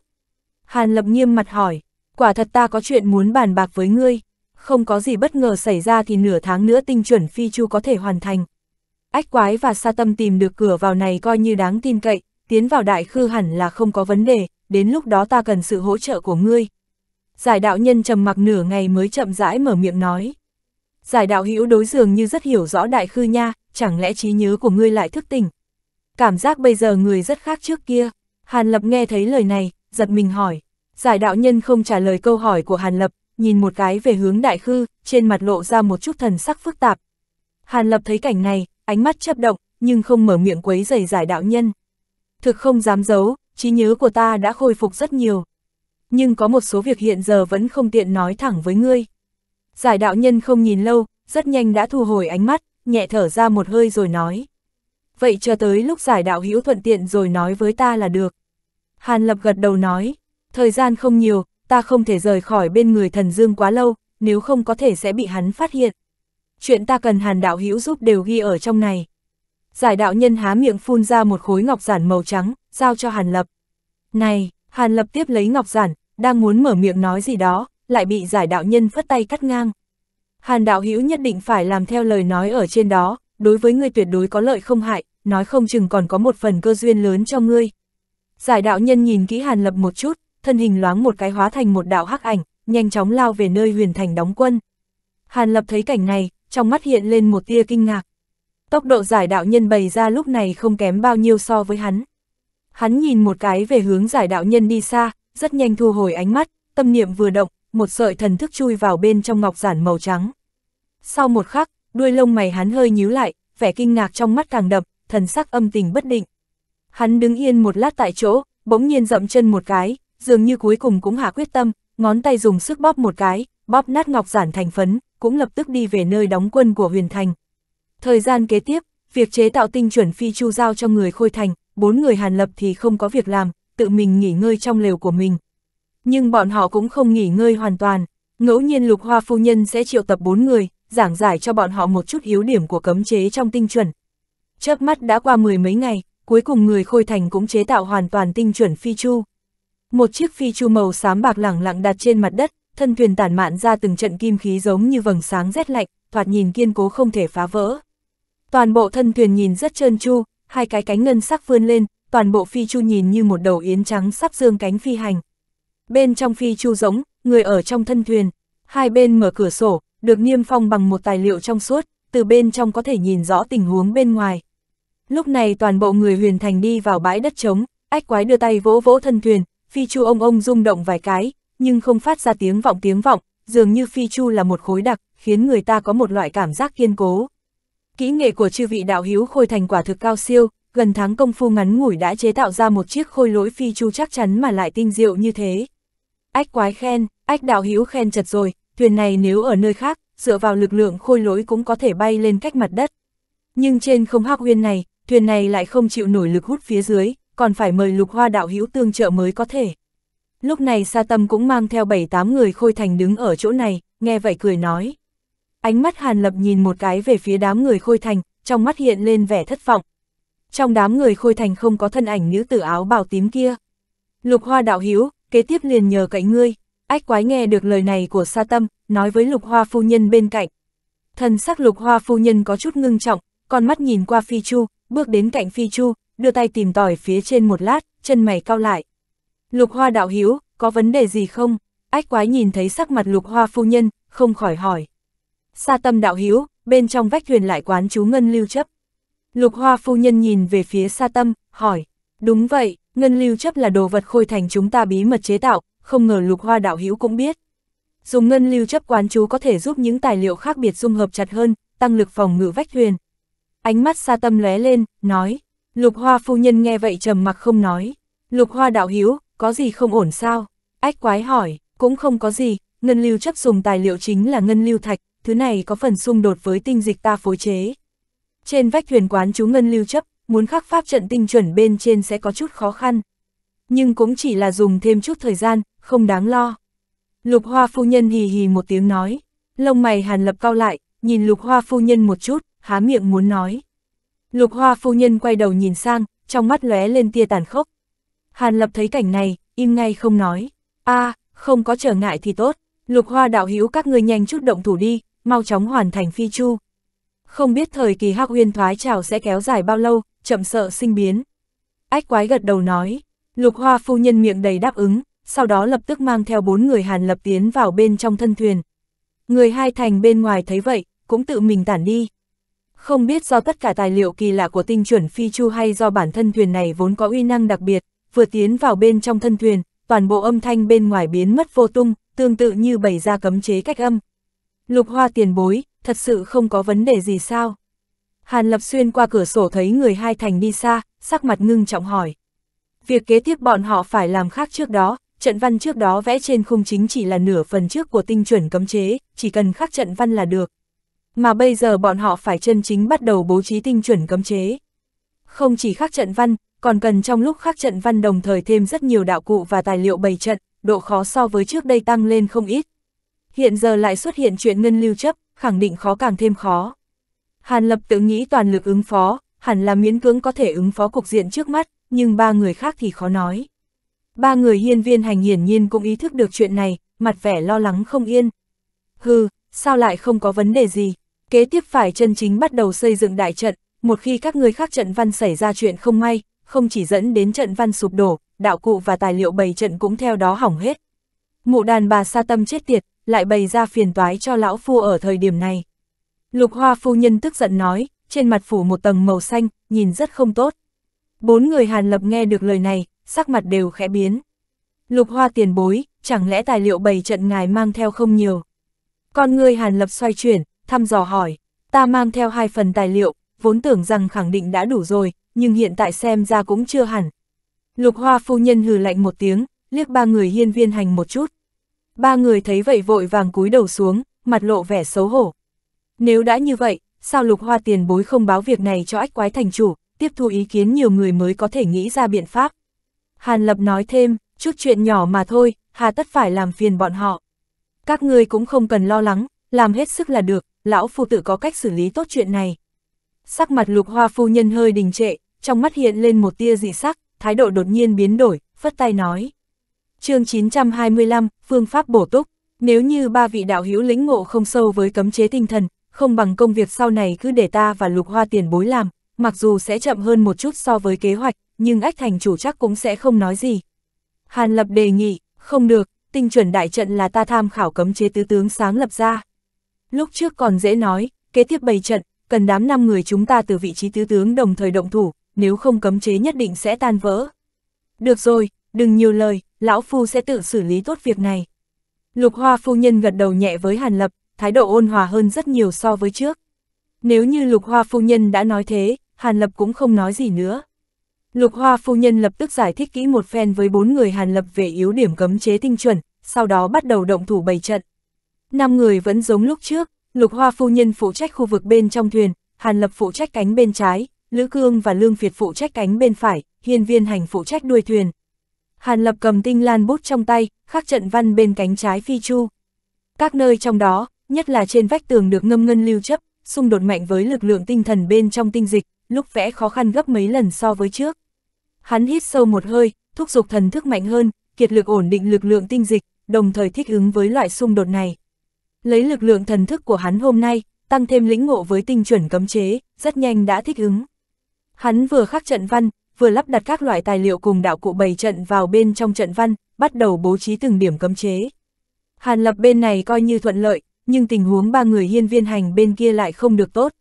Hàn Lập nghiêm mặt hỏi, quả thật ta có chuyện muốn bàn bạc với ngươi, không có gì bất ngờ xảy ra thì nửa tháng nữa tinh chuẩn phi chu có thể hoàn thành. Ách quái và sa tâm tìm được cửa vào này coi như đáng tin cậy, tiến vào đại khư hẳn là không có vấn đề, đến lúc đó ta cần sự hỗ trợ của ngươi. Giải đạo nhân trầm mặc nửa ngày mới chậm rãi mở miệng nói. Giải đạo hữu đối dường như rất hiểu rõ đại khư nha, chẳng lẽ trí nhớ của ngươi lại thức tỉnh, cảm giác bây giờ người rất khác trước kia. Hàn Lập nghe thấy lời này, giật mình hỏi. Giải đạo nhân không trả lời câu hỏi của Hàn Lập, nhìn một cái về hướng đại khư, trên mặt lộ ra một chút thần sắc phức tạp. Hàn Lập thấy cảnh này, ánh mắt chấp động, nhưng không mở miệng quấy rầy giải đạo nhân. Thực không dám giấu, trí nhớ của ta đã khôi phục rất nhiều. Nhưng có một số việc hiện giờ vẫn không tiện nói thẳng với ngươi. Giải đạo nhân không nhìn lâu, rất nhanh đã thu hồi ánh mắt, nhẹ thở ra một hơi rồi nói vậy chờ tới lúc giải đạo hữu thuận tiện rồi nói với ta là được. Hàn Lập gật đầu nói, thời gian không nhiều, ta không thể rời khỏi bên người thần dương quá lâu, nếu không có thể sẽ bị hắn phát hiện. Chuyện ta cần hàn đạo hữu giúp đều ghi ở trong này. Giải đạo nhân há miệng phun ra một khối ngọc giản màu trắng, giao cho Hàn Lập. Này, Hàn Lập tiếp lấy ngọc giản, đang muốn mở miệng nói gì đó, lại bị giải đạo nhân phất tay cắt ngang. Hàn đạo hữu nhất định phải làm theo lời nói ở trên đó, đối với ngươi tuyệt đối có lợi không hại, nói không chừng còn có một phần cơ duyên lớn cho ngươi. Giải đạo nhân nhìn kỹ Hàn Lập một chút, thân hình loáng một cái hóa thành một đạo hắc ảnh, nhanh chóng lao về nơi huyền thành đóng quân. Hàn Lập thấy cảnh này, trong mắt hiện lên một tia kinh ngạc. Tốc độ giải đạo nhân bày ra lúc này không kém bao nhiêu so với hắn. Hắn nhìn một cái về hướng giải đạo nhân đi xa, rất nhanh thu hồi ánh mắt, tâm niệm vừa động, một sợi thần thức chui vào bên trong ngọc giản màu trắng. Sau một khắc, đuôi lông mày hắn hơi nhíu lại, vẻ kinh ngạc trong mắt càng đậm, thần sắc âm tình bất định. Hắn đứng yên một lát tại chỗ, bỗng nhiên dậm chân một cái, dường như cuối cùng cũng hạ quyết tâm, ngón tay dùng sức bóp một cái, bóp nát ngọc giản thành phấn, cũng lập tức đi về nơi đóng quân của huyền thành. Thời gian kế tiếp, việc chế tạo tinh chuẩn phi chu giao cho người khôi thành, bốn người hàn lập thì không có việc làm, tự mình nghỉ ngơi trong lều của mình. Nhưng bọn họ cũng không nghỉ ngơi hoàn toàn, ngẫu nhiên lục hoa phu nhân sẽ triệu tập bốn người, giảng giải cho bọn họ một chút yếu điểm của cấm chế trong tinh chuẩn. Chớp mắt đã qua mười mấy ngày, cuối cùng người khôi thành cũng chế tạo hoàn toàn tinh chuẩn phi chu. Một chiếc phi chu màu xám bạc lẳng lặng đặt trên mặt đất, thân thuyền tản mạn ra từng trận kim khí giống như vầng sáng rét lạnh, thoạt nhìn kiên cố không thể phá vỡ. Toàn bộ thân thuyền nhìn rất trơn chu, hai cái cánh ngân sắc vươn lên, toàn bộ phi chu nhìn như một đầu yến trắng sắp dương cánh phi hành. Bên trong phi chu rỗng, người ở trong thân thuyền, hai bên mở cửa sổ, được niêm phong bằng một tài liệu trong suốt, từ bên trong có thể nhìn rõ tình huống bên ngoài. Lúc này toàn bộ người huyền thành đi vào bãi đất trống, ách quái đưa tay vỗ vỗ thân thuyền, phi chu ông ông rung động vài cái, nhưng không phát ra tiếng vọng tiếng vọng, dường như phi chu là một khối đặc, khiến người ta có một loại cảm giác kiên cố. Kỹ nghệ của chư vị đạo hiếu khôi thành quả thực cao siêu, gần tháng công phu ngắn ngủi đã chế tạo ra một chiếc khôi lỗi phi chu chắc chắn mà lại tinh diệu như thế. Ách quái khen, ách đạo hiếu khen chật rồi, thuyền này nếu ở nơi khác, dựa vào lực lượng khôi lỗi cũng có thể bay lên cách mặt đất. Nhưng trên không hắc huyên này, thuyền này lại không chịu nổi lực hút phía dưới, còn phải mời lục hoa đạo hữu tương trợ mới có thể. Lúc này sa tâm cũng mang theo 7-8 người khôi thành đứng ở chỗ này, nghe vậy cười nói. Ánh mắt hàn lập nhìn một cái về phía đám người khôi thành, trong mắt hiện lên vẻ thất vọng. Trong đám người khôi thành không có thân ảnh nữ tử áo bào tím kia. Lục hoa đạo hiếu kế tiếp liền nhờ cậy ngươi, Ách quái nghe được lời này của sa tâm, nói với lục hoa phu nhân bên cạnh. Thần sắc lục hoa phu nhân có chút ngưng trọng, con mắt nhìn qua phi chu, bước đến cạnh phi chu, đưa tay tìm tỏi phía trên một lát, chân mày cao lại. Lục hoa đạo hiếu, có vấn đề gì không? Ách quái nhìn thấy sắc mặt lục hoa phu nhân, không khỏi hỏi. Sa tâm đạo hiếu, bên trong vách thuyền lại quán chú ngân lưu chấp. Lục hoa phu nhân nhìn về phía sa tâm, hỏi. Đúng vậy, ngân lưu chấp là đồ vật khôi thành chúng ta bí mật chế tạo, không ngờ lục hoa đạo hữu cũng biết. Dùng ngân lưu chấp quán chú có thể giúp những tài liệu khác biệt dung hợp chặt hơn, tăng lực phòng ngự vách thuyền. Ánh mắt xa tâm lóe lên, nói, lục hoa phu nhân nghe vậy trầm mặc không nói. Lục hoa đạo hữu có gì không ổn sao? Ách quái hỏi, cũng không có gì, ngân lưu chấp dùng tài liệu chính là ngân lưu thạch, thứ này có phần xung đột với tinh dịch ta phối chế. Trên vách thuyền quán chú ngân lưu chấp, muốn khắc pháp trận tinh chuẩn bên trên sẽ có chút khó khăn nhưng cũng chỉ là dùng thêm chút thời gian, không đáng lo. Lục hoa phu nhân hì hì một tiếng nói, lông mày hàn lập cao lại, nhìn lục hoa phu nhân một chút, há miệng muốn nói. Lục hoa phu nhân quay đầu nhìn sang, trong mắt lóe lên tia tàn khốc. Hàn lập thấy cảnh này, im ngay không nói. a à, không có trở ngại thì tốt, lục hoa đạo hữu các ngươi nhanh chút động thủ đi, mau chóng hoàn thành phi chu. Không biết thời kỳ hắc huyên thoái trào sẽ kéo dài bao lâu, chậm sợ sinh biến. Ách quái gật đầu nói, Lục hoa phu nhân miệng đầy đáp ứng, sau đó lập tức mang theo bốn người Hàn Lập tiến vào bên trong thân thuyền. Người hai thành bên ngoài thấy vậy, cũng tự mình tản đi. Không biết do tất cả tài liệu kỳ lạ của tinh chuẩn phi chu hay do bản thân thuyền này vốn có uy năng đặc biệt, vừa tiến vào bên trong thân thuyền, toàn bộ âm thanh bên ngoài biến mất vô tung, tương tự như bày ra cấm chế cách âm. Lục hoa tiền bối, thật sự không có vấn đề gì sao? Hàn Lập xuyên qua cửa sổ thấy người hai thành đi xa, sắc mặt ngưng trọng hỏi việc kế tiếp bọn họ phải làm khác trước đó, trận văn trước đó vẽ trên khung chính chỉ là nửa phần trước của tinh chuẩn cấm chế, chỉ cần khắc trận văn là được. Mà bây giờ bọn họ phải chân chính bắt đầu bố trí tinh chuẩn cấm chế. Không chỉ khắc trận văn, còn cần trong lúc khắc trận văn đồng thời thêm rất nhiều đạo cụ và tài liệu bày trận, độ khó so với trước đây tăng lên không ít. Hiện giờ lại xuất hiện chuyện ngân lưu chấp, khẳng định khó càng thêm khó. Hàn Lập tự nghĩ toàn lực ứng phó, hẳn là miễn cưỡng có thể ứng phó cục diện trước mắt, nhưng ba người khác thì khó nói. Ba người hiên viên hành hiển nhiên cũng ý thức được chuyện này, mặt vẻ lo lắng không yên. Hừ, sao lại không có vấn đề gì, kế tiếp phải chân chính bắt đầu xây dựng đại trận, một khi các người khác trận văn xảy ra chuyện không may, không chỉ dẫn đến trận văn sụp đổ, đạo cụ và tài liệu bày trận cũng theo đó hỏng hết. Mụ đàn bà sa tâm chết tiệt, lại bày ra phiền toái cho lão phu ở thời điểm này. Lục hoa phu nhân tức giận nói, trên mặt phủ một tầng màu xanh, nhìn rất không tốt. Bốn người Hàn Lập nghe được lời này, sắc mặt đều khẽ biến. Lục hoa tiền bối, chẳng lẽ tài liệu bày trận ngài mang theo không nhiều? Con người Hàn Lập xoay chuyển, thăm dò hỏi, ta mang theo hai phần tài liệu, vốn tưởng rằng khẳng định đã đủ rồi, nhưng hiện tại xem ra cũng chưa hẳn. Lục hoa phu nhân hừ lạnh một tiếng, liếc ba người hiên viên hành một chút. Ba người thấy vậy vội vàng cúi đầu xuống, mặt lộ vẻ xấu hổ. Nếu đã như vậy, sao lục hoa tiền bối không báo việc này cho ách quái thành chủ, tiếp thu ý kiến nhiều người mới có thể nghĩ ra biện pháp. Hàn Lập nói thêm, chút chuyện nhỏ mà thôi, hà tất phải làm phiền bọn họ. Các ngươi cũng không cần lo lắng, làm hết sức là được, lão phu tử có cách xử lý tốt chuyện này. Sắc mặt lục hoa phu nhân hơi đình trệ, trong mắt hiện lên một tia dị sắc, thái độ đột nhiên biến đổi, phất tay nói. chương 925, Phương pháp bổ túc, nếu như ba vị đạo hữu lĩnh ngộ không sâu với cấm chế tinh thần, không bằng công việc sau này cứ để ta và lục hoa tiền bối làm, mặc dù sẽ chậm hơn một chút so với kế hoạch, nhưng ách thành chủ chắc cũng sẽ không nói gì. Hàn Lập đề nghị, không được, tinh chuẩn đại trận là ta tham khảo cấm chế tứ tướng sáng lập ra. Lúc trước còn dễ nói, kế tiếp bày trận, cần đám năm người chúng ta từ vị trí tứ tướng đồng thời động thủ, nếu không cấm chế nhất định sẽ tan vỡ. Được rồi, đừng nhiều lời, lão phu sẽ tự xử lý tốt việc này. Lục hoa phu nhân gật đầu nhẹ với Hàn Lập, thái độ ôn hòa hơn rất nhiều so với trước. Nếu như lục hoa phu nhân đã nói thế, Hàn Lập cũng không nói gì nữa. Lục hoa phu nhân lập tức giải thích kỹ một phen với bốn người Hàn Lập về yếu điểm cấm chế tinh chuẩn, sau đó bắt đầu động thủ bày trận. Năm người vẫn giống lúc trước, lục hoa phu nhân phụ trách khu vực bên trong thuyền, Hàn Lập phụ trách cánh bên trái, Lữ Cương và Lương Việt phụ trách cánh bên phải, Hiên Viên Hành phụ trách đuôi thuyền. Hàn Lập cầm tinh lan bút trong tay, khắc trận văn bên cánh trái phi chu. Các nơi trong đó, nhất là trên vách tường được ngâm ngân lưu chấp, xung đột mạnh với lực lượng tinh thần bên trong tinh dịch, lúc vẽ khó khăn gấp mấy lần so với trước. Hắn hít sâu một hơi, thúc giục thần thức mạnh hơn, kiệt lực ổn định lực lượng tinh dịch, đồng thời thích ứng với loại xung đột này. Lấy lực lượng thần thức của hắn hôm nay, tăng thêm lĩnh ngộ với tinh chuẩn cấm chế, rất nhanh đã thích ứng. Hắn vừa khắc trận văn, vừa lắp đặt các loại tài liệu cùng đạo cụ bày trận vào bên trong trận văn, bắt đầu bố trí từng điểm cấm chế. Hàn lập bên này coi như thuận lợi, nhưng tình huống ba người hiên viên hành bên kia lại không được tốt.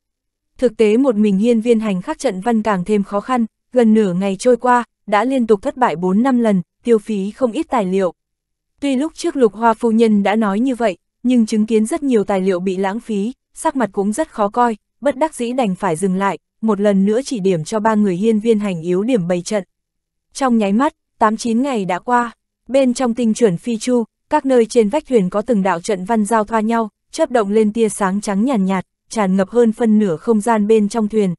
Thực tế một mình hiên viên hành khắc trận văn càng thêm khó khăn, gần nửa ngày trôi qua, đã liên tục thất bại 4 năm lần, tiêu phí không ít tài liệu. Tuy lúc trước lục hoa phu nhân đã nói như vậy, nhưng chứng kiến rất nhiều tài liệu bị lãng phí, sắc mặt cũng rất khó coi, bất đắc dĩ đành phải dừng lại, một lần nữa chỉ điểm cho ba người hiên viên hành yếu điểm bày trận. Trong nháy mắt, 8-9 ngày đã qua, bên trong tinh chuẩn phi chu, các nơi trên vách thuyền có từng đạo trận văn giao thoa nhau, chớp động lên tia sáng trắng nhàn nhạt, tràn ngập hơn phân nửa không gian bên trong thuyền.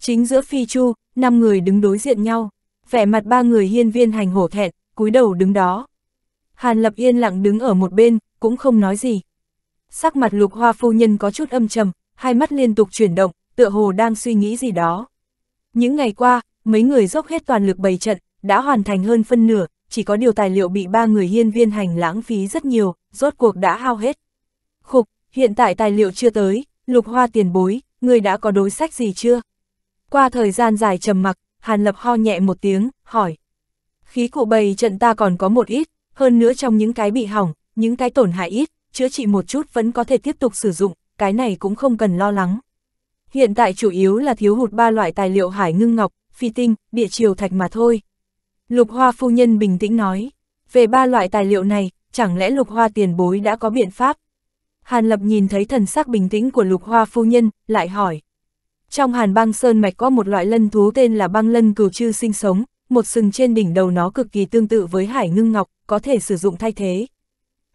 Chính giữa phi chu, năm người đứng đối diện nhau, vẻ mặt ba người hiên viên hành hổ thẹn, cúi đầu đứng đó. Hàn Lập yên lặng đứng ở một bên, cũng không nói gì. Sắc mặt lục hoa phu nhân có chút âm trầm, hai mắt liên tục chuyển động, tựa hồ đang suy nghĩ gì đó. Những ngày qua, mấy người dốc hết toàn lực bày trận, đã hoàn thành hơn phân nửa, chỉ có điều tài liệu bị ba người hiên viên hành lãng phí rất nhiều, rốt cuộc đã hao hết. Khục, hiện tại tài liệu chưa tới, lục hoa tiền bối, người đã có đối sách gì chưa? Qua thời gian dài trầm mặc, Hàn Lập ho nhẹ một tiếng, hỏi. Khí cụ bầy trận ta còn có một ít, hơn nữa trong những cái bị hỏng, những cái tổn hại ít, chữa trị một chút vẫn có thể tiếp tục sử dụng, cái này cũng không cần lo lắng. Hiện tại chủ yếu là thiếu hụt ba loại tài liệu hải ngưng ngọc, phi tinh, địa chiều thạch mà thôi. Lục Hoa phu nhân bình tĩnh nói, về ba loại tài liệu này, chẳng lẽ Lục Hoa tiền bối đã có biện pháp? Hàn Lập nhìn thấy thần sắc bình tĩnh của Lục Hoa phu nhân, lại hỏi. Trong Hàn băng sơn mạch có một loại lân thú tên là băng lân cừu chư sinh sống, một sừng trên đỉnh đầu nó cực kỳ tương tự với hải ngưng ngọc, có thể sử dụng thay thế.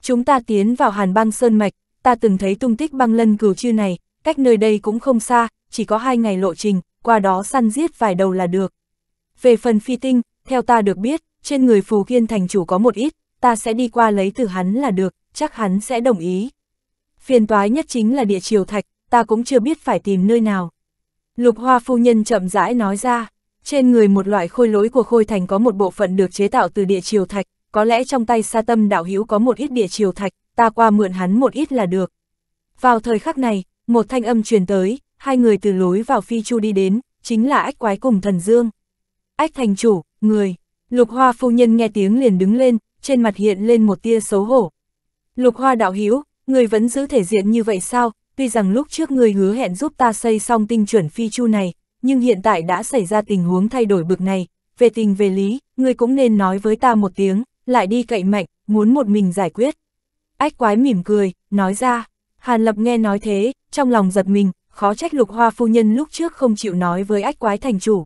Chúng ta tiến vào Hàn băng sơn mạch, ta từng thấy tung tích băng lân cừu chư này, cách nơi đây cũng không xa, chỉ có hai ngày lộ trình, qua đó săn giết vài đầu là được. Về phần phi tinh, theo ta được biết, trên người Phù Kiên thành chủ có một ít, ta sẽ đi qua lấy từ hắn là được, chắc hắn sẽ đồng ý. Phiền toái nhất chính là địa triều thạch, ta cũng chưa biết phải tìm nơi nào. Lục hoa phu nhân chậm rãi nói ra, trên người một loại khôi lỗi của khôi thành có một bộ phận được chế tạo từ địa triều thạch, có lẽ trong tay sa tâm đạo hữu có một ít địa triều thạch, ta qua mượn hắn một ít là được. Vào thời khắc này, một thanh âm truyền tới, hai người từ lối vào phi chu đi đến, chính là ách quái cùng thần dương. Ách thành chủ, Người, lục hoa phu nhân nghe tiếng liền đứng lên, trên mặt hiện lên một tia xấu hổ. Lục hoa đạo hiếu, người vẫn giữ thể diện như vậy sao, tuy rằng lúc trước người hứa hẹn giúp ta xây xong tinh chuẩn phi chu này, nhưng hiện tại đã xảy ra tình huống thay đổi bực này, về tình về lý, người cũng nên nói với ta một tiếng, lại đi cậy mạnh, muốn một mình giải quyết. Ách quái mỉm cười, nói ra, Hàn Lập nghe nói thế, trong lòng giật mình, khó trách lục hoa phu nhân lúc trước không chịu nói với ách quái thành chủ,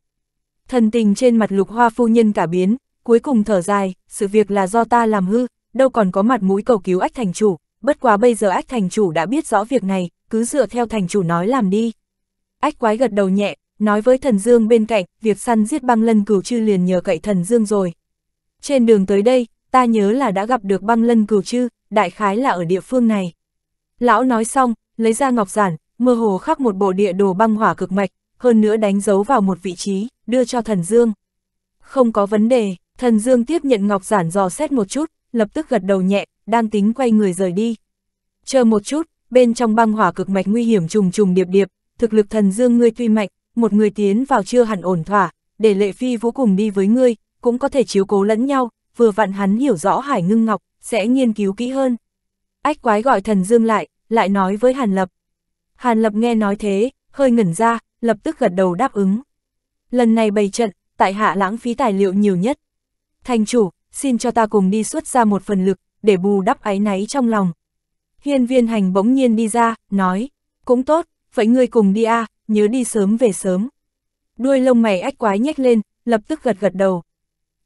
Thần tình trên mặt lục hoa phu nhân cả biến, cuối cùng thở dài, sự việc là do ta làm hư, đâu còn có mặt mũi cầu cứu ách thành chủ, bất quá bây giờ ách thành chủ đã biết rõ việc này, cứ dựa theo thành chủ nói làm đi. Ách quái gật đầu nhẹ, nói với thần dương bên cạnh, việc săn giết băng lân cửu chư liền nhờ cậy thần dương rồi. Trên đường tới đây, ta nhớ là đã gặp được băng lân cửu chư, đại khái là ở địa phương này. Lão nói xong, lấy ra ngọc giản, mơ hồ khắc một bộ địa đồ băng hỏa cực mạch, hơn nữa đánh dấu vào một vị trí, đưa cho thần dương. Không có vấn đề, thần dương tiếp nhận ngọc giản dò xét một chút, lập tức gật đầu nhẹ, đang tính quay người rời đi. Chờ một chút, bên trong băng hỏa cực mạch nguy hiểm trùng trùng điệp điệp, thực lực thần dương ngươi tuy mạnh, một người tiến vào chưa hẳn ổn thỏa, để lệ phi vô cùng đi với ngươi, cũng có thể chiếu cố lẫn nhau, vừa vặn hắn hiểu rõ hải ngưng ngọc, sẽ nghiên cứu kỹ hơn. Ách quái gọi thần dương lại, lại nói với Hàn Lập. Hàn Lập nghe nói thế, hơi ngẩn ra, lập tức gật đầu đáp ứng. Lần này bày trận, tại hạ lãng phí tài liệu nhiều nhất. Thành chủ, xin cho ta cùng đi xuất ra một phần lực, để bù đắp áy náy trong lòng. Hiên viên hành bỗng nhiên đi ra, nói, cũng tốt, vậy ngươi cùng đi a à, nhớ đi sớm về sớm. Đuôi lông mày ách quái nhếch lên, lập tức gật gật đầu.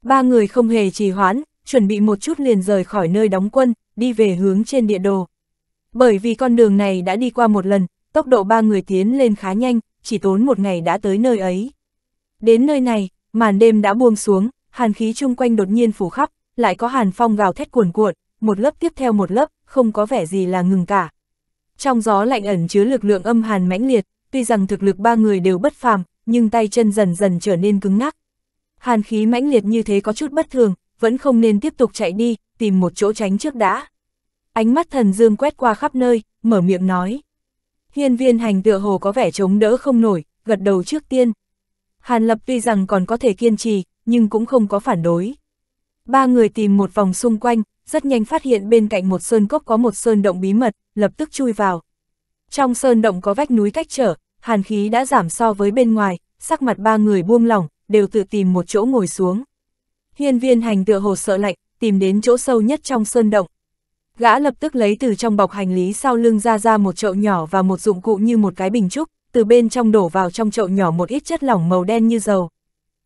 Ba người không hề trì hoãn, chuẩn bị một chút liền rời khỏi nơi đóng quân, đi về hướng trên địa đồ. Bởi vì con đường này đã đi qua một lần, tốc độ ba người tiến lên khá nhanh, chỉ tốn một ngày đã tới nơi ấy. Đến nơi này, màn đêm đã buông xuống, hàn khí chung quanh đột nhiên phủ khắp, lại có hàn phong gào thét cuồn cuộn, một lớp tiếp theo một lớp, không có vẻ gì là ngừng cả. Trong gió lạnh ẩn chứa lực lượng âm hàn mãnh liệt, tuy rằng thực lực ba người đều bất phàm, nhưng tay chân dần dần trở nên cứng ngắc. Hàn khí mãnh liệt như thế có chút bất thường, vẫn không nên tiếp tục chạy đi, tìm một chỗ tránh trước đã. Ánh mắt thần dương quét qua khắp nơi, mở miệng nói hiên viên hành tựa hồ có vẻ chống đỡ không nổi, gật đầu trước tiên. Hàn Lập tuy rằng còn có thể kiên trì, nhưng cũng không có phản đối. Ba người tìm một vòng xung quanh, rất nhanh phát hiện bên cạnh một sơn cốc có một sơn động bí mật, lập tức chui vào. Trong sơn động có vách núi cách trở, hàn khí đã giảm so với bên ngoài, sắc mặt ba người buông lỏng, đều tự tìm một chỗ ngồi xuống. Hiên viên hành tựa hồ sợ lạnh, tìm đến chỗ sâu nhất trong sơn động, Gã lập tức lấy từ trong bọc hành lý sau lưng ra ra một chậu nhỏ và một dụng cụ như một cái bình trúc, từ bên trong đổ vào trong chậu nhỏ một ít chất lỏng màu đen như dầu.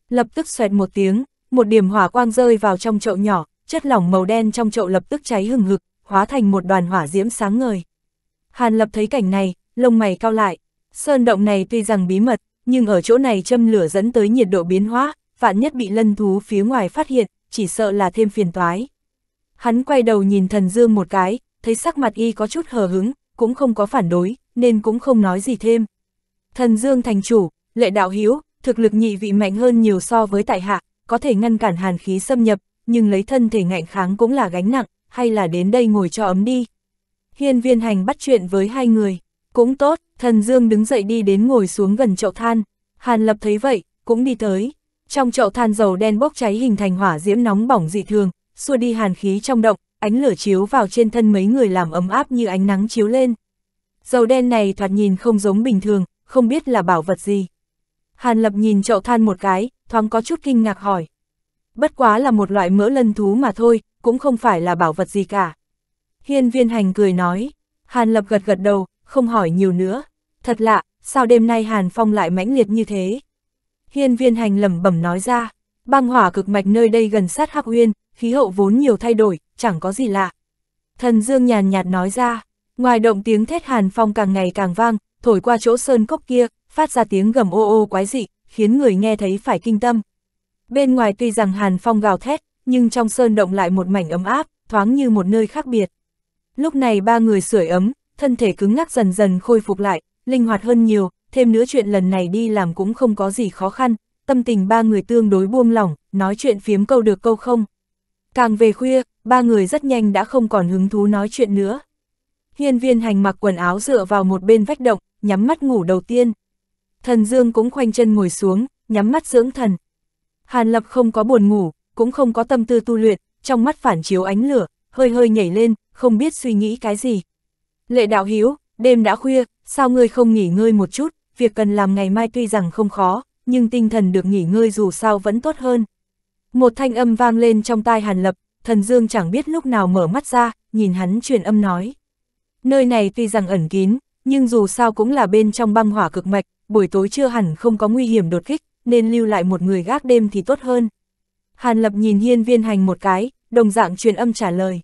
Lập tức xoẹt một tiếng, một điểm hỏa quang rơi vào trong chậu nhỏ, chất lỏng màu đen trong chậu lập tức cháy hừng hực, hóa thành một đoàn hỏa diễm sáng ngời. Hàn Lập thấy cảnh này, lông mày cao lại. Sơn động này tuy rằng bí mật, nhưng ở chỗ này châm lửa dẫn tới nhiệt độ biến hóa, vạn nhất bị lân thú phía ngoài phát hiện, chỉ sợ là thêm phiền toái. Hắn quay đầu nhìn thần dương một cái, thấy sắc mặt y có chút hờ hứng, cũng không có phản đối, nên cũng không nói gì thêm. Thần dương thành chủ, lệ đạo hiếu, thực lực nhị vị mạnh hơn nhiều so với tại hạ, có thể ngăn cản hàn khí xâm nhập, nhưng lấy thân thể ngạnh kháng cũng là gánh nặng, hay là đến đây ngồi cho ấm đi. Hiên viên hành bắt chuyện với hai người, cũng tốt, thần dương đứng dậy đi đến ngồi xuống gần chậu than, hàn lập thấy vậy, cũng đi tới. Trong chậu than dầu đen bốc cháy hình thành hỏa diễm nóng bỏng dị thường, xua đi hàn khí trong động, ánh lửa chiếu vào trên thân mấy người làm ấm áp như ánh nắng chiếu lên. Dầu đen này thoạt nhìn không giống bình thường, không biết là bảo vật gì. Hàn Lập nhìn chậu than một cái, thoáng có chút kinh ngạc hỏi. Bất quá là một loại mỡ lân thú mà thôi, cũng không phải là bảo vật gì cả. Hiên viên hành cười nói, Hàn Lập gật gật đầu, không hỏi nhiều nữa. Thật lạ, sao đêm nay Hàn Phong lại mãnh liệt như thế? Hiên viên hành lẩm bẩm nói ra, băng hỏa cực mạch nơi đây gần sát Hắc Uyên, khí hậu vốn nhiều thay đổi, chẳng có gì lạ. Thần Dương nhàn nhạt nói ra, ngoài động tiếng thét hàn phong càng ngày càng vang, thổi qua chỗ sơn cốc kia, phát ra tiếng gầm ô ô quái dị, khiến người nghe thấy phải kinh tâm. Bên ngoài tuy rằng hàn phong gào thét, nhưng trong sơn động lại một mảnh ấm áp, thoáng như một nơi khác biệt. Lúc này ba người sưởi ấm, thân thể cứng ngắc dần dần khôi phục lại, linh hoạt hơn nhiều, thêm nữa chuyện lần này đi làm cũng không có gì khó khăn, tâm tình ba người tương đối buông lỏng, nói chuyện phiếm câu được câu không. Càng về khuya, ba người rất nhanh đã không còn hứng thú nói chuyện nữa. Hiên viên hành mặc quần áo dựa vào một bên vách động, nhắm mắt ngủ đầu tiên. Thần Dương cũng khoanh chân ngồi xuống, nhắm mắt dưỡng thần. Hàn Lập không có buồn ngủ, cũng không có tâm tư tu luyện, trong mắt phản chiếu ánh lửa, hơi hơi nhảy lên, không biết suy nghĩ cái gì. Lệ đạo hiếu, đêm đã khuya, sao ngươi không nghỉ ngơi một chút, việc cần làm ngày mai tuy rằng không khó, nhưng tinh thần được nghỉ ngơi dù sao vẫn tốt hơn. Một thanh âm vang lên trong tai Hàn Lập, thần dương chẳng biết lúc nào mở mắt ra, nhìn hắn truyền âm nói. Nơi này tuy rằng ẩn kín, nhưng dù sao cũng là bên trong băng hỏa cực mạch, buổi tối chưa hẳn không có nguy hiểm đột kích, nên lưu lại một người gác đêm thì tốt hơn. Hàn Lập nhìn hiên viên hành một cái, đồng dạng truyền âm trả lời.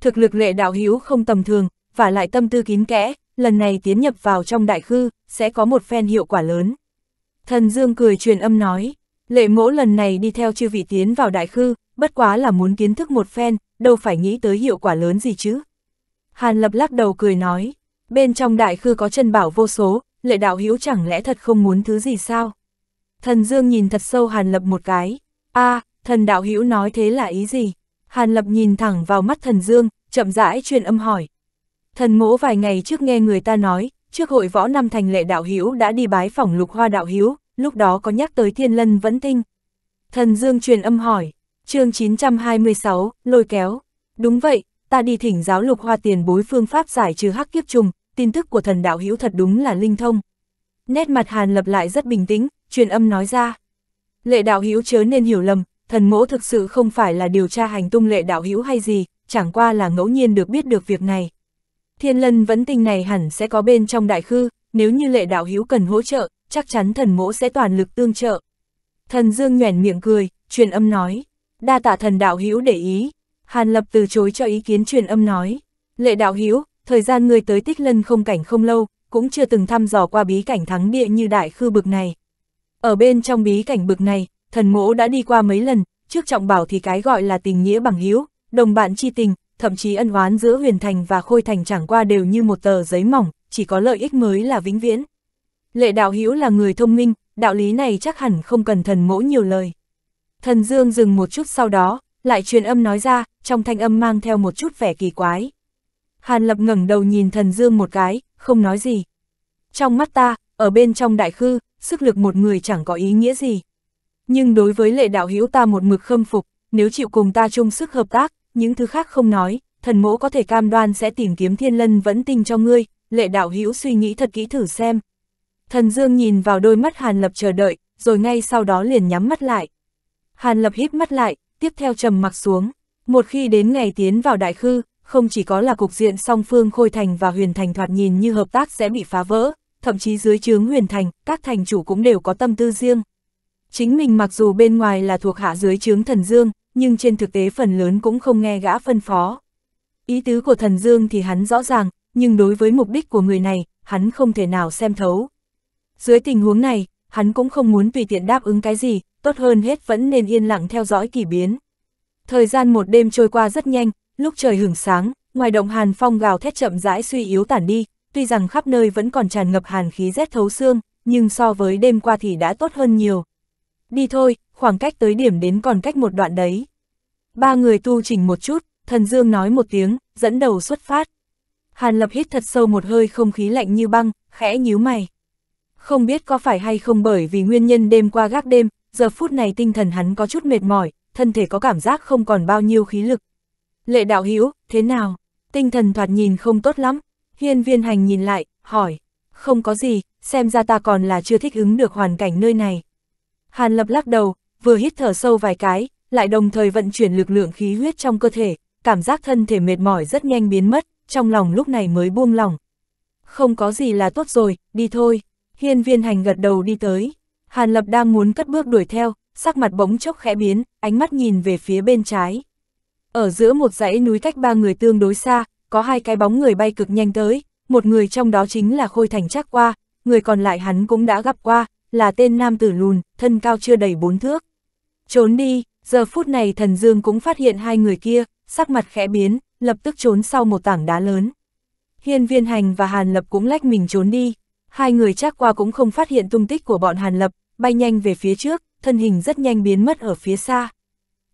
Thực lực lệ đạo hữu không tầm thường, và lại tâm tư kín kẽ, lần này tiến nhập vào trong đại khư, sẽ có một phen hiệu quả lớn. Thần Dương cười truyền âm nói. Lệ mỗ lần này đi theo chư vị tiến vào đại khư, bất quá là muốn kiến thức một phen, đâu phải nghĩ tới hiệu quả lớn gì chứ. Hàn lập lắc đầu cười nói, bên trong đại khư có chân bảo vô số, lệ đạo hiếu chẳng lẽ thật không muốn thứ gì sao? Thần Dương nhìn thật sâu Hàn Lập một cái. a à, thần đạo hiếu nói thế là ý gì? Hàn Lập nhìn thẳng vào mắt thần Dương, chậm rãi truyền âm hỏi. Thần mỗ vài ngày trước nghe người ta nói, trước hội võ năm thành lệ đạo hiếu đã đi bái phỏng lục hoa đạo hiếu lúc đó có nhắc tới thiên lân vẫn tinh. Thần Dương truyền âm hỏi, chương 926, lôi kéo. Đúng vậy, ta đi thỉnh giáo lục hoa tiền bối phương pháp giải trừ hắc kiếp trùng, tin tức của thần đạo hữu thật đúng là linh thông. Nét mặt Hàn lập lại rất bình tĩnh, truyền âm nói ra. Lệ đạo hữu chớ nên hiểu lầm, thần mỗ thực sự không phải là điều tra hành tung lệ đạo hữu hay gì, chẳng qua là ngẫu nhiên được biết được việc này. Thiên lân vẫn tình này hẳn sẽ có bên trong đại khư, nếu như lệ đạo hữu cần hỗ trợ, chắc chắn thần mỗ sẽ toàn lực tương trợ. Thần Dương nhoẻn miệng cười, truyền âm nói, đa tạ thần đạo hữu để ý. Hàn Lập từ chối cho ý kiến truyền âm nói, lệ đạo hữu thời gian người tới tích lân không cảnh không lâu, cũng chưa từng thăm dò qua bí cảnh thắng địa như đại khư bực này. Ở bên trong bí cảnh bực này, thần mỗ đã đi qua mấy lần, trước trọng bảo thì cái gọi là tình nghĩa bằng hữu, đồng bạn chi tình, thậm chí ân oán giữa huyền thành và khôi thành chẳng qua đều như một tờ giấy mỏng, chỉ có lợi ích mới là vĩnh viễn. Lệ đạo hữu là người thông minh, đạo lý này chắc hẳn không cần thần mỗ nhiều lời. Thần Dương dừng một chút sau đó, lại truyền âm nói ra, trong thanh âm mang theo một chút vẻ kỳ quái. Hàn Lập ngẩng đầu nhìn thần Dương một cái, không nói gì. Trong mắt ta, ở bên trong đại khư, sức lực một người chẳng có ý nghĩa gì. Nhưng đối với lệ đạo hữu ta một mực khâm phục, nếu chịu cùng ta chung sức hợp tác, những thứ khác không nói, thần mỗ có thể cam đoan sẽ tìm kiếm thiên lân vẫn tình cho ngươi, lệ đạo hữu suy nghĩ thật kỹ thử xem, Thần Dương nhìn vào đôi mắt Hàn Lập chờ đợi, rồi ngay sau đó liền nhắm mắt lại. Hàn Lập hít mắt lại, tiếp theo trầm mặc xuống. Một khi đến ngày tiến vào đại khư, không chỉ có là cục diện song phương Khôi Thành và Huyền Thành thoạt nhìn như hợp tác sẽ bị phá vỡ, thậm chí dưới chướng Huyền Thành, các thành chủ cũng đều có tâm tư riêng. Chính mình mặc dù bên ngoài là thuộc hạ dưới chướng Thần Dương, nhưng trên thực tế phần lớn cũng không nghe gã phân phó. Ý tứ của Thần Dương thì hắn rõ ràng, nhưng đối với mục đích của người này, hắn không thể nào xem thấu. Dưới tình huống này, hắn cũng không muốn tùy tiện đáp ứng cái gì, tốt hơn hết vẫn nên yên lặng theo dõi kỳ biến. Thời gian một đêm trôi qua rất nhanh, lúc trời hưởng sáng, ngoài động hàn phong gào thét chậm rãi suy yếu tản đi, tuy rằng khắp nơi vẫn còn tràn ngập hàn khí rét thấu xương, nhưng so với đêm qua thì đã tốt hơn nhiều. Đi thôi, khoảng cách tới điểm đến còn cách một đoạn đấy. Ba người tu chỉnh một chút, thần dương nói một tiếng, dẫn đầu xuất phát. Hàn lập hít thật sâu một hơi không khí lạnh như băng, khẽ nhíu mày không biết có phải hay không bởi vì nguyên nhân đêm qua gác đêm, giờ phút này tinh thần hắn có chút mệt mỏi, thân thể có cảm giác không còn bao nhiêu khí lực. Lệ đạo hữu thế nào? Tinh thần thoạt nhìn không tốt lắm. Hiên viên hành nhìn lại, hỏi, không có gì, xem ra ta còn là chưa thích ứng được hoàn cảnh nơi này. Hàn lập lắc đầu, vừa hít thở sâu vài cái, lại đồng thời vận chuyển lực lượng khí huyết trong cơ thể, cảm giác thân thể mệt mỏi rất nhanh biến mất, trong lòng lúc này mới buông lòng. Không có gì là tốt rồi, đi thôi. Hiên viên hành gật đầu đi tới. Hàn lập đang muốn cất bước đuổi theo, sắc mặt bỗng chốc khẽ biến, ánh mắt nhìn về phía bên trái. Ở giữa một dãy núi cách ba người tương đối xa, có hai cái bóng người bay cực nhanh tới, một người trong đó chính là Khôi Thành Trác qua, người còn lại hắn cũng đã gặp qua, là tên nam tử lùn, thân cao chưa đầy bốn thước. Trốn đi, giờ phút này thần dương cũng phát hiện hai người kia, sắc mặt khẽ biến, lập tức trốn sau một tảng đá lớn. Hiên viên hành và Hàn Lập cũng lách mình trốn đi, hai người chắc qua cũng không phát hiện tung tích của bọn Hàn Lập, bay nhanh về phía trước, thân hình rất nhanh biến mất ở phía xa.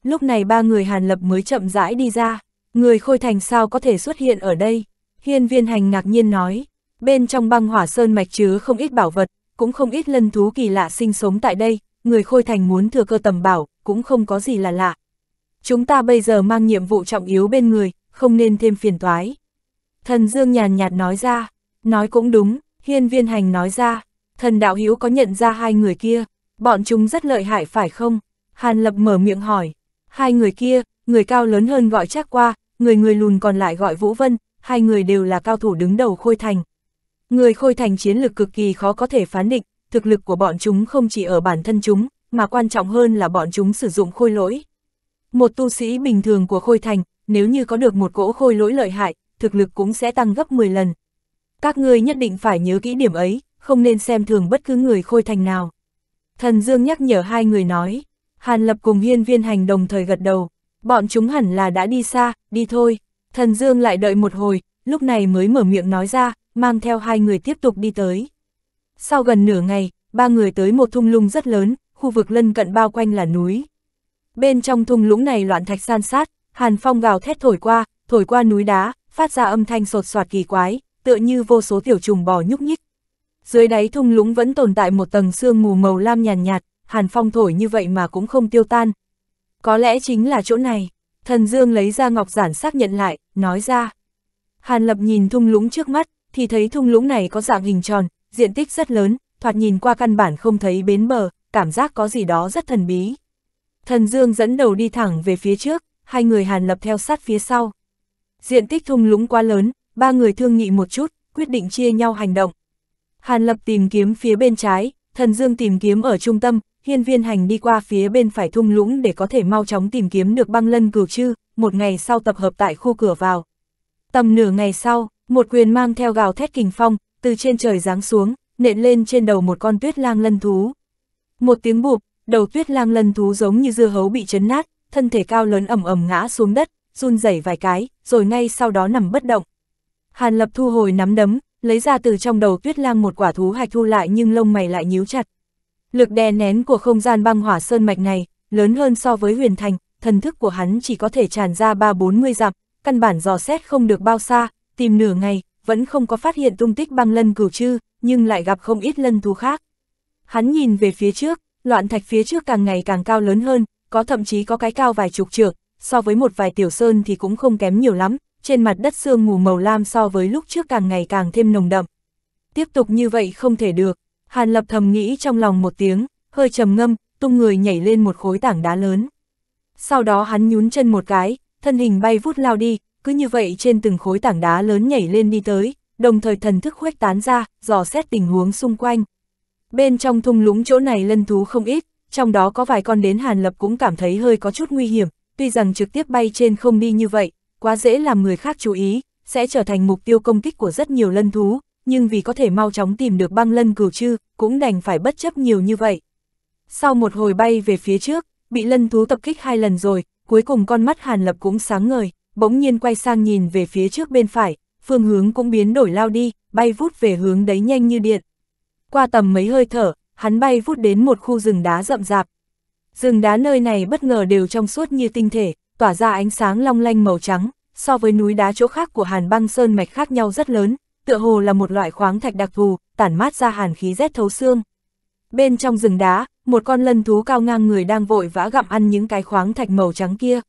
Lúc này ba người Hàn Lập mới chậm rãi đi ra, người khôi thành sao có thể xuất hiện ở đây? Hiên viên hành ngạc nhiên nói, bên trong băng hỏa sơn mạch chứa không ít bảo vật, cũng không ít lân thú kỳ lạ sinh sống tại đây, người khôi thành muốn thừa cơ tầm bảo, cũng không có gì là lạ. Chúng ta bây giờ mang nhiệm vụ trọng yếu bên người, không nên thêm phiền toái. Thần Dương nhàn nhạt nói ra, nói cũng đúng, Hiên viên hành nói ra, thần đạo hữu có nhận ra hai người kia, bọn chúng rất lợi hại phải không? Hàn lập mở miệng hỏi, hai người kia, người cao lớn hơn gọi chắc qua, người người lùn còn lại gọi Vũ Vân, hai người đều là cao thủ đứng đầu khôi thành. Người khôi thành chiến lực cực kỳ khó có thể phán định, thực lực của bọn chúng không chỉ ở bản thân chúng, mà quan trọng hơn là bọn chúng sử dụng khôi lỗi. Một tu sĩ bình thường của khôi thành, nếu như có được một cỗ khôi lỗi lợi hại, thực lực cũng sẽ tăng gấp 10 lần các ngươi nhất định phải nhớ kỹ điểm ấy, không nên xem thường bất cứ người khôi thành nào. Thần Dương nhắc nhở hai người nói, Hàn Lập cùng hiên viên hành đồng thời gật đầu, bọn chúng hẳn là đã đi xa, đi thôi. Thần Dương lại đợi một hồi, lúc này mới mở miệng nói ra, mang theo hai người tiếp tục đi tới. Sau gần nửa ngày, ba người tới một thung lũng rất lớn, khu vực lân cận bao quanh là núi. Bên trong thung lũng này loạn thạch san sát, hàn phong gào thét thổi qua, thổi qua núi đá, phát ra âm thanh sột soạt kỳ quái, tựa như vô số tiểu trùng bò nhúc nhích. Dưới đáy thung lũng vẫn tồn tại một tầng sương mù màu lam nhàn nhạt, nhạt, hàn phong thổi như vậy mà cũng không tiêu tan. Có lẽ chính là chỗ này, thần dương lấy ra ngọc giản xác nhận lại, nói ra. Hàn lập nhìn thung lũng trước mắt, thì thấy thung lũng này có dạng hình tròn, diện tích rất lớn, thoạt nhìn qua căn bản không thấy bến bờ, cảm giác có gì đó rất thần bí. Thần Dương dẫn đầu đi thẳng về phía trước, hai người Hàn Lập theo sát phía sau. Diện tích thung lũng quá lớn, ba người thương nghị một chút, quyết định chia nhau hành động. Hàn Lập tìm kiếm phía bên trái, Thần Dương tìm kiếm ở trung tâm, Hiên Viên Hành đi qua phía bên phải thung lũng để có thể mau chóng tìm kiếm được băng lân cửu chư, một ngày sau tập hợp tại khu cửa vào. Tầm nửa ngày sau, một quyền mang theo gào thét kình phong, từ trên trời giáng xuống, nện lên trên đầu một con tuyết lang lân thú. Một tiếng bụp, đầu tuyết lang lân thú giống như dưa hấu bị chấn nát, thân thể cao lớn ẩm ẩm ngã xuống đất, run rẩy vài cái, rồi ngay sau đó nằm bất động. Hàn Lập thu hồi nắm đấm, lấy ra từ trong đầu tuyết lang một quả thú hạch thu lại nhưng lông mày lại nhíu chặt. Lực đè nén của không gian băng hỏa sơn mạch này, lớn hơn so với huyền thành, thần thức của hắn chỉ có thể tràn ra ba bốn mươi dặm, căn bản dò xét không được bao xa, tìm nửa ngày, vẫn không có phát hiện tung tích băng lân cửu chư, nhưng lại gặp không ít lân thú khác. Hắn nhìn về phía trước, loạn thạch phía trước càng ngày càng cao lớn hơn, có thậm chí có cái cao vài chục trượng, so với một vài tiểu sơn thì cũng không kém nhiều lắm, trên mặt đất sương mù màu lam so với lúc trước càng ngày càng thêm nồng đậm. Tiếp tục như vậy không thể được, Hàn Lập thầm nghĩ trong lòng một tiếng, hơi trầm ngâm, tung người nhảy lên một khối tảng đá lớn. Sau đó hắn nhún chân một cái, thân hình bay vút lao đi, cứ như vậy trên từng khối tảng đá lớn nhảy lên đi tới, đồng thời thần thức khuếch tán ra, dò xét tình huống xung quanh. Bên trong thung lũng chỗ này lân thú không ít, trong đó có vài con đến Hàn Lập cũng cảm thấy hơi có chút nguy hiểm, tuy rằng trực tiếp bay trên không đi như vậy, quá dễ làm người khác chú ý, sẽ trở thành mục tiêu công kích của rất nhiều lân thú, nhưng vì có thể mau chóng tìm được băng lân cửu chư, cũng đành phải bất chấp nhiều như vậy. Sau một hồi bay về phía trước, bị lân thú tập kích hai lần rồi, cuối cùng con mắt Hàn Lập cũng sáng ngời, bỗng nhiên quay sang nhìn về phía trước bên phải, phương hướng cũng biến đổi lao đi, bay vút về hướng đấy nhanh như điện. Qua tầm mấy hơi thở, hắn bay vút đến một khu rừng đá rậm rạp. Rừng đá nơi này bất ngờ đều trong suốt như tinh thể, tỏa ra ánh sáng long lanh màu trắng, so với núi đá chỗ khác của hàn băng sơn mạch khác nhau rất lớn, tựa hồ là một loại khoáng thạch đặc thù, tản mát ra hàn khí rét thấu xương. Bên trong rừng đá, một con lân thú cao ngang người đang vội vã gặm ăn những cái khoáng thạch màu trắng kia.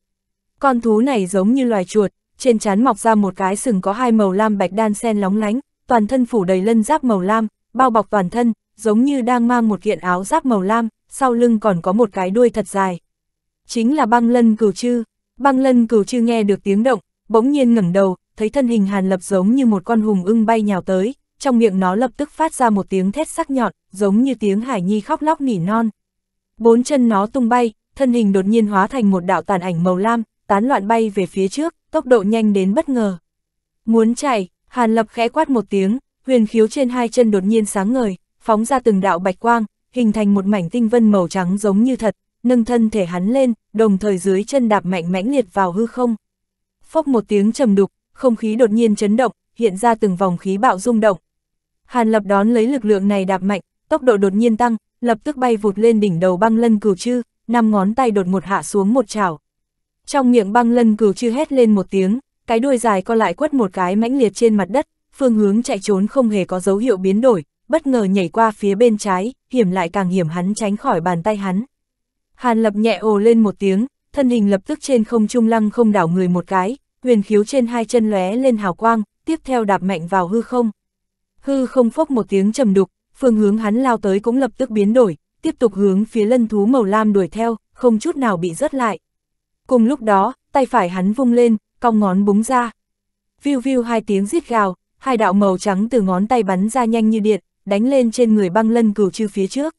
Con thú này giống như loài chuột, trên trán mọc ra một cái sừng có hai màu lam bạch đan sen lóng lánh, toàn thân phủ đầy lân giáp màu lam, bao bọc toàn thân, giống như đang mang một kiện áo giáp màu lam, sau lưng còn có một cái đuôi thật dài. Chính là băng lân cửu chư. Băng lân cửu chư nghe được tiếng động, bỗng nhiên ngẩng đầu, thấy thân hình hàn lập giống như một con hùng ưng bay nhào tới, trong miệng nó lập tức phát ra một tiếng thét sắc nhọn, giống như tiếng hải nhi khóc lóc nỉ non. Bốn chân nó tung bay, thân hình đột nhiên hóa thành một đạo tàn ảnh màu lam, tán loạn bay về phía trước, tốc độ nhanh đến bất ngờ. Muốn chạy, hàn lập khẽ quát một tiếng, huyền khiếu trên hai chân đột nhiên sáng ngời, phóng ra từng đạo bạch quang, hình thành một mảnh tinh vân màu trắng giống như thật, nâng thân thể hắn lên, đồng thời dưới chân đạp mạnh mãnh liệt vào hư không. Phốc một tiếng trầm đục, không khí đột nhiên chấn động, hiện ra từng vòng khí bạo rung động. Hàn Lập đón lấy lực lượng này đạp mạnh, tốc độ đột nhiên tăng, lập tức bay vụt lên đỉnh đầu băng lân cửu chư, năm ngón tay đột một hạ xuống một chảo. Trong miệng băng lân cửu chư hét lên một tiếng, cái đuôi dài co lại quất một cái mãnh liệt trên mặt đất, phương hướng chạy trốn không hề có dấu hiệu biến đổi, bất ngờ nhảy qua phía bên trái, hiểm lại càng hiểm hắn tránh khỏi bàn tay hắn. Hàn lập nhẹ ồ lên một tiếng, thân hình lập tức trên không trung lăng không đảo người một cái, huyền khiếu trên hai chân lóe lên hào quang, tiếp theo đạp mạnh vào hư không. Hư không phốc một tiếng trầm đục, phương hướng hắn lao tới cũng lập tức biến đổi, tiếp tục hướng phía lân thú màu lam đuổi theo, không chút nào bị rớt lại. Cùng lúc đó, tay phải hắn vung lên, cong ngón búng ra. Viu viu hai tiếng rít gào, hai đạo màu trắng từ ngón tay bắn ra nhanh như điện, đánh lên trên người băng lân cửu chư phía trước.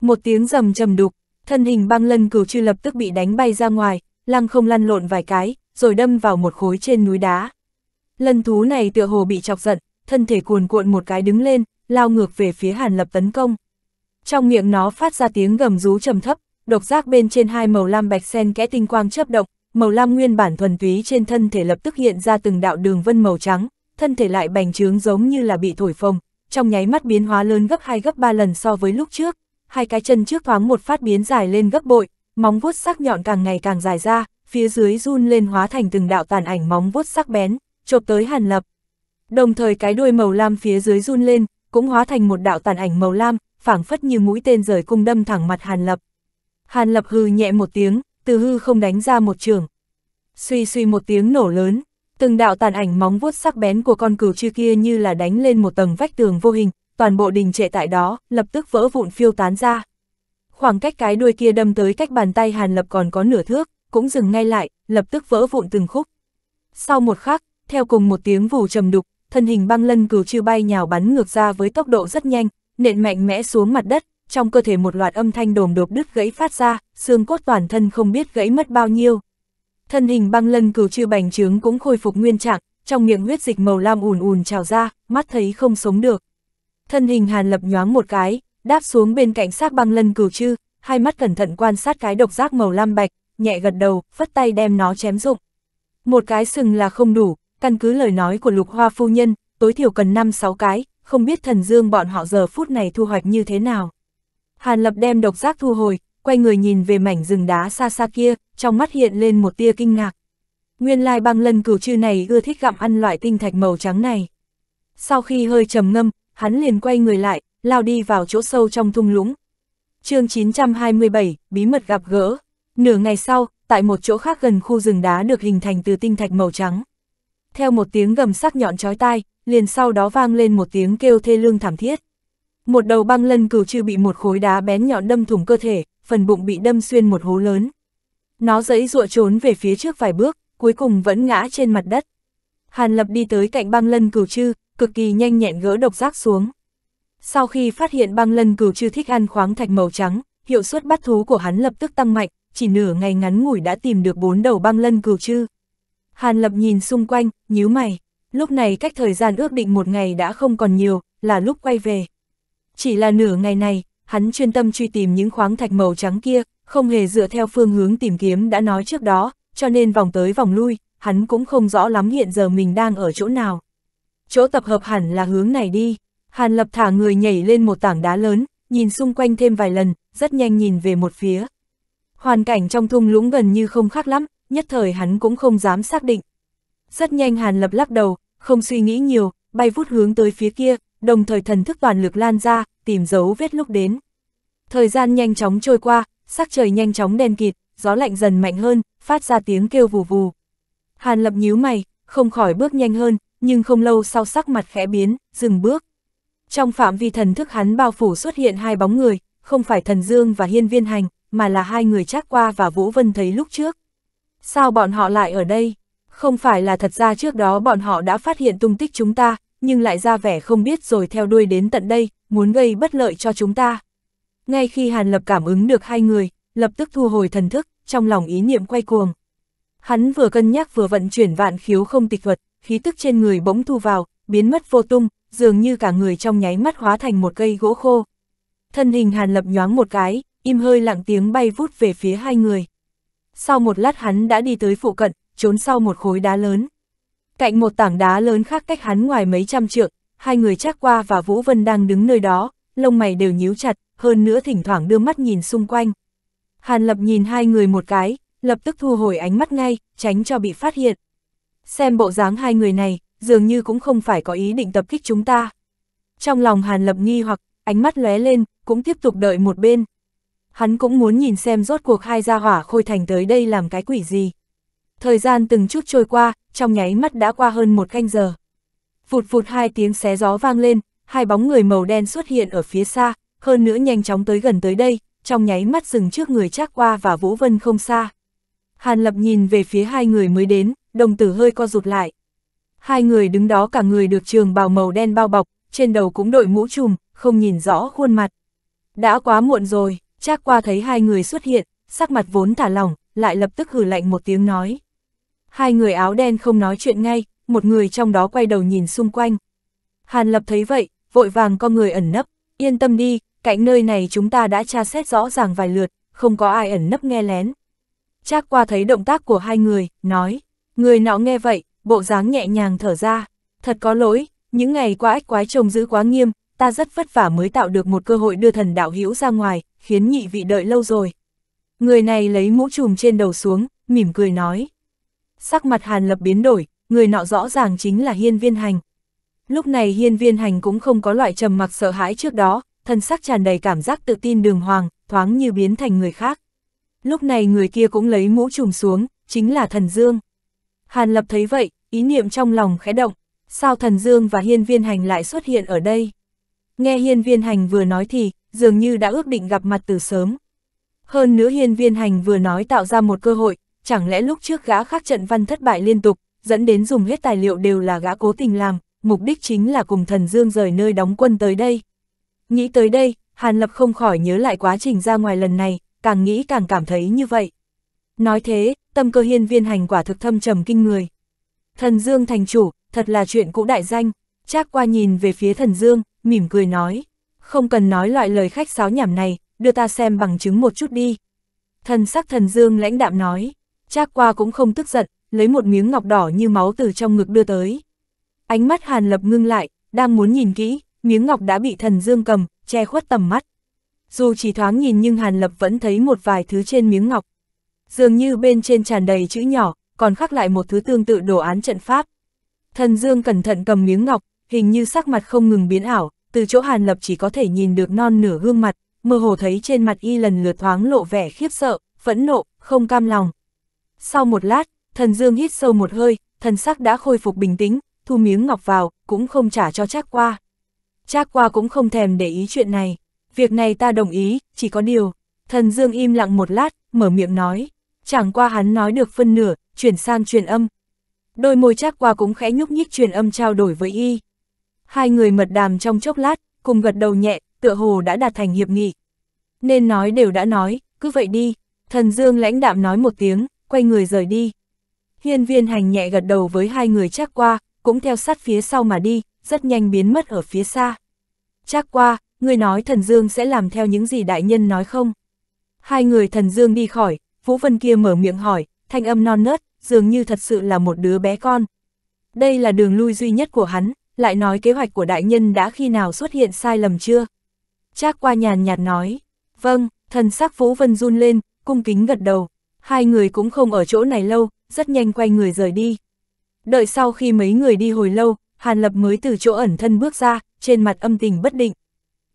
Một tiếng rầm trầm đục, thân hình băng lân cửu chư lập tức bị đánh bay ra ngoài, lăng không lăn lộn vài cái, rồi đâm vào một khối trên núi đá. Lân thú này tựa hồ bị chọc giận, thân thể cuồn cuộn một cái đứng lên, lao ngược về phía Hàn Lập tấn công. Trong miệng nó phát ra tiếng gầm rú trầm thấp, độc giác bên trên hai màu lam bạch sen kẽ tinh quang chớp động, màu lam nguyên bản thuần túy trên thân thể lập tức hiện ra từng đạo đường vân màu trắng, thân thể lại bành trướng giống như là bị thổi phồng, trong nháy mắt biến hóa lớn gấp hai gấp ba lần so với lúc trước, hai cái chân trước thoáng một phát biến dài lên gấp bội, móng vuốt sắc nhọn càng ngày càng dài ra, phía dưới run lên hóa thành từng đạo tàn ảnh móng vuốt sắc bén, chộp tới Hàn Lập. Đồng thời cái đuôi màu lam phía dưới run lên, cũng hóa thành một đạo tàn ảnh màu lam, phảng phất như mũi tên rời cung đâm thẳng mặt Hàn Lập. Hàn Lập hừ nhẹ một tiếng, từ hư không đánh ra một trường. Suy suy một tiếng nổ lớn, từng đạo tàn ảnh móng vuốt sắc bén của con cừu chư kia như là đánh lên một tầng vách tường vô hình, toàn bộ đình trệ tại đó, lập tức vỡ vụn phiêu tán ra. Khoảng cách cái đuôi kia đâm tới cách bàn tay Hàn Lập còn có nửa thước, cũng dừng ngay lại, lập tức vỡ vụn từng khúc. Sau một khắc, theo cùng một tiếng vù trầm đục, thân hình băng lân cừu chiêu bay nhào bắn ngược ra với tốc độ rất nhanh, nện mạnh mẽ xuống mặt đất, trong cơ thể một loạt âm thanh đồm đột đứt gãy phát ra, xương cốt toàn thân không biết gãy mất bao nhiêu. Thân hình băng lân cừu chiêu bành trướng cũng khôi phục nguyên trạng, trong miệng huyết dịch màu lam ùn ùn trào ra, mắt thấy không sống được thân hình Hàn Lập nhoáng một cái, đáp xuống bên cạnh xác băng lân cửu chư, hai mắt cẩn thận quan sát cái độc giác màu lam bạch, nhẹ gật đầu, phất tay đem nó chém rụng. Một cái sừng là không đủ, căn cứ lời nói của lục hoa phu nhân, tối thiểu cần 5-6 cái, không biết thần dương bọn họ giờ phút này thu hoạch như thế nào. Hàn Lập đem độc giác thu hồi, quay người nhìn về mảnh rừng đá xa xa kia, trong mắt hiện lên một tia kinh ngạc. Nguyên lai băng lân cửu chư này ưa thích gặm ăn loại tinh thạch màu trắng này. Sau khi hơi trầm ngâm, hắn liền quay người lại, lao đi vào chỗ sâu trong thung lũng. chương 927, bí mật gặp gỡ. Nửa ngày sau, tại một chỗ khác gần khu rừng đá được hình thành từ tinh thạch màu trắng. Theo một tiếng gầm sắc nhọn chói tai, liền sau đó vang lên một tiếng kêu thê lương thảm thiết. Một đầu băng lân cừu chư bị một khối đá bén nhọn đâm thủng cơ thể, phần bụng bị đâm xuyên một hố lớn. Nó giãy giụa trốn về phía trước vài bước, cuối cùng vẫn ngã trên mặt đất. Hàn Lập đi tới cạnh băng lân cừu chư, cực kỳ nhanh nhẹn gỡ độc giác xuống. Sau khi phát hiện băng lân cừu chư thích ăn khoáng thạch màu trắng, hiệu suất bắt thú của hắn lập tức tăng mạnh, chỉ nửa ngày ngắn ngủi đã tìm được bốn đầu băng lân cừu chư. Hàn Lập nhìn xung quanh, nhíu mày, lúc này cách thời gian ước định một ngày đã không còn nhiều, là lúc quay về. Chỉ là nửa ngày này, hắn chuyên tâm truy tìm những khoáng thạch màu trắng kia, không hề dựa theo phương hướng tìm kiếm đã nói trước đó, cho nên vòng tới vòng lui, hắn cũng không rõ lắm hiện giờ mình đang ở chỗ nào chỗ tập hợp hẳn là hướng này đi. Hàn lập thả người nhảy lên một tảng đá lớn, nhìn xung quanh thêm vài lần, rất nhanh nhìn về một phía. Hoàn cảnh trong thung lũng gần như không khác lắm, nhất thời hắn cũng không dám xác định. Rất nhanh Hàn lập lắc đầu, không suy nghĩ nhiều, bay vút hướng tới phía kia, đồng thời thần thức toàn lực lan ra, tìm dấu vết lúc đến. Thời gian nhanh chóng trôi qua, sắc trời nhanh chóng đen kịt, gió lạnh dần mạnh hơn, phát ra tiếng kêu vù vù. Hàn lập nhíu mày, không khỏi bước nhanh hơn, nhưng không lâu sau sắc mặt khẽ biến, dừng bước. Trong phạm vi thần thức hắn bao phủ xuất hiện hai bóng người, không phải thần Dương và hiên viên hành, mà là hai người Trác Qua và Vũ Vân thấy lúc trước. Sao bọn họ lại ở đây? Không phải là thật ra trước đó bọn họ đã phát hiện tung tích chúng ta, nhưng lại ra vẻ không biết rồi theo đuôi đến tận đây, muốn gây bất lợi cho chúng ta. Ngay khi Hàn Lập cảm ứng được hai người, lập tức thu hồi thần thức, trong lòng ý niệm quay cuồng. Hắn vừa cân nhắc vừa vận chuyển vạn khiếu không tịch thuật, khí tức trên người bỗng thu vào, biến mất vô tung, dường như cả người trong nháy mắt hóa thành một cây gỗ khô. Thân hình Hàn Lập nhoáng một cái, im hơi lặng tiếng bay vút về phía hai người. Sau một lát hắn đã đi tới phụ cận, trốn sau một khối đá lớn. Cạnh một tảng đá lớn khác cách hắn ngoài mấy trăm trượng, hai người Trác Qua và Vũ Vân đang đứng nơi đó, lông mày đều nhíu chặt, hơn nữa thỉnh thoảng đưa mắt nhìn xung quanh. Hàn Lập nhìn hai người một cái, lập tức thu hồi ánh mắt ngay, tránh cho bị phát hiện. Xem bộ dáng hai người này, dường như cũng không phải có ý định tập kích chúng ta. Trong lòng Hàn Lập nghi hoặc, ánh mắt lóe lên, cũng tiếp tục đợi một bên. Hắn cũng muốn nhìn xem rốt cuộc hai gia hỏa khôi thành tới đây làm cái quỷ gì. Thời gian từng chút trôi qua, trong nháy mắt đã qua hơn một canh giờ. Vụt vụt hai tiếng xé gió vang lên, hai bóng người màu đen xuất hiện ở phía xa, hơn nữa nhanh chóng tới gần tới đây, trong nháy mắt dừng trước người Trác Qua và Vũ Vân không xa. Hàn Lập nhìn về phía hai người mới đến, đồng tử hơi co rụt lại. Hai người đứng đó cả người được trường bào màu đen bao bọc, trên đầu cũng đội mũ trùm, không nhìn rõ khuôn mặt. Đã quá muộn rồi, Trác qua thấy hai người xuất hiện, sắc mặt vốn thả lỏng, lại lập tức hử lạnh một tiếng nói. Hai người áo đen không nói chuyện ngay, một người trong đó quay đầu nhìn xung quanh. Hàn Lập thấy vậy, vội vàng con người ẩn nấp, yên tâm đi, cạnh nơi này chúng ta đã tra xét rõ ràng vài lượt, không có ai ẩn nấp nghe lén. Trác qua thấy động tác của hai người, nói, Người nọ nghe vậy, bộ dáng nhẹ nhàng thở ra, thật có lỗi, những ngày qua ách quái trông giữ quá nghiêm, ta rất vất vả mới tạo được một cơ hội đưa thần đạo hữu ra ngoài, khiến nhị vị đợi lâu rồi. Người này lấy mũ trùm trên đầu xuống, mỉm cười nói. Sắc mặt Hàn Lập biến đổi, người nọ rõ ràng chính là Hiên Viên Hành. Lúc này Hiên Viên Hành cũng không có loại trầm mặc sợ hãi trước đó, thân sắc tràn đầy cảm giác tự tin đường hoàng, thoáng như biến thành người khác. Lúc này người kia cũng lấy mũ trùm xuống, chính là Thần Dương. Hàn Lập thấy vậy, ý niệm trong lòng khẽ động, sao thần dương và hiên viên hành lại xuất hiện ở đây. Nghe hiên viên hành vừa nói thì, dường như đã ước định gặp mặt từ sớm. Hơn nữa hiên viên hành vừa nói tạo ra một cơ hội, chẳng lẽ lúc trước gã khắc trận văn thất bại liên tục, dẫn đến dùng hết tài liệu đều là gã cố tình làm, mục đích chính là cùng thần dương rời nơi đóng quân tới đây. Nghĩ tới đây, Hàn Lập không khỏi nhớ lại quá trình ra ngoài lần này, càng nghĩ càng cảm thấy như vậy. Nói thế, tâm cơ hiên viên hành quả thực thâm trầm kinh người. Thần Dương thành chủ, thật là chuyện cũ đại danh, Trác qua nhìn về phía thần Dương, mỉm cười nói, không cần nói loại lời khách sáo nhảm này, đưa ta xem bằng chứng một chút đi. Thần sắc thần Dương lãnh đạm nói, Trác qua cũng không tức giận, lấy một miếng ngọc đỏ như máu từ trong ngực đưa tới. Ánh mắt Hàn Lập ngưng lại, đang muốn nhìn kỹ, miếng ngọc đã bị thần Dương cầm, che khuất tầm mắt. Dù chỉ thoáng nhìn nhưng Hàn Lập vẫn thấy một vài thứ trên miếng ngọc dường như bên trên tràn đầy chữ nhỏ, còn khắc lại một thứ tương tự đồ án trận pháp. Thần Dương cẩn thận cầm miếng ngọc, hình như sắc mặt không ngừng biến ảo, từ chỗ Hàn Lập chỉ có thể nhìn được non nửa gương mặt, mơ hồ thấy trên mặt y lần lượt thoáng lộ vẻ khiếp sợ, phẫn nộ, không cam lòng. Sau một lát, Thần Dương hít sâu một hơi, thần sắc đã khôi phục bình tĩnh, thu miếng ngọc vào, cũng không trả cho Trác Qua. Trác Qua cũng không thèm để ý chuyện này, việc này ta đồng ý, chỉ có điều, Thần Dương im lặng một lát, mở miệng nói chẳng qua hắn nói được phân nửa, chuyển sang truyền âm. Đôi môi chắc qua cũng khẽ nhúc nhích truyền âm trao đổi với y. Hai người mật đàm trong chốc lát, cùng gật đầu nhẹ, tựa hồ đã đạt thành hiệp nghị. Nên nói đều đã nói, cứ vậy đi, thần dương lãnh đạm nói một tiếng, quay người rời đi. Hiên viên hành nhẹ gật đầu với hai người chắc qua, cũng theo sát phía sau mà đi, rất nhanh biến mất ở phía xa. Chắc qua, người nói thần dương sẽ làm theo những gì đại nhân nói không? Hai người thần dương đi khỏi, Vũ Vân kia mở miệng hỏi, thanh âm non nớt, dường như thật sự là một đứa bé con. Đây là đường lui duy nhất của hắn, lại nói kế hoạch của đại nhân đã khi nào xuất hiện sai lầm chưa? Trác qua nhàn nhạt nói, vâng, thần sắc Vũ Vân run lên, cung kính gật đầu. Hai người cũng không ở chỗ này lâu, rất nhanh quay người rời đi. Đợi sau khi mấy người đi hồi lâu, Hàn Lập mới từ chỗ ẩn thân bước ra, trên mặt âm tình bất định.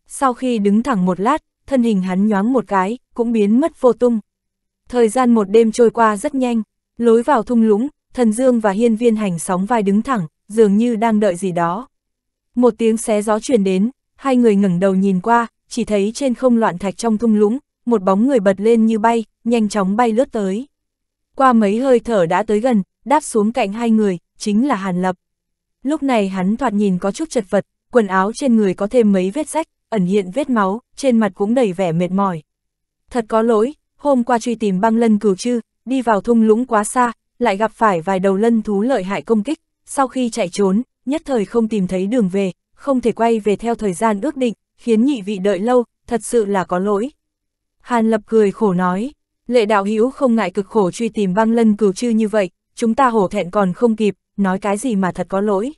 Sau khi đứng thẳng một lát, thân hình hắn nhoáng một cái, cũng biến mất vô tung. Thời gian một đêm trôi qua rất nhanh, lối vào thung lũng, thần dương và hiên viên hành sóng vai đứng thẳng, dường như đang đợi gì đó. Một tiếng xé gió truyền đến, hai người ngẩng đầu nhìn qua, chỉ thấy trên không loạn thạch trong thung lũng, một bóng người bật lên như bay, nhanh chóng bay lướt tới. Qua mấy hơi thở đã tới gần, đáp xuống cạnh hai người, chính là Hàn Lập. Lúc này hắn thoạt nhìn có chút chật vật, quần áo trên người có thêm mấy vết rách, ẩn hiện vết máu, trên mặt cũng đầy vẻ mệt mỏi. Thật có lỗi, hôm qua truy tìm băng lân cửu chư, đi vào thung lũng quá xa, lại gặp phải vài đầu lân thú lợi hại công kích, sau khi chạy trốn, nhất thời không tìm thấy đường về, không thể quay về theo thời gian ước định, khiến nhị vị đợi lâu, thật sự là có lỗi. Hàn Lập cười khổ nói, lệ đạo hữu không ngại cực khổ truy tìm băng lân cửu chư như vậy, chúng ta hổ thẹn còn không kịp, nói cái gì mà thật có lỗi.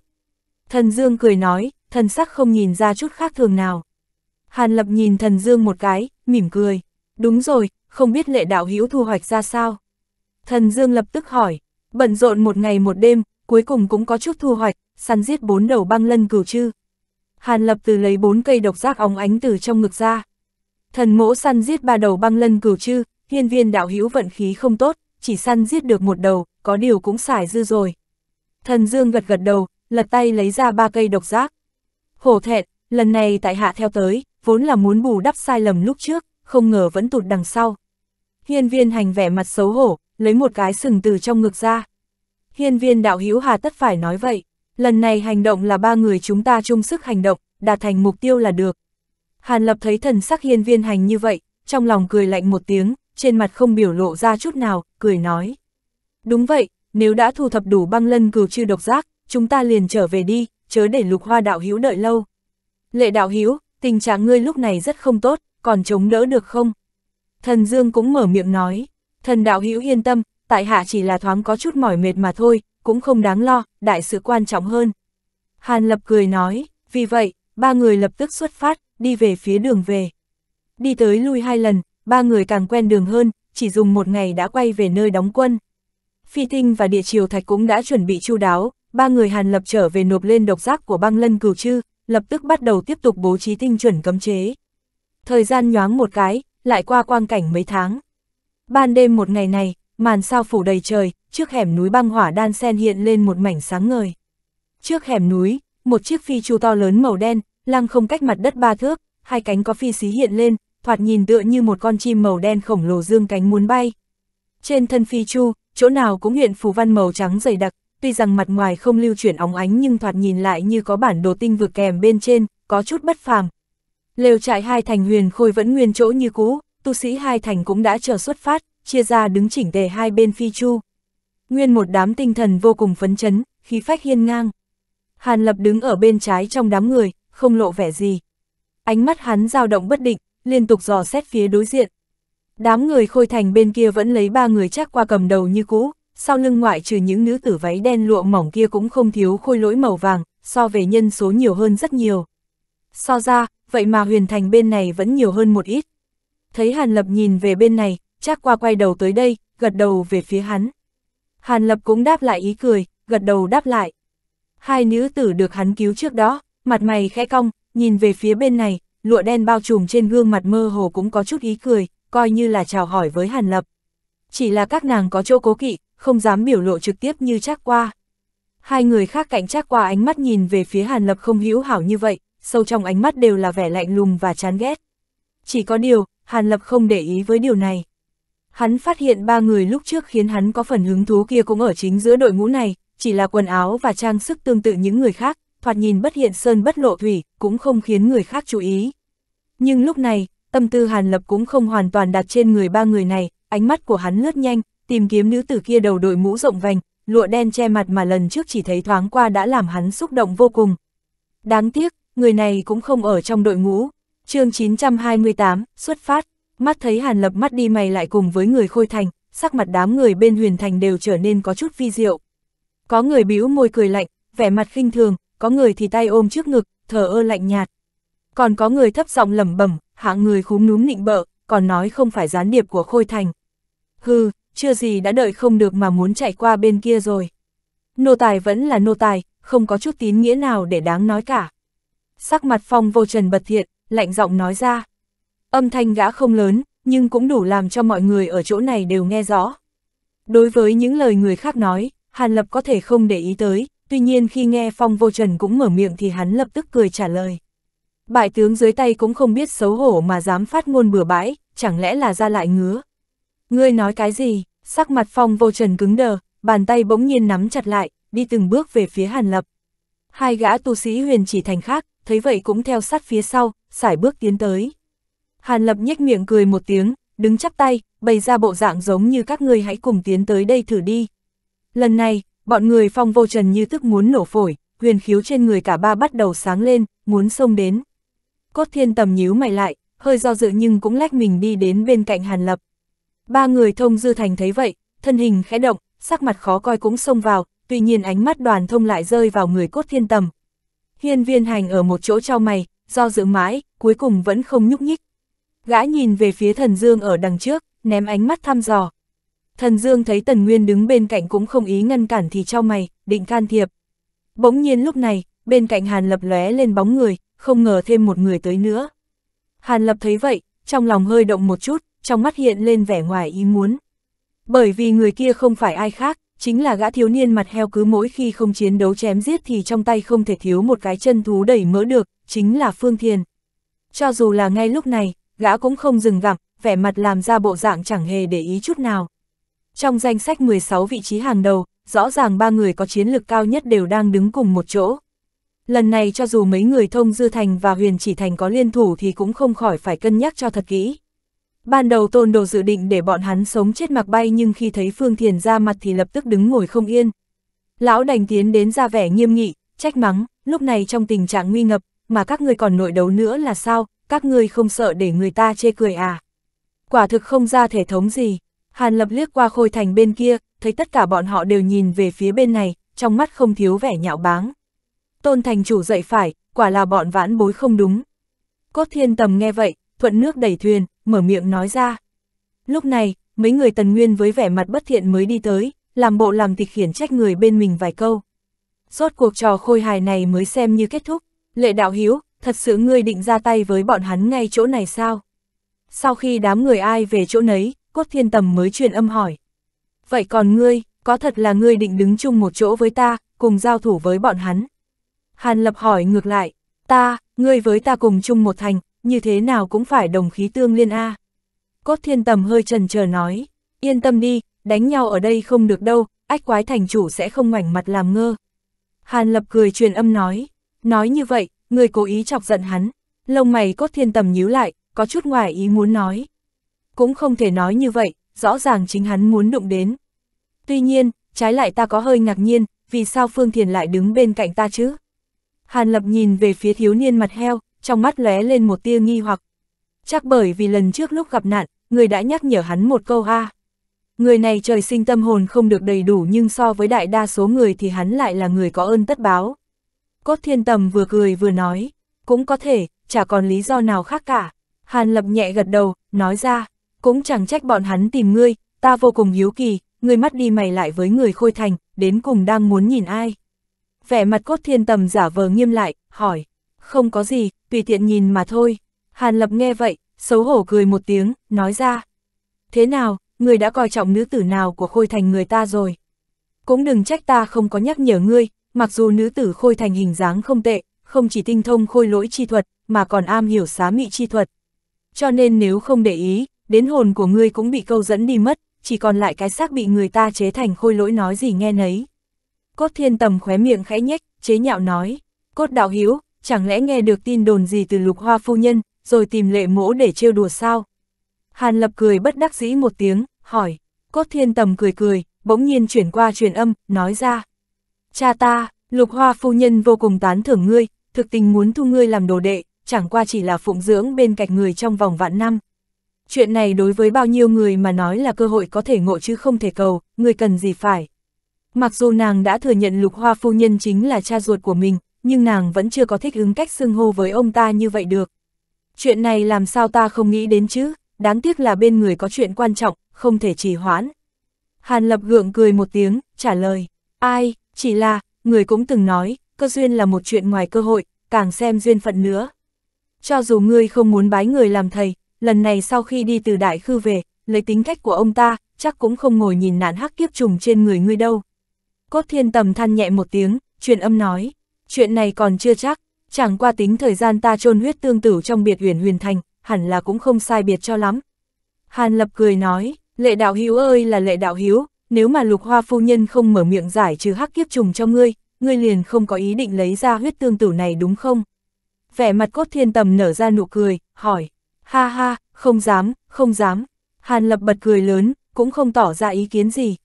Thần Dương cười nói, thần sắc không nhìn ra chút khác thường nào. Hàn Lập nhìn thần Dương một cái, mỉm cười. Đúng rồi, không biết lệ đạo hữu thu hoạch ra sao? Thần Dương lập tức hỏi, bận rộn một ngày một đêm, cuối cùng cũng có chút thu hoạch, săn giết bốn đầu băng lân cửu chư. Hàn Lập từ lấy bốn cây độc giác óng ánh từ trong ngực ra. Thần mỗ săn giết ba đầu băng lân cửu chư, hiên viên đạo hữu vận khí không tốt, chỉ săn giết được một đầu, có điều cũng xài dư rồi. Thần Dương gật gật đầu, lật tay lấy ra ba cây độc giác. Hổ thẹn, lần này tại hạ theo tới, vốn là muốn bù đắp sai lầm lúc trước, không ngờ vẫn tụt đằng sau. Hiên viên hành vẻ mặt xấu hổ, lấy một cái sừng từ trong ngực ra. Hiên viên đạo hữu hà tất phải nói vậy, lần này hành động là ba người chúng ta chung sức hành động, đạt thành mục tiêu là được. Hàn lập thấy thần sắc hiên viên hành như vậy, trong lòng cười lạnh một tiếng, trên mặt không biểu lộ ra chút nào, cười nói. Đúng vậy, nếu đã thu thập đủ băng lân cừu chư độc giác, chúng ta liền trở về đi, chớ để lục hoa đạo hữu đợi lâu. Lệ đạo hữu, tình trạng ngươi lúc này rất không tốt, còn chống đỡ được không? Thần Dương cũng mở miệng nói, thần đạo hữu yên tâm, tại hạ chỉ là thoáng có chút mỏi mệt mà thôi, cũng không đáng lo, đại sự quan trọng hơn. Hàn Lập cười nói, vì vậy, ba người lập tức xuất phát, đi về phía đường về. Đi tới lui hai lần, ba người càng quen đường hơn, chỉ dùng một ngày đã quay về nơi đóng quân. Phi tinh và địa triều thạch cũng đã chuẩn bị chu đáo, ba người Hàn Lập trở về nộp lên độc giác của băng lân cửu chư, lập tức bắt đầu tiếp tục bố trí tinh chuẩn cấm chế. Thời gian nhoáng một cái, lại qua quang cảnh mấy tháng. Ban đêm một ngày này, màn sao phủ đầy trời, trước hẻm núi băng hỏa đan sen hiện lên một mảnh sáng ngời. Trước hẻm núi, một chiếc phi chu to lớn màu đen, lăng không cách mặt đất ba thước, hai cánh có phi xí hiện lên, thoạt nhìn tựa như một con chim màu đen khổng lồ dương cánh muốn bay. Trên thân phi chu, chỗ nào cũng hiện phù văn màu trắng dày đặc, tuy rằng mặt ngoài không lưu chuyển óng ánh nhưng thoạt nhìn lại như có bản đồ tinh vực kèm bên trên, có chút bất phàm, Lều trại hai thành huyền khôi vẫn nguyên chỗ như cũ, tu sĩ hai thành cũng đã chờ xuất phát, chia ra đứng chỉnh tề hai bên phi chu. Nguyên một đám tinh thần vô cùng phấn chấn, khí phách hiên ngang. Hàn Lập đứng ở bên trái trong đám người, không lộ vẻ gì. Ánh mắt hắn dao động bất định, liên tục dò xét phía đối diện. Đám người khôi thành bên kia vẫn lấy ba người chắc qua cầm đầu như cũ, sau lưng ngoại trừ những nữ tử váy đen lụa mỏng kia cũng không thiếu khôi lỗi màu vàng, so về nhân số nhiều hơn rất nhiều. So ra, vậy mà huyền thành bên này vẫn nhiều hơn một ít. Thấy Hàn Lập nhìn về bên này, chắc qua quay đầu tới đây, gật đầu về phía hắn. Hàn Lập cũng đáp lại ý cười, gật đầu đáp lại. Hai nữ tử được hắn cứu trước đó, mặt mày khẽ cong, nhìn về phía bên này, lụa đen bao trùm trên gương mặt mơ hồ cũng có chút ý cười, coi như là chào hỏi với Hàn Lập. Chỉ là các nàng có chỗ cố kỵ, không dám biểu lộ trực tiếp như chắc qua. Hai người khác cạnh chắc qua ánh mắt nhìn về phía Hàn Lập không hữu hảo như vậy, sâu trong ánh mắt đều là vẻ lạnh lùng và chán ghét. Chỉ có điều, Hàn Lập không để ý với điều này. Hắn phát hiện ba người lúc trước khiến hắn có phần hứng thú kia cũng ở chính giữa đội ngũ này, chỉ là quần áo và trang sức tương tự những người khác, thoạt nhìn bất hiện sơn bất lộ thủy, cũng không khiến người khác chú ý. Nhưng lúc này, tâm tư Hàn Lập cũng không hoàn toàn đặt trên người ba người này, ánh mắt của hắn lướt nhanh, tìm kiếm nữ tử kia đầu đội mũ rộng vành, lụa đen che mặt mà lần trước chỉ thấy thoáng qua đã làm hắn xúc động vô cùng. Đáng tiếc, người này cũng không ở trong đội ngũ. chương 928, xuất phát, mắt thấy Hàn Lập mắt đi mày lại cùng với người khôi thành, sắc mặt đám người bên huyền thành đều trở nên có chút vi diệu. Có người bĩu môi cười lạnh, vẻ mặt khinh thường, có người thì tay ôm trước ngực, thở ơ lạnh nhạt. Còn có người thấp giọng lẩm bẩm, hạng người khúm núm nịnh bợ, còn nói không phải gián điệp của Khôi Thành. Hừ, chưa gì đã đợi không được mà muốn chạy qua bên kia rồi. Nô tài vẫn là nô tài, không có chút tín nghĩa nào để đáng nói cả sắc mặt phong vô trần bật thiện, lạnh giọng nói ra. Âm thanh gã không lớn, nhưng cũng đủ làm cho mọi người ở chỗ này đều nghe rõ. Đối với những lời người khác nói, Hàn Lập có thể không để ý tới, tuy nhiên khi nghe Phong Vô Trần cũng mở miệng thì hắn lập tức cười trả lời. Bại tướng dưới tay cũng không biết xấu hổ mà dám phát ngôn bừa bãi, chẳng lẽ là ra lại ngứa. Ngươi nói cái gì, sắc mặt Phong Vô Trần cứng đờ, bàn tay bỗng nhiên nắm chặt lại, đi từng bước về phía Hàn Lập. Hai gã tu sĩ huyền chỉ thành khác, thấy vậy cũng theo sát phía sau, sải bước tiến tới. Hàn Lập nhếch miệng cười một tiếng, đứng chắp tay, bày ra bộ dạng giống như các người hãy cùng tiến tới đây thử đi. Lần này, bọn người phong vô trần như tức muốn nổ phổi, huyền khiếu trên người cả ba bắt đầu sáng lên, muốn xông đến. Cốt thiên tầm nhíu mày lại, hơi do dự nhưng cũng lách mình đi đến bên cạnh Hàn Lập. Ba người thông dư thành thấy vậy, thân hình khẽ động, sắc mặt khó coi cũng xông vào, tuy nhiên ánh mắt đoàn thông lại rơi vào người cốt thiên tầm, Hiên viên hành ở một chỗ trao mày, do dự mãi, cuối cùng vẫn không nhúc nhích. Gã nhìn về phía thần dương ở đằng trước, ném ánh mắt thăm dò. Thần dương thấy tần nguyên đứng bên cạnh cũng không ý ngăn cản thì trao mày, định can thiệp. Bỗng nhiên lúc này, bên cạnh Hàn Lập lóe lên bóng người, không ngờ thêm một người tới nữa. Hàn Lập thấy vậy, trong lòng hơi động một chút, trong mắt hiện lên vẻ ngoài ý muốn. Bởi vì người kia không phải ai khác, chính là gã thiếu niên mặt heo cứ mỗi khi không chiến đấu chém giết thì trong tay không thể thiếu một cái chân thú đẩy mỡ được, chính là Phương Thiền. Cho dù là ngay lúc này, gã cũng không dừng gặm, vẻ mặt làm ra bộ dạng chẳng hề để ý chút nào. Trong danh sách 16 vị trí hàng đầu, rõ ràng ba người có chiến lực cao nhất đều đang đứng cùng một chỗ. Lần này cho dù mấy người thông dư thành và huyền chỉ thành có liên thủ thì cũng không khỏi phải cân nhắc cho thật kỹ. Ban đầu tôn đồ dự định để bọn hắn sống chết mặc bay nhưng khi thấy Phương Thiền ra mặt thì lập tức đứng ngồi không yên. Lão đành tiến đến ra vẻ nghiêm nghị, trách mắng, lúc này trong tình trạng nguy ngập, mà các người còn nội đấu nữa là sao, các người không sợ để người ta chê cười à. Quả thực không ra thể thống gì. Hàn lập liếc qua khôi thành bên kia, thấy tất cả bọn họ đều nhìn về phía bên này, trong mắt không thiếu vẻ nhạo báng. Tôn thành chủ dậy phải, quả là bọn vãn bối không đúng. Cốt thiên tầm nghe vậy, thuận nước đẩy thuyền, mở miệng nói ra. Lúc này, mấy người tần nguyên với vẻ mặt bất thiện mới đi tới, làm bộ làm tịch khiển trách người bên mình vài câu. Rốt cuộc trò khôi hài này mới xem như kết thúc, lệ đạo hiếu, thật sự ngươi định ra tay với bọn hắn ngay chỗ này sao? Sau khi đám người ai về chỗ nấy, cốt thiên tầm mới truyền âm hỏi. Vậy còn ngươi, có thật là ngươi định đứng chung một chỗ với ta, cùng giao thủ với bọn hắn? Hàn lập hỏi ngược lại, ta, ngươi với ta cùng chung một thành, như thế nào cũng phải đồng khí tương liên A. Cốt thiên tầm hơi trần chờ nói, yên tâm đi, đánh nhau ở đây không được đâu, ách quái thành chủ sẽ không ngoảnh mặt làm ngơ. Hàn lập cười truyền âm nói, nói như vậy, người cố ý chọc giận hắn, lông mày cốt thiên tầm nhíu lại, có chút ngoài ý muốn nói. Cũng không thể nói như vậy, rõ ràng chính hắn muốn đụng đến. Tuy nhiên, trái lại ta có hơi ngạc nhiên, vì sao Phương Thiền lại đứng bên cạnh ta chứ? Hàn Lập nhìn về phía thiếu niên mặt heo, trong mắt lóe lên một tia nghi hoặc. Chắc bởi vì lần trước lúc gặp nạn, người đã nhắc nhở hắn một câu ha. Người này trời sinh tâm hồn không được đầy đủ nhưng so với đại đa số người thì hắn lại là người có ơn tất báo. Cốt thiên tầm vừa cười vừa nói, cũng có thể, chả còn lý do nào khác cả. Hàn lập nhẹ gật đầu, nói ra, cũng chẳng trách bọn hắn tìm ngươi, ta vô cùng hiếu kỳ, ngươi mắt đi mày lại với người khôi thành, đến cùng đang muốn nhìn ai. Vẻ mặt cốt thiên tầm giả vờ nghiêm lại, hỏi, không có gì, tùy tiện nhìn mà thôi. Hàn Lập nghe vậy, xấu hổ cười một tiếng, nói ra. Thế nào, người đã coi trọng nữ tử nào của khôi thành người ta rồi? Cũng đừng trách ta không có nhắc nhở ngươi, mặc dù nữ tử khôi thành hình dáng không tệ, không chỉ tinh thông khôi lỗi chi thuật, mà còn am hiểu xá mị chi thuật. Cho nên nếu không để ý, đến hồn của ngươi cũng bị câu dẫn đi mất, chỉ còn lại cái xác bị người ta chế thành khôi lỗi nói gì nghe nấy. Cốt thiên tầm khóe miệng khẽ nhếch, chế nhạo nói, cốt đạo hiếu, chẳng lẽ nghe được tin đồn gì từ lục hoa phu nhân, rồi tìm lệ mỗ để trêu đùa sao? Hàn lập cười bất đắc dĩ một tiếng, hỏi, cốt thiên tầm cười cười, bỗng nhiên chuyển qua truyền âm, nói ra. Cha ta, lục hoa phu nhân vô cùng tán thưởng ngươi, thực tình muốn thu ngươi làm đồ đệ, chẳng qua chỉ là phụng dưỡng bên cạnh người trong vòng vạn năm. Chuyện này đối với bao nhiêu người mà nói là cơ hội có thể ngộ chứ không thể cầu, người cần gì phải. Mặc dù nàng đã thừa nhận lục hoa phu nhân chính là cha ruột của mình, nhưng nàng vẫn chưa có thích ứng cách xưng hô với ông ta như vậy được. Chuyện này làm sao ta không nghĩ đến chứ, đáng tiếc là bên người có chuyện quan trọng, không thể trì hoãn. Hàn Lập gượng cười một tiếng, trả lời, ai, chỉ là, người cũng từng nói, cơ duyên là một chuyện ngoài cơ hội, càng xem duyên phận nữa. Cho dù ngươi không muốn bái người làm thầy, lần này sau khi đi từ đại khư về, lấy tính cách của ông ta, chắc cũng không ngồi nhìn nạn hắc kiếp trùng trên người ngươi đâu. Cốt thiên tầm than nhẹ một tiếng, truyền âm nói, chuyện này còn chưa chắc, chẳng qua tính thời gian ta chôn huyết tương tử trong biệt huyền huyền thành, hẳn là cũng không sai biệt cho lắm. Hàn Lập cười nói, lệ đạo hiếu ơi là lệ đạo hiếu, nếu mà lục hoa phu nhân không mở miệng giải trừ hắc kiếp trùng cho ngươi, ngươi liền không có ý định lấy ra huyết tương tử này đúng không? Vẻ mặt cốt thiên tầm nở ra nụ cười, hỏi, ha ha, không dám, không dám. Hàn Lập bật cười lớn, cũng không tỏ ra ý kiến gì.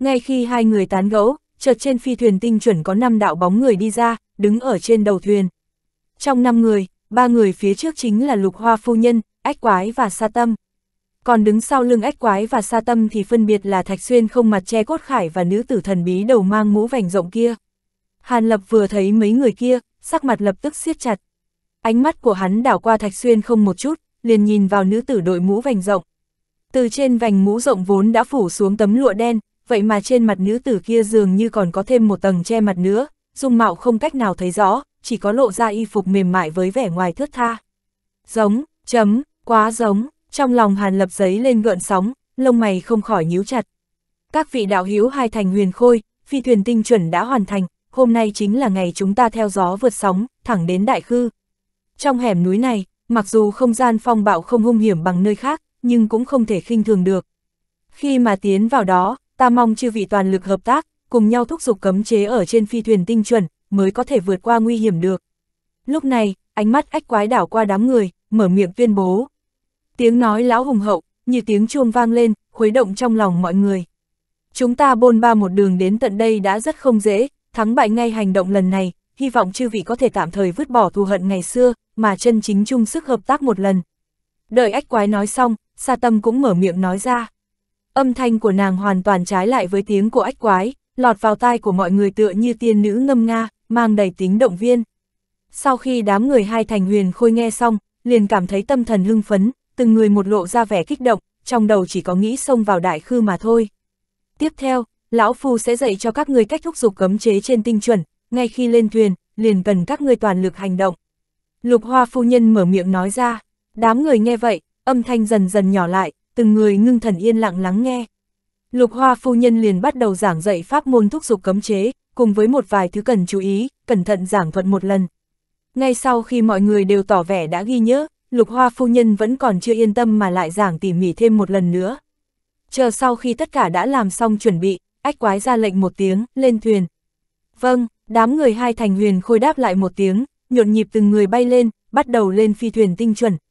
Ngay khi hai người tán gẫu, chợt trên phi thuyền tinh chuẩn có 5 đạo bóng người đi ra, đứng ở trên đầu thuyền. Trong 5 người, ba người phía trước chính là lục hoa phu nhân, ách quái và sa tâm. Còn đứng sau lưng ách quái và sa tâm thì phân biệt là Thạch Xuyên không mặt che cốt khải và nữ tử thần bí đầu mang mũ vành rộng kia. Hàn Lập vừa thấy mấy người kia, sắc mặt lập tức siết chặt. Ánh mắt của hắn đảo qua Thạch Xuyên không một chút, liền nhìn vào nữ tử đội mũ vành rộng. Từ trên vành mũ rộng vốn đã phủ xuống tấm lụa đen, vậy mà trên mặt nữ tử kia dường như còn có thêm một tầng che mặt nữa, dung mạo không cách nào thấy rõ, chỉ có lộ ra y phục mềm mại với vẻ ngoài thướt tha. Giống, chấm, quá giống, trong lòng Hàn Lập giấy lên gợn sóng, lông mày không khỏi nhíu chặt. Các vị đạo hữu hai thành huyền khôi, phi thuyền tinh chuẩn đã hoàn thành, hôm nay chính là ngày chúng ta theo gió vượt sóng, thẳng đến đại khư. Trong hẻm núi này, mặc dù không gian phong bạo không hung hiểm bằng nơi khác, nhưng cũng không thể khinh thường được. Khi mà tiến vào đó, ta mong chư vị toàn lực hợp tác, cùng nhau thúc giục cấm chế ở trên phi thuyền tinh chuẩn, mới có thể vượt qua nguy hiểm được. Lúc này, ánh mắt ách quái đảo qua đám người, mở miệng tuyên bố. Tiếng nói lão hùng hậu, như tiếng chuông vang lên, khuấy động trong lòng mọi người. Chúng ta bôn ba một đường đến tận đây đã rất không dễ, thắng bại ngay hành động lần này, hy vọng chư vị có thể tạm thời vứt bỏ thù hận ngày xưa, mà chân chính chung sức hợp tác một lần. Đợi ách quái nói xong, sa tâm cũng mở miệng nói ra. Âm thanh của nàng hoàn toàn trái lại với tiếng của ách quái, lọt vào tai của mọi người tựa như tiên nữ ngâm nga, mang đầy tính động viên. Sau khi đám người hai thành huyền khôi nghe xong, liền cảm thấy tâm thần hưng phấn, từng người một lộ ra vẻ kích động, trong đầu chỉ có nghĩ xông vào đại khư mà thôi. Tiếp theo, lão phu sẽ dạy cho các người cách thúc giục cấm chế trên tinh chuẩn, ngay khi lên thuyền, liền cần các người toàn lực hành động. Lục hoa phu nhân mở miệng nói ra, đám người nghe vậy, âm thanh dần dần nhỏ lại, từng người ngưng thần yên lặng lắng nghe. Lục hoa phu nhân liền bắt đầu giảng dạy pháp môn thúc dục cấm chế, cùng với một vài thứ cần chú ý, cẩn thận giảng thuật một lần. Ngay sau khi mọi người đều tỏ vẻ đã ghi nhớ, lục hoa phu nhân vẫn còn chưa yên tâm mà lại giảng tỉ mỉ thêm một lần nữa. Chờ sau khi tất cả đã làm xong chuẩn bị, ách quái ra lệnh một tiếng, lên thuyền. Vâng, đám người hai thành huyền khôi đáp lại một tiếng, nhộn nhịp từng người bay lên, bắt đầu lên phi thuyền tinh chuẩn,